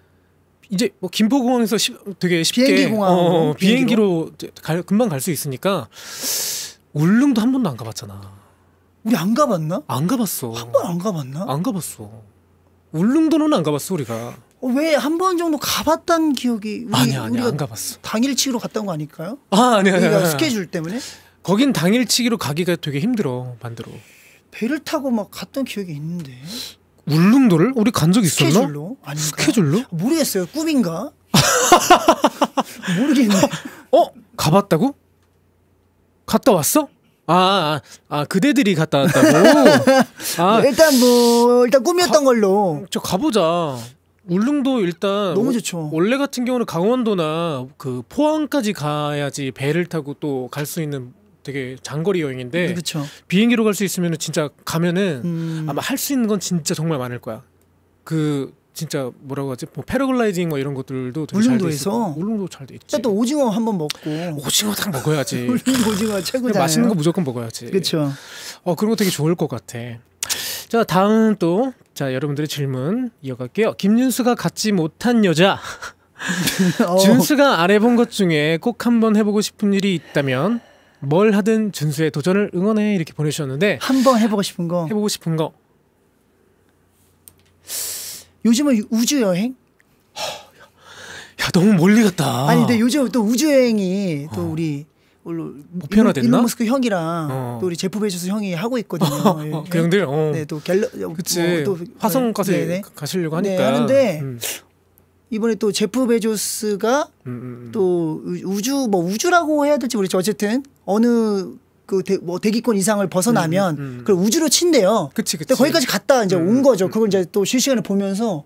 이제 뭐 김포공항에서 시, 되게 쉽게 비행기 공항 어, 어, 비행기로, 비행기로 갈, 금방 갈 수 있으니까 울릉도 한 번도 안 가봤잖아. 우리 안 가봤나? 안 가봤어. 한 번 안 가봤나? 안 가봤어. 울릉도는 안 가봤어 우리가. 어, 왜한 번 정도 가봤던 기억이 우리, 아니, 아니, 우리가 안 가봤어. 당일치기로 갔던 거 아닐까요? 아, 아니 아니. 우리가 스케줄 때문에? 거긴 당일치기로 가기가 되게 힘들어. 반대로. 배를 타고 막 갔던 기억이 있는데. 울릉도를 우리 간 적 있었나? 스케줄로? 아닌가? 스케줄로? 모르겠어요. 꿈인가? 모르겠네. 어? 가봤다고? 갔다 왔어? 아, 아, 아, 그대들이 갔다 왔다고. 아, 일단 뭐 일단 꿈이었던 가, 걸로. 저 가보자. 울릉도 일단 너무 좋죠. 원래 같은 경우는 강원도나 그 포항까지 가야지 배를 타고 또 갈 수 있는 되게 장거리 여행인데 음, 그쵸. 비행기로 갈 수 있으면 진짜 가면은 음. 아마 할 수 있는 건 진짜 정말 많을 거야. 그 진짜 뭐라고 하지? 뭐 패러글라이딩 뭐 이런 것들도 되게 울릉도에서 울릉도 잘돼 있지. 또 오징어 한번 먹고 오징어 딱 먹어야지. 울릉 오징어 최고잖 맛있는 거 무조건 먹어야지. 그렇죠. 어 그런 거 되게 좋을 것 같아. 자 다음 또자 여러분들의 질문 이어갈게요. 김윤수가 갖지 못한 여자. 어. 준수가 안 해본 것 중에 꼭 한번 해보고 싶은 일이 있다면 뭘 하든 준수의 도전을 응원해 이렇게 보내주셨는데 한 번 해보고 싶은 거 해보고 싶은 거 요즘은 우주 여행 야 너무 멀리 갔다 아니 근데 요즘 또 우주 여행이 또 어. 우리 보편화됐나? 뭐 뭐 일론 머스크 형이랑 어. 또 우리 제프 베조스 형이 하고 있거든요. 어, 그 형들. 어. 네, 또 갤러 어, 뭐 그치. 또 화성까지 네, 네. 가시려고 네, 하니까. 네, 하는데 음. 이번에 또 제프 베조스가 음, 음, 음, 또 우주 뭐 우주라고 해야 될지 모르겠죠. 어쨌든 어느 그 뭐 대, 기권 이상을 벗어나면 음, 음. 그걸 우주로 친대요. 그치, 그치. 근데 거기까지 갔다 이제 음, 온 음, 거죠. 음. 그걸 이제 또 실시간에 보면서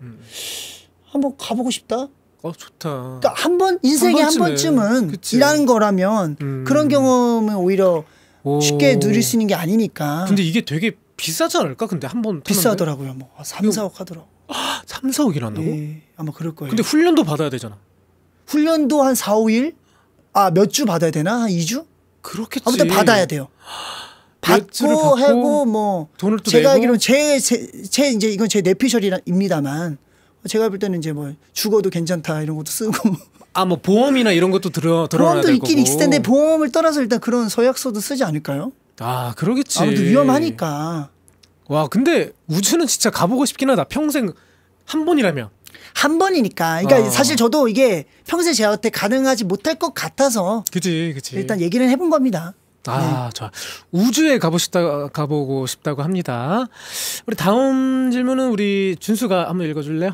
한번 가보고 싶다. 어 좋다. 그러니까 한번 인생에 한, 한 번쯤은 그치. 일하는 거라면 음. 그런 경험을 오히려 오. 쉽게 누릴 수 있는 게 아니니까. 근데 이게 되게 비싸지 않을까? 근데 한번 비싸더라고요. 뭐 3, 아, 4억 그 하더라고. 아, 3, 4억이라 다고 예, 아마 그럴 거예요. 근데 훈련도 받아야 되잖아. 훈련도 한 4, 5일? 아, 몇 주 받아야 되나? 한 2주? 그렇겠지. 아무튼 받아야 돼요. 받고, 받고 하고 뭐 돈을 또 제가 알기로는 제, 제, 제 이제 이건 제 내피셜입니다만 제가 볼 때는 이제 뭐 죽어도 괜찮다 이런 것도 쓰고 아 뭐 보험이나 이런 것도 들어 들어 보험도 있긴 거고. 있을 텐데 보험을 떠나서 일단 그런 서약서도 쓰지 않을까요? 아 그러겠지. 아무튼 위험하니까. 와 근데 우주는 진짜 가보고 싶긴 하다. 평생 한 번이라면. 한 번이니까. 그러니까 어. 사실 저도 이게 평생 제가 그때 가능하지 못할 것 같아서. 그지, 그지. 일단 얘기는 해본 겁니다. 아, 네. 좋아. 우주에 가고 싶다, 가보고 싶다고 합니다. 우리 다음 질문은 우리 준수가 한번 읽어줄래요?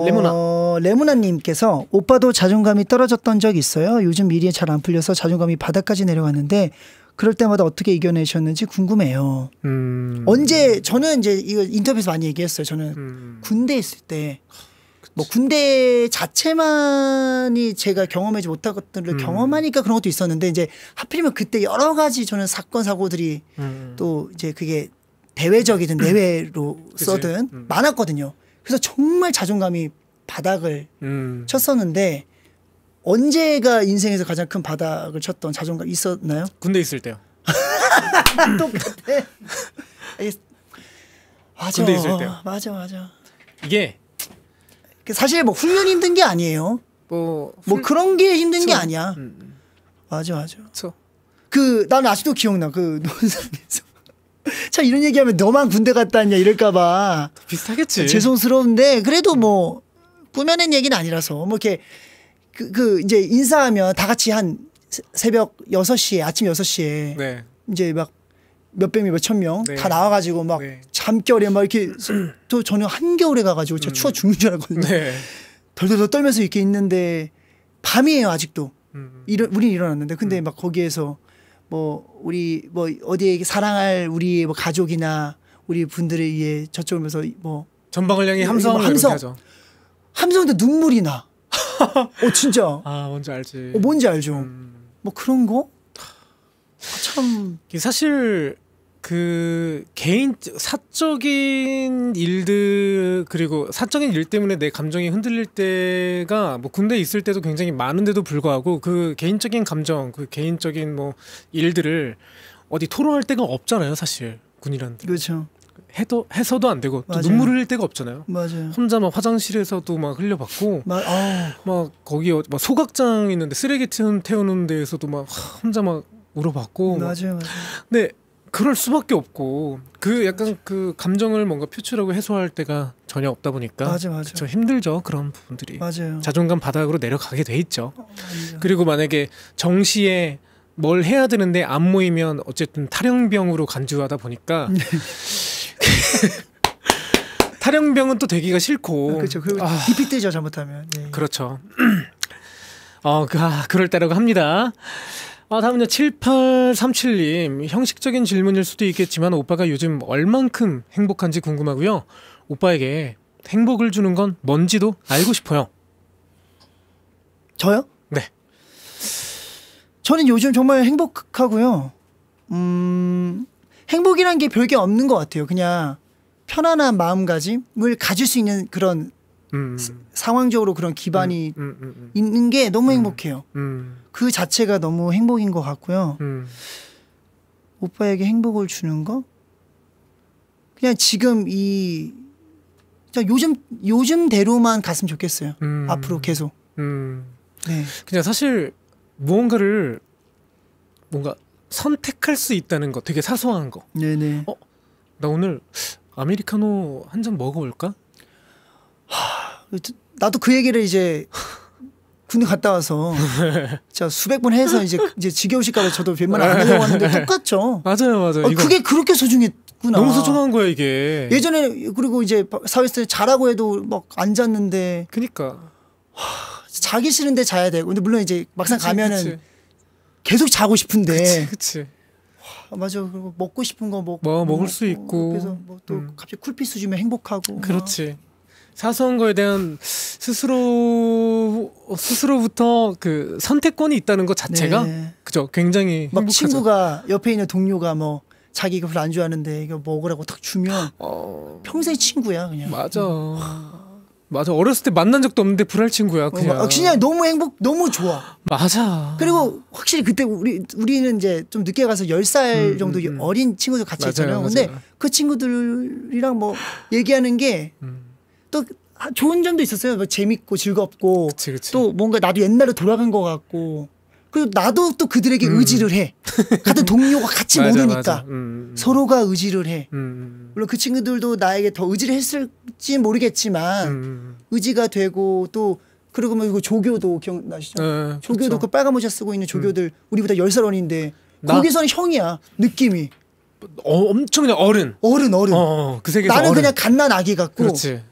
어, 레모나. 레모나님께서 오빠도 자존감이 떨어졌던 적 있어요. 요즘 일이 잘안 풀려서 자존감이 바닥까지 내려왔는데 그럴 때마다 어떻게 이겨내셨는지 궁금해요. 음. 언제 저는 이제 이거 인터뷰에서 많이 얘기했어요. 저는 음. 군대 있을 때. 뭐 군대 자체만이 제가 경험하지 못한 것들을 음. 경험하니까 그런 것도 있었는데 이제 하필이면 그때 여러 가지 저는 사건 사고들이 음. 또 이제 그게 대외적이든 음. 내외로 써든 음. 많았거든요. 그래서 정말 자존감이 바닥을 음. 쳤었는데 언제가 인생에서 가장 큰 바닥을 쳤던 자존감 있었나요? 군대 있을 때요. 똑같아. 맞아. 군대 있을 때요. 맞아, 맞아. 이게 그 사실 뭐훈련 힘든 게 아니에요. 뭐, 훌... 뭐 그런 게 힘든 저... 게 아니야. 음, 음. 맞아, 맞아. 저... 그 나는 아직도 기억나. 그 논산에서 자 이런 얘기하면 너만 군대 갔다 왔냐 이럴까봐 비슷하겠지. 죄송스러운데 그래도 뭐 꾸며낸 얘기는 아니라서 뭐 이렇게 그, 그 이제 인사하면 다 같이 한 새벽 6시에 아침 6시에 네. 이제 막 몇백 명, 몇 천 명다 네. 나와가지고 막 네. 잠결에 막 이렇게 또 저는 한겨울에 가가지고 제가 음. 추워 죽는 줄 알았거든요. 네. 덜덜덜 떨면서 이렇게 있는데 밤이에요 아직도. 음. 일어, 우린 일어났는데 근데 음. 막 거기에서 뭐 우리 뭐 어디에 사랑할 우리 뭐 가족이나 우리 분들에 의해 저쪽에서 뭐 전방을 향해 뭐 함성 함성 하죠. 함성도 눈물이 나. 어 진짜. 아 뭔지 알지. 어, 뭔지 알죠. 음... 뭐 그런 거? 참 사실 그 개인 사적인 일들 그리고 사적인 일 때문에 내 감정이 흔들릴 때가 뭐 군대 에 있을 때도 굉장히 많은데도 불구하고 그 개인적인 감정 그 개인적인 뭐 일들을 어디 토론할 데가 없잖아요 사실 군이란 그렇죠 해도 해서도 안 되고 또 눈물을 흘릴 데가 없잖아요. 맞아요. 혼자 막 화장실에서도 막 흘려봤고 아. 막 거기 어, 막 소각장 있는데 쓰레기 태우는 데에서도 막 혼자 막 울어봤고 맞아요. 맞아요. 근데 그럴 수밖에 없고 그 약간 그 감정을 뭔가 표출하고 해소할 때가 전혀 없다 보니까 맞아, 맞아. 그쵸, 힘들죠 그런 부분들이 맞아요. 자존감 바닥으로 내려가게 돼 있죠 어, 그리고 만약에 정시에 뭘 해야 되는데 안 모이면 어쨌든 탈영병으로 간주하다 보니까 네. 탈영병은 또 되기가 싫고 아, 그렇죠 그 아, 잎이 뜨죠 잘못하면 예. 그렇죠 어, 그, 아, 그럴 때라고 합니다 아, 다음은요. 7837님. 형식적인 질문일 수도 있겠지만 오빠가 요즘 얼만큼 행복한지 궁금하고요. 오빠에게 행복을 주는 건 뭔지도 알고 싶어요. 저요? 네. 저는 요즘 정말 행복하고요. 음, 행복이란 게 별게 없는 것 같아요. 그냥 편안한 마음가짐을 가질 수 있는 그런 음. 상황적으로 그런 기반이 음. 음, 음 있는 게 너무 행복해요. 그 자체가 너무 행복인 것 같고요. 오빠에게 행복을 주는 거? 그냥 지금 이 요즘 요즘대로만 갔으면 좋겠어요. 앞으로 계속. 네. 그냥 사실 무언가를 뭔가 선택할 수 있다는 거 되게 사소한 거. 네네. 어, 나 오늘 아메리카노 한 잔 먹어볼까? 하, 나도 그 얘기를 이제 군대 갔다 와서 자 수백 번 해서 이제 이제 지겨우실까봐 저도 웬만 하면안 하려고 하는데 똑같죠. 맞아요, 맞아요. 어, 그게 그렇게 소중했구나. 너무 소중한 거야 이게. 예전에 그리고 이제 사회에서 자라고 해도 막 앉았는데. 그니까. 자기 싫은데 자야 되고 근데 물론 이제 막상 그치, 가면은 그치. 계속 자고 싶은데. 그치, 그 맞아. 그리고 먹고 싶은 거 먹. 뭐 먹을 수 있고. 그래서 뭐또 음. 갑자기 쿨피스 주면 행복하고. 그렇지. 막. 사소한 거에 대한 스스로 스스로부터 그 선택권이 있다는 것 자체가 네. 그죠 굉장히 막 행복하죠. 친구가 옆에 있는 동료가 뭐 자기 이거 별로 안 좋아하는데 이거 먹으라고 딱 주면 어... 평생 친구야 그냥 맞아 맞아 어렸을 때 만난 적도 없는데 불알 친구야 그냥 어, 그냥 너무 행복 너무 좋아 맞아 그리고 확실히 그때 우리 우리는 이제 좀 늦게 가서 열살 음, 음, 정도 음, 어린 친구들 같이 맞아요, 있잖아요 맞아요. 근데 그 친구들이랑 뭐 얘기하는 게 음. 또 좋은 점도 있었어요. 뭐 재밌고 즐겁고 그치, 그치. 또 뭔가 나도 옛날에 돌아간 것 같고 그리고 나도 또 그들에게 음. 의지를 해. 같은 동료가 같이 맞아, 모르니까 음, 음, 음. 서로가 의지를 해. 음, 음, 물론 그 친구들도 나에게 더 의지를 했을지 모르겠지만 의지가 되고 또 그리고 뭐이 그 조교도 기억나시죠? 에, 네. 조교도 그렇그 빨간 모자 쓰고 있는 조교들 우리보다 열 살 어린데 거기서는 형이야 느낌이. 어, 엄청 그냥 어른. 어른 어른. 어, 어, 그 세계에서 나는 어른. 그냥 갓난 아기 같고. 그렇지.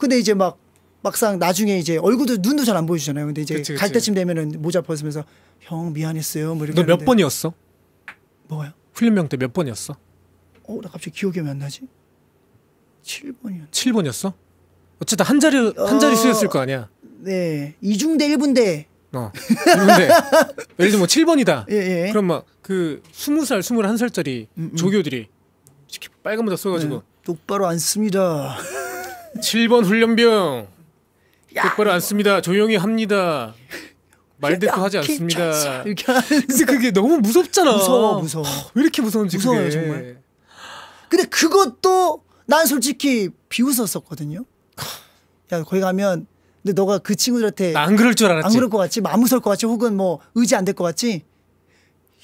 근데 이제 막 막상 나중에 이제 얼굴도 눈도 잘 안 보여주잖아요. 근데 이제 그치, 그치. 갈 때쯤 되면은 모자 벗으면서 형 미안했어요. 뭐 이렇게. 너몇 번이었어? 뭐야? 훈련병 때 몇 번이었어? 어, 나 갑자기 기억이 왜안 나지? 7번이었나? 7번이었어? 어쨌든 한 자리 한 자리 어, 수였을 거 아니야. 네. 2중대 1분대. 어. 2분대. 예를 들면 뭐 7번이다. 예, 예. 그럼 막 그 20살, 21살짜리 음, 음. 조교들이 빨간 모자 써 가지고 네. 똑바로 안 씁니다. 7번 훈련병 똑바로 앉습니다 조용히 합니다. 말대꾸 하지 않습니다. 이렇게 근데 그게 너무 무섭잖아. 무서워, 무서워. 왜 이렇게 무서운지 무서워요, 그게. 정말. 근데 그것도 난 솔직히 비웃었었거든요. 야, 거기 가면 근데 너가 그 친구들한테 안 그럴 줄 알았지. 안 그럴 것 같지? 뭐안 무서울 것 같지? 혹은 뭐 의지 안 될 것 같지?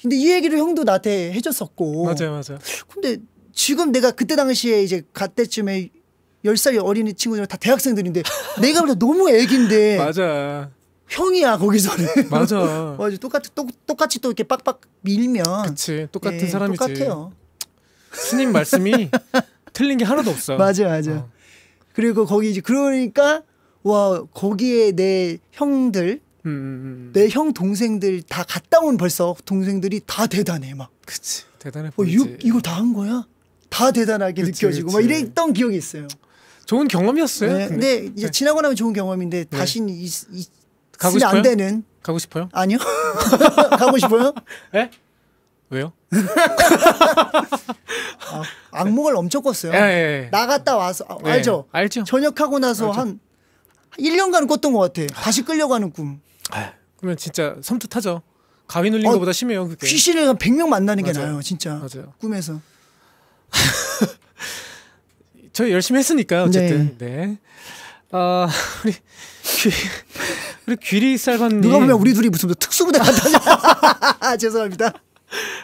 근데 이 얘기를 형도 나한테 해줬었고. 맞아요, 맞아요. 근데 지금 내가 그때 당시에 이제 갓때쯤에 10살이 어린이 친구들 다 대학생들인데 내가 보다 너무 애긴데 맞아. 형이야 거기서는 맞아. 맞아. 똑같이 똑, 똑같이 또 이렇게 빡빡 밀면 그치 예, 똑같은 예, 사람이지. 똑같아요. 스님 말씀이 틀린 게 하나도 없어. 맞아 맞아. 어. 그리고 거기 이제 그러니까 와 거기에 내 형들 음, 음, 음. 음. 내형 동생들 다 갔다 온 벌써 동생들이 다 대단해 막. 그치 대단해 어, 보이지. 어, 이거 다 한 거야? 다 대단하게 그치, 느껴지고 그치. 막 이랬던 기억이 있어요. 좋은 경험이었어요. 네. 근데, 근 네, 이제 네. 지나고 나면 좋은 경험인데 네. 다시 이, 가고 싶어요? 안 되는 가고 싶어요? 아니요. 가고 싶어요? 네? 왜요? 아, 악몽을 엄청 꿨어요. 예, 예, 예. 나갔다 와서 아, 예, 알죠? 알죠. 전역하고 나서 한 1년간 꿨던 것 같아. 다시 끌려가는 꿈. 아, 그러면 진짜 섬뜩하죠. 가위 눌린 어, 것보다 심해요. 그게. 귀신을 한0명 만나는 맞아요. 게나요 진짜. 맞아요. 꿈에서. 저희 열심히 했으니까 어쨌든 네. 네. 아 우리 귀 우리 귀리 쌀밥님 누가 보면 우리 둘이 무슨 특수부대 같다 냐 죄송합니다.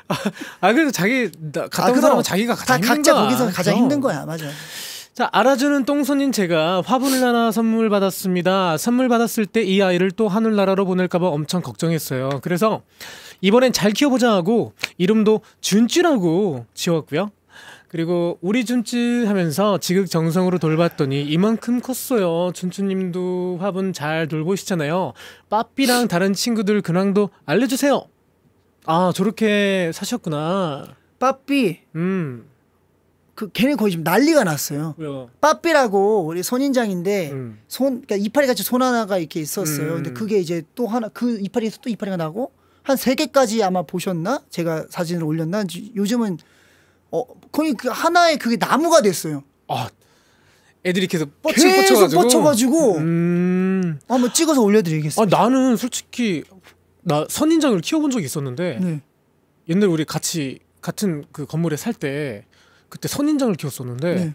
아, 아, 그래도 자기 나, 갔다 아, 온 사람은 자기가 가장 힘든 각자 거야. 거기서 가장 그렇 힘든 거야 맞아. 자 알아주는 똥손인 제가 화분을 하나 선물 받았습니다. 선물 받았을 때 이 아이를 또 하늘나라로 보낼까봐 엄청 걱정했어요. 그래서 이번엔 잘 키워보자 하고 이름도 준쭈라고 지웠고요. 그리고 우리 준쯔 하면서 지극정성으로 돌봤더니 이만큼 컸어요. 준추님도 화분 잘 돌보시잖아요. 빠삐랑 다른 친구들 근황도 알려주세요. 아 저렇게 사셨구나. 빠삐. 음. 그 걔네 거의 지금 난리가 났어요. 왜요? 빠삐라고 우리 손인장인데 음. 손 그러니까 이파리 같이 손 하나가 이렇게 있었어요. 음. 근데 그게 이제 또 하나 그 이파리에서 또 이파리가 나고 한 세 개까지 아마 보셨나? 제가 사진을 올렸나? 요즘은 어, 거의 그 하나의 그게 나무가 됐어요. 아, 애들이 계속 뻗치, 계속 뻗쳐가지고. 뻗쳐가지고 음... 한번 찍어서 올려드리겠습니다. 아, 나는 솔직히 나 선인장을 키워본 적이 있었는데 네. 옛날 우리 같이 같은 그 건물에 살 때 그때 선인장을 키웠었는데 네.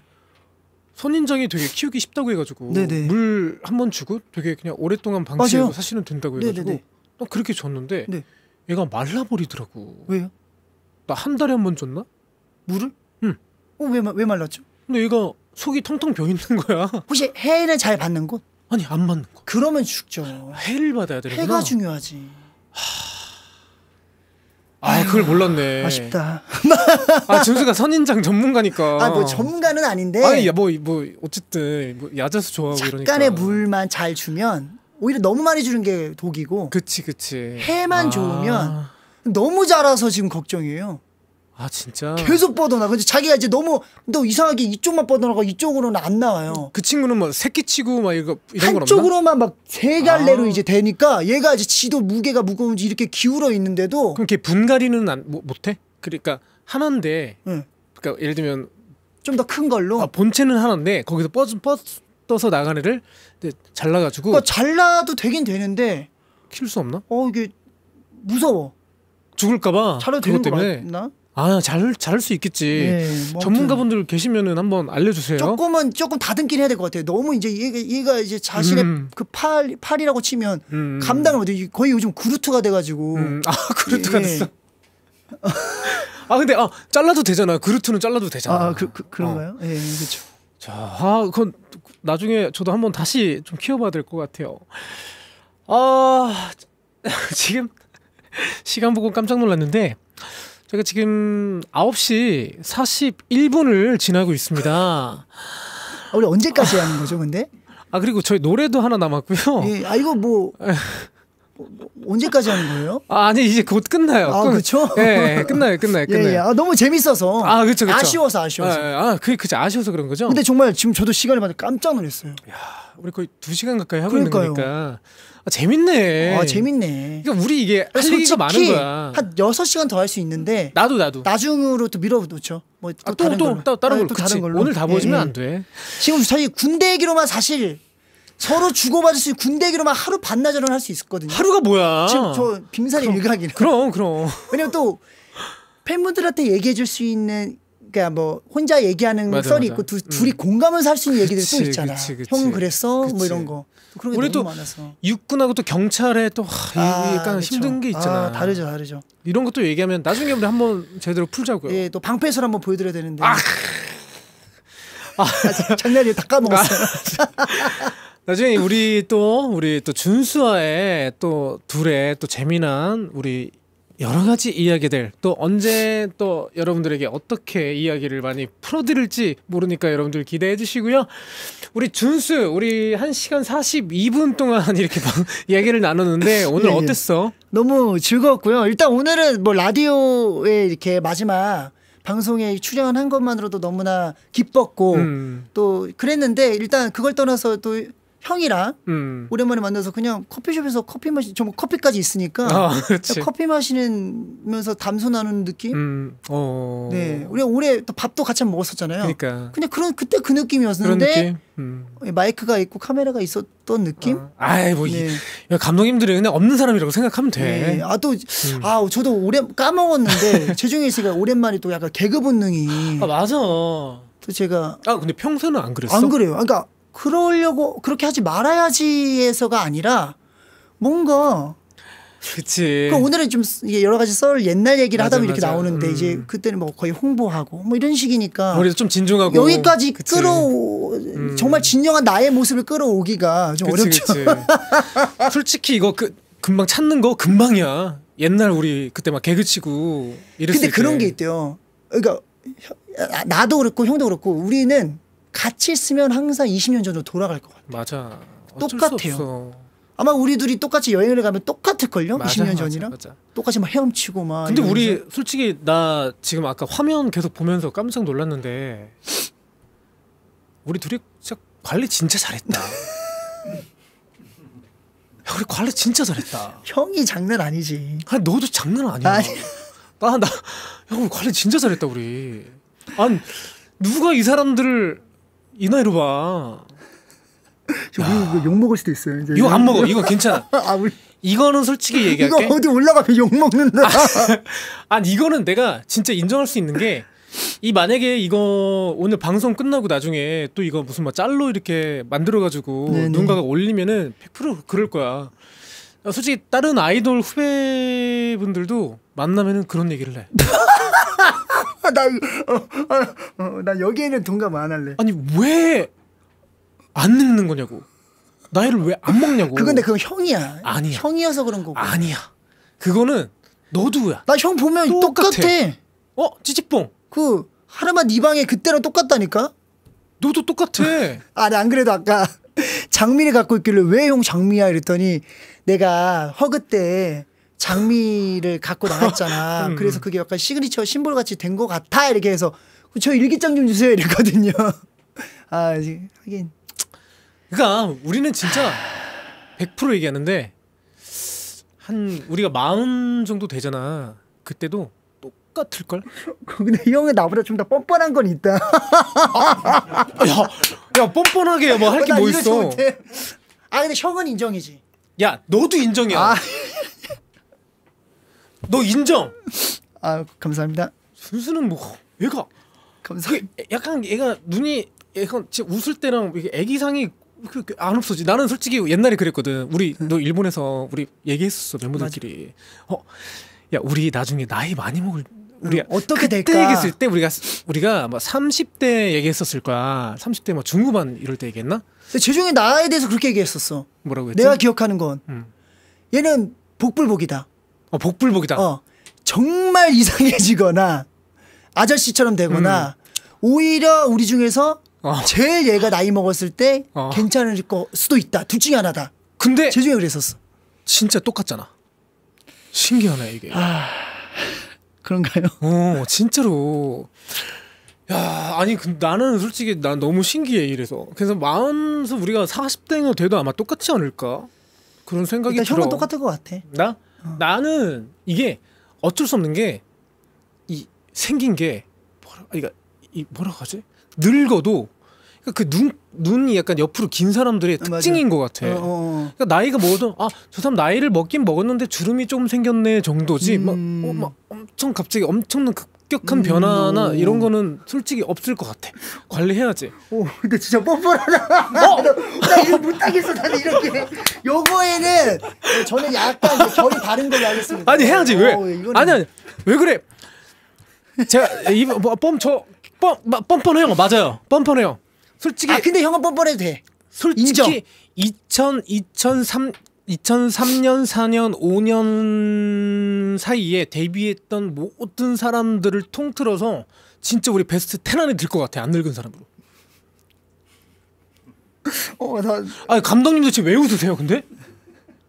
선인장이 되게 키우기 쉽다고 해가지고 네, 네. 물한 번 주고 되게 그냥 오랫동안 방치하고 사실은 된다고 네, 해가지고 네네네. 난 그렇게 줬는데 네. 얘가 말라버리더라고. 왜요? 나 한 달에 한 번 줬나? 물을? 응. 어, 왜, 왜 말랐죠? 근데 얘가 속이 텅텅 비어 있는 거야. 혹시 해를 잘 받는 곳? 아니 안 받는 거. 그러면 죽죠. 해를 받아야 되는 해가 중요하지. 아아 그걸 몰랐네. 아쉽다. 아 준수가 선인장 전문가니까. 아뭐 전문가는 아닌데. 아니 뭐뭐 뭐, 어쨌든 뭐 야자수 좋아하고 약간의 이러니까. 약간의 물만 잘 주면 오히려 너무 많이 주는 게 독이고. 그치 그치. 해만 아... 좋으면 너무 자라서 지금 걱정이에요. 아 진짜 계속 뻗어나 근데 자기가 이제 너무 너 이상하게 이쪽만 뻗어나가 이쪽으로는 안 나와요 그 친구는 뭐 새끼치고 막 이거 이런 한쪽으로만 막세 갈래로 아. 이제 되니까 얘가 이제 지도 무게가 무거운지 이렇게 기울어 있는데도 그럼 걔 분갈이는 안, 뭐, 못해? 그러니까 하나인데 응. 그러니까 예를 들면 좀 더 큰 걸로 아, 본체는 하나인데 거기서 뻗, 뻗어서 나간 애를 잘라가지고 그러니까 잘라도 되긴 되는데 키울 수 없나? 어 이게 무서워 죽을까봐 잘라도 되는 거때나 아, 잘, 잘할 수 있겠지. 네, 뭐 전문가분들 계시면은 한번 알려주세요. 조금은, 조금 다듬긴 해야 될 것 같아요. 너무 이제 얘가, 얘가 이제 자신의 음. 그 팔, 팔이라고 치면 음. 감당을 못해. 거의 요즘 그루트가 돼가지고. 음. 아, 그루트가 예, 예. 됐어. 아, 근데, 아, 잘라도 되잖아. 그루트는 잘라도 되잖아. 아, 그, 그, 그런가요? 어. 예, 그렇죠. 자, 아, 그건 나중에 저도 한번 다시 좀 키워봐야 될 것 같아요. 아, 지금 시간 보고 깜짝 놀랐는데, 제가 지금 9시 41분을 지나고 있습니다. 우리 아, 언제까지 하는 거죠, 근데? 아 그리고 저희 노래도 하나 남았고요. 예, 아 이거 뭐, 뭐 언제까지 하는 거예요? 아, 아니 이제 곧 끝나요. 아, 그렇죠. 예, 끝나요, 끝나요, 예, 예. 끝나요. 예, 아, 너무 재밌어서. 아, 그렇죠, 그렇죠. 아쉬워서, 아쉬워서. 아, 그게 그치 아쉬워서 그런 거죠. 근데 정말 지금 저도 시간을 봐서 깜짝 놀랐어요. 야, 우리 거의 두 시간 가까이 하고 그러니까요. 있는 거니까. 아, 재밌네. 아, 재밌네. 그러니까 우리 이게 할 얘기가 많은 거야. 한 6시간 더 할 수 있는데 나도 나도. 나중으로 또 밀어놓죠. 뭐또 아, 또, 다른 또, 걸로. 다른, 아, 걸로. 다른 걸로. 오늘 다보여면 예, 안 돼. 지금 저희 군대 얘기로만 사실 서로 주고받을 수 있는 군대 얘기로만 하루 반나절은 할 수 있었거든요. 하루가 뭐야? 지금 저 빙산의 일각이네. 그럼 그럼. 왜냐면 또 팬분들한테 얘기해 줄수 있는 그니까뭐 혼자 얘기하는 맞아, 썰이 맞아. 있고 두, 음. 둘이 공감을 살수 있는 얘기들 또 있잖아. 그치, 그치. 형 그랬어? 뭐 그치. 뭐 이런 거. 우리 또 많아서. 육군하고 또 경찰에 또 하, 아, 약간 그쵸. 힘든 게 있잖아. 아, 다르죠, 다르죠. 이런 것도 얘기하면 나중에 우리 한번 제대로 풀자고요. 예, 또 방패설 한번 보여드려야 되는데. 아, 아 장난이 다 까먹었어. 아. 나중에 우리 또 우리 또 준수와의 또 둘의 또 재미난 우리 여러 가지 이야기들 또 언제 또 여러분들에게 어떻게 이야기를 많이 풀어드릴지 모르니까 여러분들 기대해 주시고요. 우리 준수 우리 1시간 42분 동안 이렇게 막이야기를 뭐 나눴는데 오늘 예, 예, 어땠어? 너무 즐거웠고요. 일단 오늘은 뭐 라디오에 이렇게 마지막 방송에 출연한 것만으로도 너무나 기뻤고 음. 또 그랬는데 일단 그걸 떠나서 또 형이랑 음. 오랜만에 만나서 그냥 커피숍에서 커피 마시 정말 커피까지 있으니까 아, 커피 마시면서 담소 나누는 느낌. 음. 어, 어, 어. 네, 우리 올해 또 밥도 같이 먹었었잖아요. 그러니까. 근데 그런 그때 그 느낌이었는데 느낌? 음. 예, 마이크가 있고 카메라가 있었던 느낌. 아, 아이 뭐 네. 이, 감독님들은 그냥 없는 사람이라고 생각하면 돼. 네. 아또아 음. 아, 저도 오래 까먹었는데 최종일 씨가 오랜만에 또 약간 개그 본능이. 아 맞아. 또 제가 아 근데 평소는 안 그랬어. 안 그래요. 그러니까. 그러려고 그렇게 하지 말아야지에서가 아니라 뭔가 그치. 그 오늘은 좀 여러 가지 썰 옛날 얘기를 하다 보면 이렇게 맞아. 나오는데 음. 이제 그때는 뭐 거의 홍보하고 뭐 이런 식이니까. 우리도 좀 진중하고 여기까지 그치. 끌어오 음. 정말 진정한 나의 모습을 끌어오기가 좀 그치, 어렵죠. 그치. 솔직히 이거 그, 금방 찾는 거 금방이야. 옛날 우리 그때 막 개그치고 이랬을 근데 때. 그런 게 있대요. 그러니까 아, 나도 그렇고 형도 그렇고 우리는 같이 있으면 항상 20년 전으로 돌아갈 것 같아. 맞아. 똑같아요. 아마 우리 둘이 똑같이 여행을 가면 똑같을 걸요. 20년 전이랑 맞아, 맞아. 똑같이 막 헤엄치고 막. 근데 우리 줄. 솔직히 나 지금 아까 화면 계속 보면서 깜짝 놀랐는데 우리 둘이 진짜 관리 진짜 잘했다. 야, 우리 관리 진짜 잘했다. 형이 장난 아니지. 아니 너도 장난 아니야. 아니. 나나형 관리 진짜 잘했다 우리. 안 누가 이 사람들을 이 나이로 봐. 이거 욕 먹을 수도 있어요. 이제 이거 안 먹어. 이거 괜찮아. 아, 우리... 이거는 솔직히 얘기할게. 이거 어디 올라가면 욕 먹는다. 아, 아니 이거는 내가 진짜 인정할 수 있는 게. 이 만약에 이거 오늘 방송 끝나고 나중에 또 이거 무슨 막 짤로 이렇게 만들어가지고 네네. 누군가가 올리면은 100% 그럴 거야. 솔직히 다른 아이돌 후배분들도 만나면은 그런 얘기를 해. 아, 나, 어, 어, 어 나 여기에는 동감 안 할래. 아니 왜 안 늙는 거냐고. 나이를 왜 안 먹냐고. 그건데 그건 형이야. 아니야. 형이어서 그런 거고. 아니야. 그거는 너도야. 나 형 보면 똑같아. 똑같아. 어 찌찌뽕. 그 하루만 네 방에 그때랑 똑같다니까. 너도 똑같아. 아, 나안 그래도 아까 장미를 갖고 있길래 왜 형 장미야 이랬더니 내가 허그 때 장미를 갖고 나왔잖아 음. 그래서 그게 약간 시그니처 심볼 같이 된것 같아. 이렇게 해서 저 일기장 좀 주세요 이랬거든요. 아 하긴. 그러니까 우리는 진짜 100% 얘기하는데 한 우리가 마흔 정도 되잖아. 그때도 똑같을 걸. 근데 이 형이 나보다 좀 더 뻔뻔한 건 있다. 야, 야 뻔뻔하게 뭐 할 게뭐 어, 있어? 아 근데 형은 인정이지. 야 너도 인정이야. 아. 너 인정. 아 감사합니다. 순수는 뭐 얘가 감사. 그 약간 얘가 눈이 약간 지금 웃을 때랑 애기상이 그, 그 안 없어지. 나는 솔직히 옛날에 그랬거든. 우리 응. 네. 너 일본에서 우리 얘기했었어 멤버들끼리. 어, 야 우리 나중에 나이 많이 먹을 우리 응, 음, 어떻게 그때 될까? 얘기했을 때 우리가 우리가 뭐 30대 얘기했었을 거야. 30대 뭐 중후반 이럴 때 얘기했나? 제중에 나에 대해서 그렇게 얘기했었어. 뭐라고 했지? 내가 기억하는 건 응. 음. 얘는 복불복이다. 어, 복불복이다. 어, 정말 이상해지거나 아저씨처럼 되거나 음. 오히려 우리 중에서 어. 제일 얘가 나이 먹었을 때 어. 괜찮을 거 수도 있다. 둘 중에 하나다. 근데 제 중에 그랬었어. 진짜 똑같잖아. 신기하네 이게. 아... 그런가요? 어 진짜로. 야 아니 그, 나는 솔직히 난 너무 신기해 이래서 그래서 마음서 우리가 40대가 돼도 아마 똑같지 않을까 그런 생각이 들어. 형은 똑같을 것 같아. 나? 나는 이게 어쩔 수 없는 게 이 생긴 게 뭐라 그러니까 이 뭐라고 하지? 늙어도 그러니까 그눈 눈이 약간 옆으로 긴 사람들의 아, 특징인 맞아. 것 같아. 어, 어, 어, 그러니까 나이가 먹어도 아저 사람 나이를 먹긴 먹었는데 주름이 좀 생겼네 정도지. 음. 막, 어, 막 엄청 갑자기 엄청난 그 급격한 음... 변화나 이런 거는 솔직히 없을 것 같아. 관리해야지. 오, 근데 진짜 뻔뻔하다. 어? 나, 이거 못하겠어. 나 이렇게. 요거에는 저는 약간 결이 다른 걸로 하겠습니다. 아니 해야지 왜? 어, 이거는... 아니 아니 왜 그래? 제가 이뭐뽐저뽐 뻔뻔해요. 아, 맞아요. 뻔뻔해요. 솔직히. 아 근데 형은 뻔뻔해도 돼. 솔직히 인정. 2000 2003 2003년 4년 5년 사이에 데뷔했던 모든 사람들을 통틀어서 진짜 우리 베스트 10 안에 들 것 같아 안 늙은 사람으로. 어, 나... 아 감독님도 지금 왜 웃으세요? 근데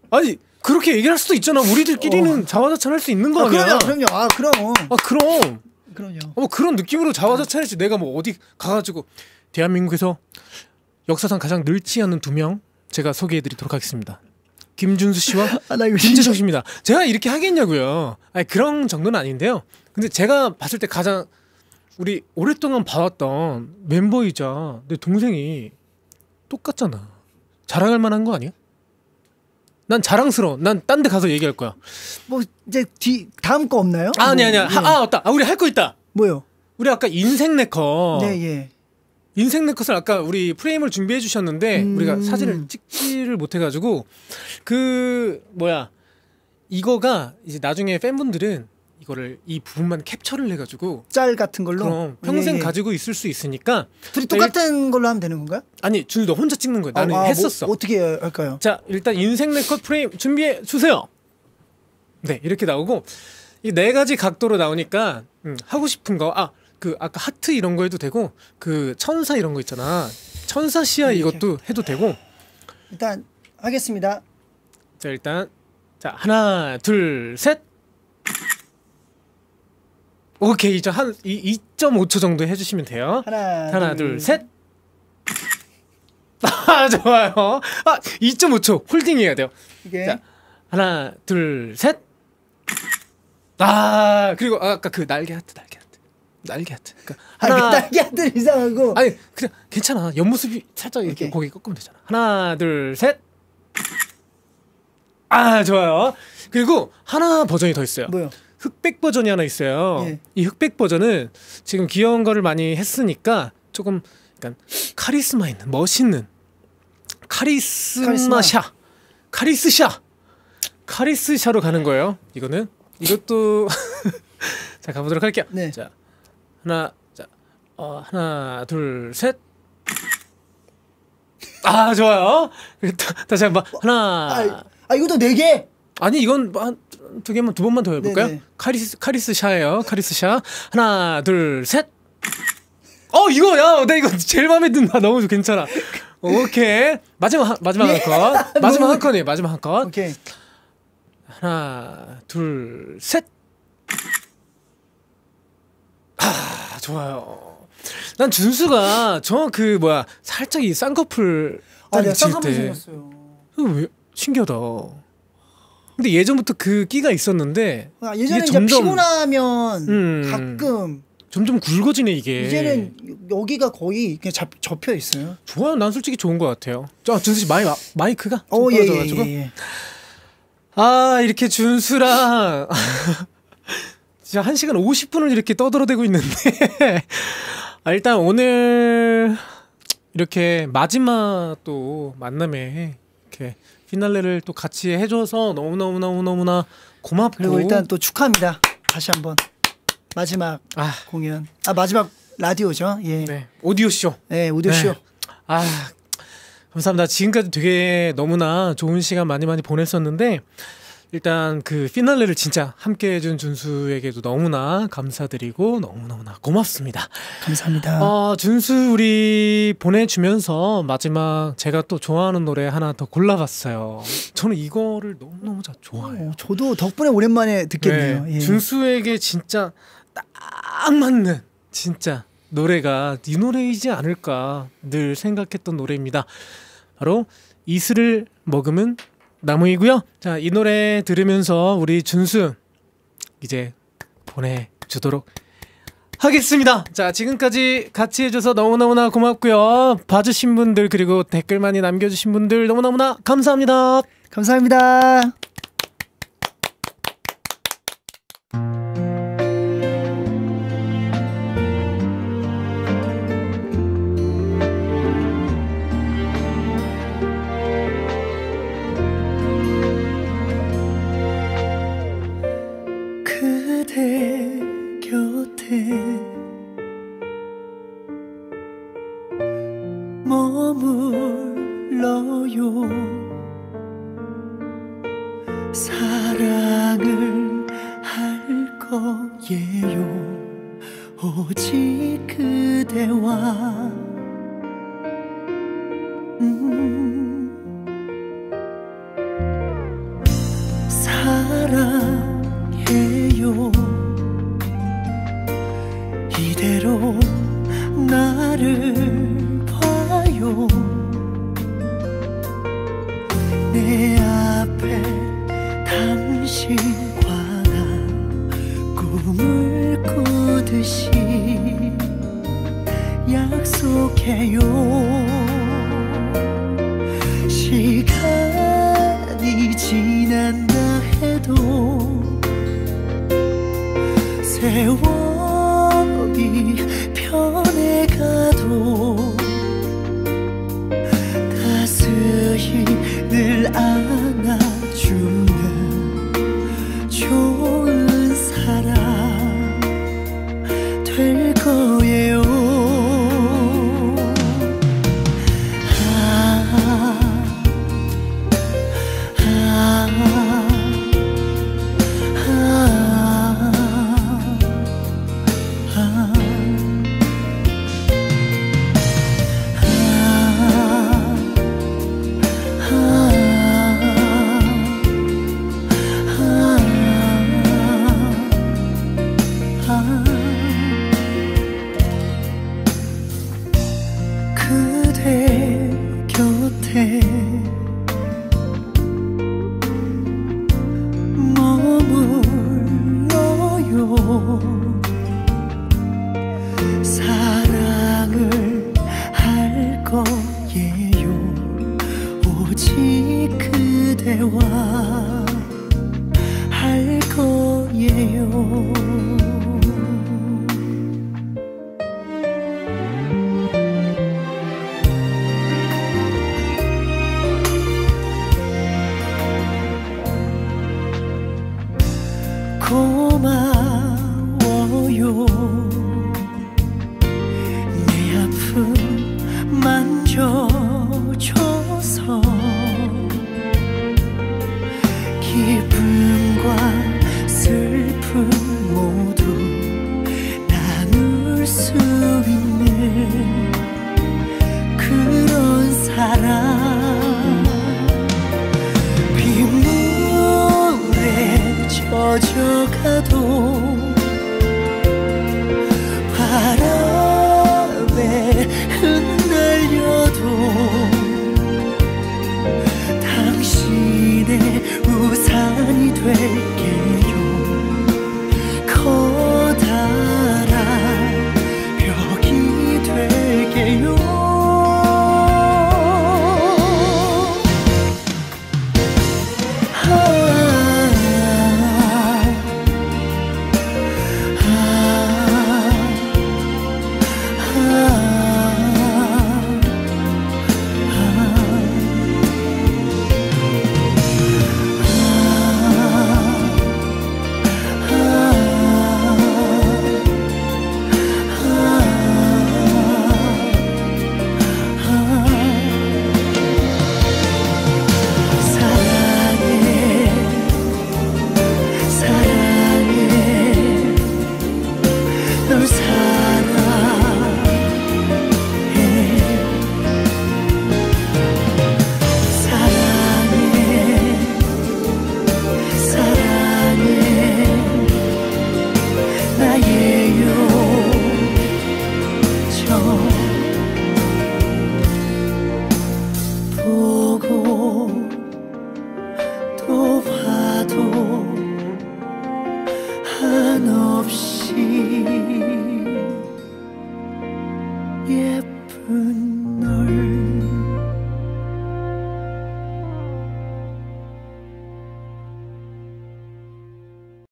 아니 그렇게 얘기할 수도 있잖아. 우리들끼리는 어... 자화자찬할 수 있는 거 아, 니야 그럼요, 그럼요. 아 그럼. 아 그럼. 그럼요. 어, 뭐 그런 느낌으로 자화자찬했지. 내가 뭐 어디 가가지고 대한민국에서 역사상 가장 늙지 않은 두 명 제가 소개해드리도록 하겠습니다. 김준수 씨와 아, 김재석 씨입니다. 제가 이렇게 하겠냐고요. 아니 그런 정도는 아닌데요. 근데 제가 봤을 때 가장 우리 오랫동안 봐왔던 멤버이자 내 동생이 똑같잖아. 자랑할 만한 거 아니야? 난 자랑스러워. 난 딴 데 가서 얘기할 거야. 뭐 이제 뒤 다음 거 없나요? 아, 아니 아니야. 뭐, 뭐. 아니, 예. 아, 맞다. 아, 우리 할 거 있다. 뭐요? 우리 아까 인생 네컷. 네, 예. 인생 내 컷을 아까 우리 프레임을 준비해 주셨는데 음. 우리가 사진을 찍지를 못해가지고 그 뭐야 이거가 이제 나중에 팬분들은 이거를 이 부분만 캡처를 해가지고 짤 같은 걸로 그럼 평생 예, 예. 가지고 있을 수 있으니까 둘이 네. 똑같은 일... 걸로 하면 되는 건가요? 아니 둘이너 혼자 찍는 거예요 나는 아, 아, 뭐 했었어 뭐, 어떻게 할까요? 자 일단 인생 네컷 프레임 준비해 주세요 네 이렇게 나오고 이네 가지 각도로 나오니까 음, 하고 싶은 거아 그 아까 하트 이런 거 해도 되고 그 천사 이런 거 있잖아. 천사 시야 네, 네. 이것도 해도 되고. 일단 하겠습니다. 자 일단 자 하나 둘 셋. 오케이 이제 한 2.5초 정도 해주시면 돼요. 하나 하나 둘, 셋. 아 좋아요. 아 2.5초 홀딩 해야 돼요. 이게 자, 하나 둘 셋. 아 그리고 아까 그 날개 하트 날개. 날개하트. 그러니까 하나 날개하트 이상하고. 아니 그냥 괜찮아. 옆모습이 살짝 이렇게 오케이. 고개 꺾으면 되잖아. 하나 둘 셋. 아 좋아요. 그리고 하나 버전이 더 있어요. 뭐요? 흑백 버전이 하나 있어요. 예. 이 흑백 버전은 지금 귀여운 거를 많이 했으니까 조금 약간 카리스마 있는 멋있는 카리스마샤 카리스샤 카리스샤로 가는 거예요. 이거는 이것도 자 가보도록 할게요. 네. 자 하나 자, 어, 하나 둘 셋. 아 좋아요. 다시 한번 하나. 아, 아, 이것도 네 개. 아니 이건 한 두 개만 두 번만 더 해볼까요? 네네. 네. 카리스 카리스 샤예요. 카리스 샤. 하나 둘 셋. 어 이거 야나 이거 제일 마음에 든다. 너무 괜찮아. 오케이 마지막 마지막 한 네. 컷. 마지막 한 컷이에요. 마지막 한 컷. 오케이. 하나 둘 셋. 좋아요. 난 준수가 저 그 뭐야 살짝 이 쌍꺼풀 아니야 쌍꺼풀 생겼어요. 왜 신기하다. 근데 예전부터 그 끼가 있었는데 아, 예전에 점점, 피곤하면 음, 가끔 점점 굵어지네 이게. 이제는 여기가 거의 그냥 잡, 접혀 있어요. 좋아요. 난 솔직히 좋은 것 같아요. 저 준수 씨 마이 마이크가 어, 예, 떨어져가지고. 예, 예, 예, 아 이렇게 준수랑 진짜 1시간 50분을 이렇게 떠들어대고 있는데 아, 일단 오늘 이렇게 마지막 또 만남에 이렇게 피날레를 또 같이 해줘서 너무너무너무너무나 고맙고 그리고 일단 또 축하합니다 다시 한번 마지막 아. 공연 아 마지막 라디오죠 예 네. 오디오 쇼네 오디오 네. 쇼아 감사합니다 지금까지 되게 너무나 좋은 시간 많이 많이 보냈었는데 일단 그 피날레를 진짜 함께 해준 준수에게도 너무나 감사드리고 너무너무나 고맙습니다. 감사합니다. 어, 준수 우리 보내주면서 마지막 제가 또 좋아하는 노래 하나 더 골라봤어요. 저는 이거를 너무너무 좋아해요. 오, 어, 저도 덕분에 오랜만에 듣겠네요. 네, 예. 준수에게 진짜 딱 맞는 진짜 노래가 이 노래이지 않을까 늘 생각했던 노래입니다. 바로 이슬을 먹으면 나무이고요. 자, 이 노래 들으면서 우리 준수 이제 보내주도록 하겠습니다. 자, 지금까지 같이 해줘서 너무너무나 고맙고요. 봐주신 분들 그리고 댓글 많이 남겨주신 분들 너무너무나 감사합니다. 감사합니다.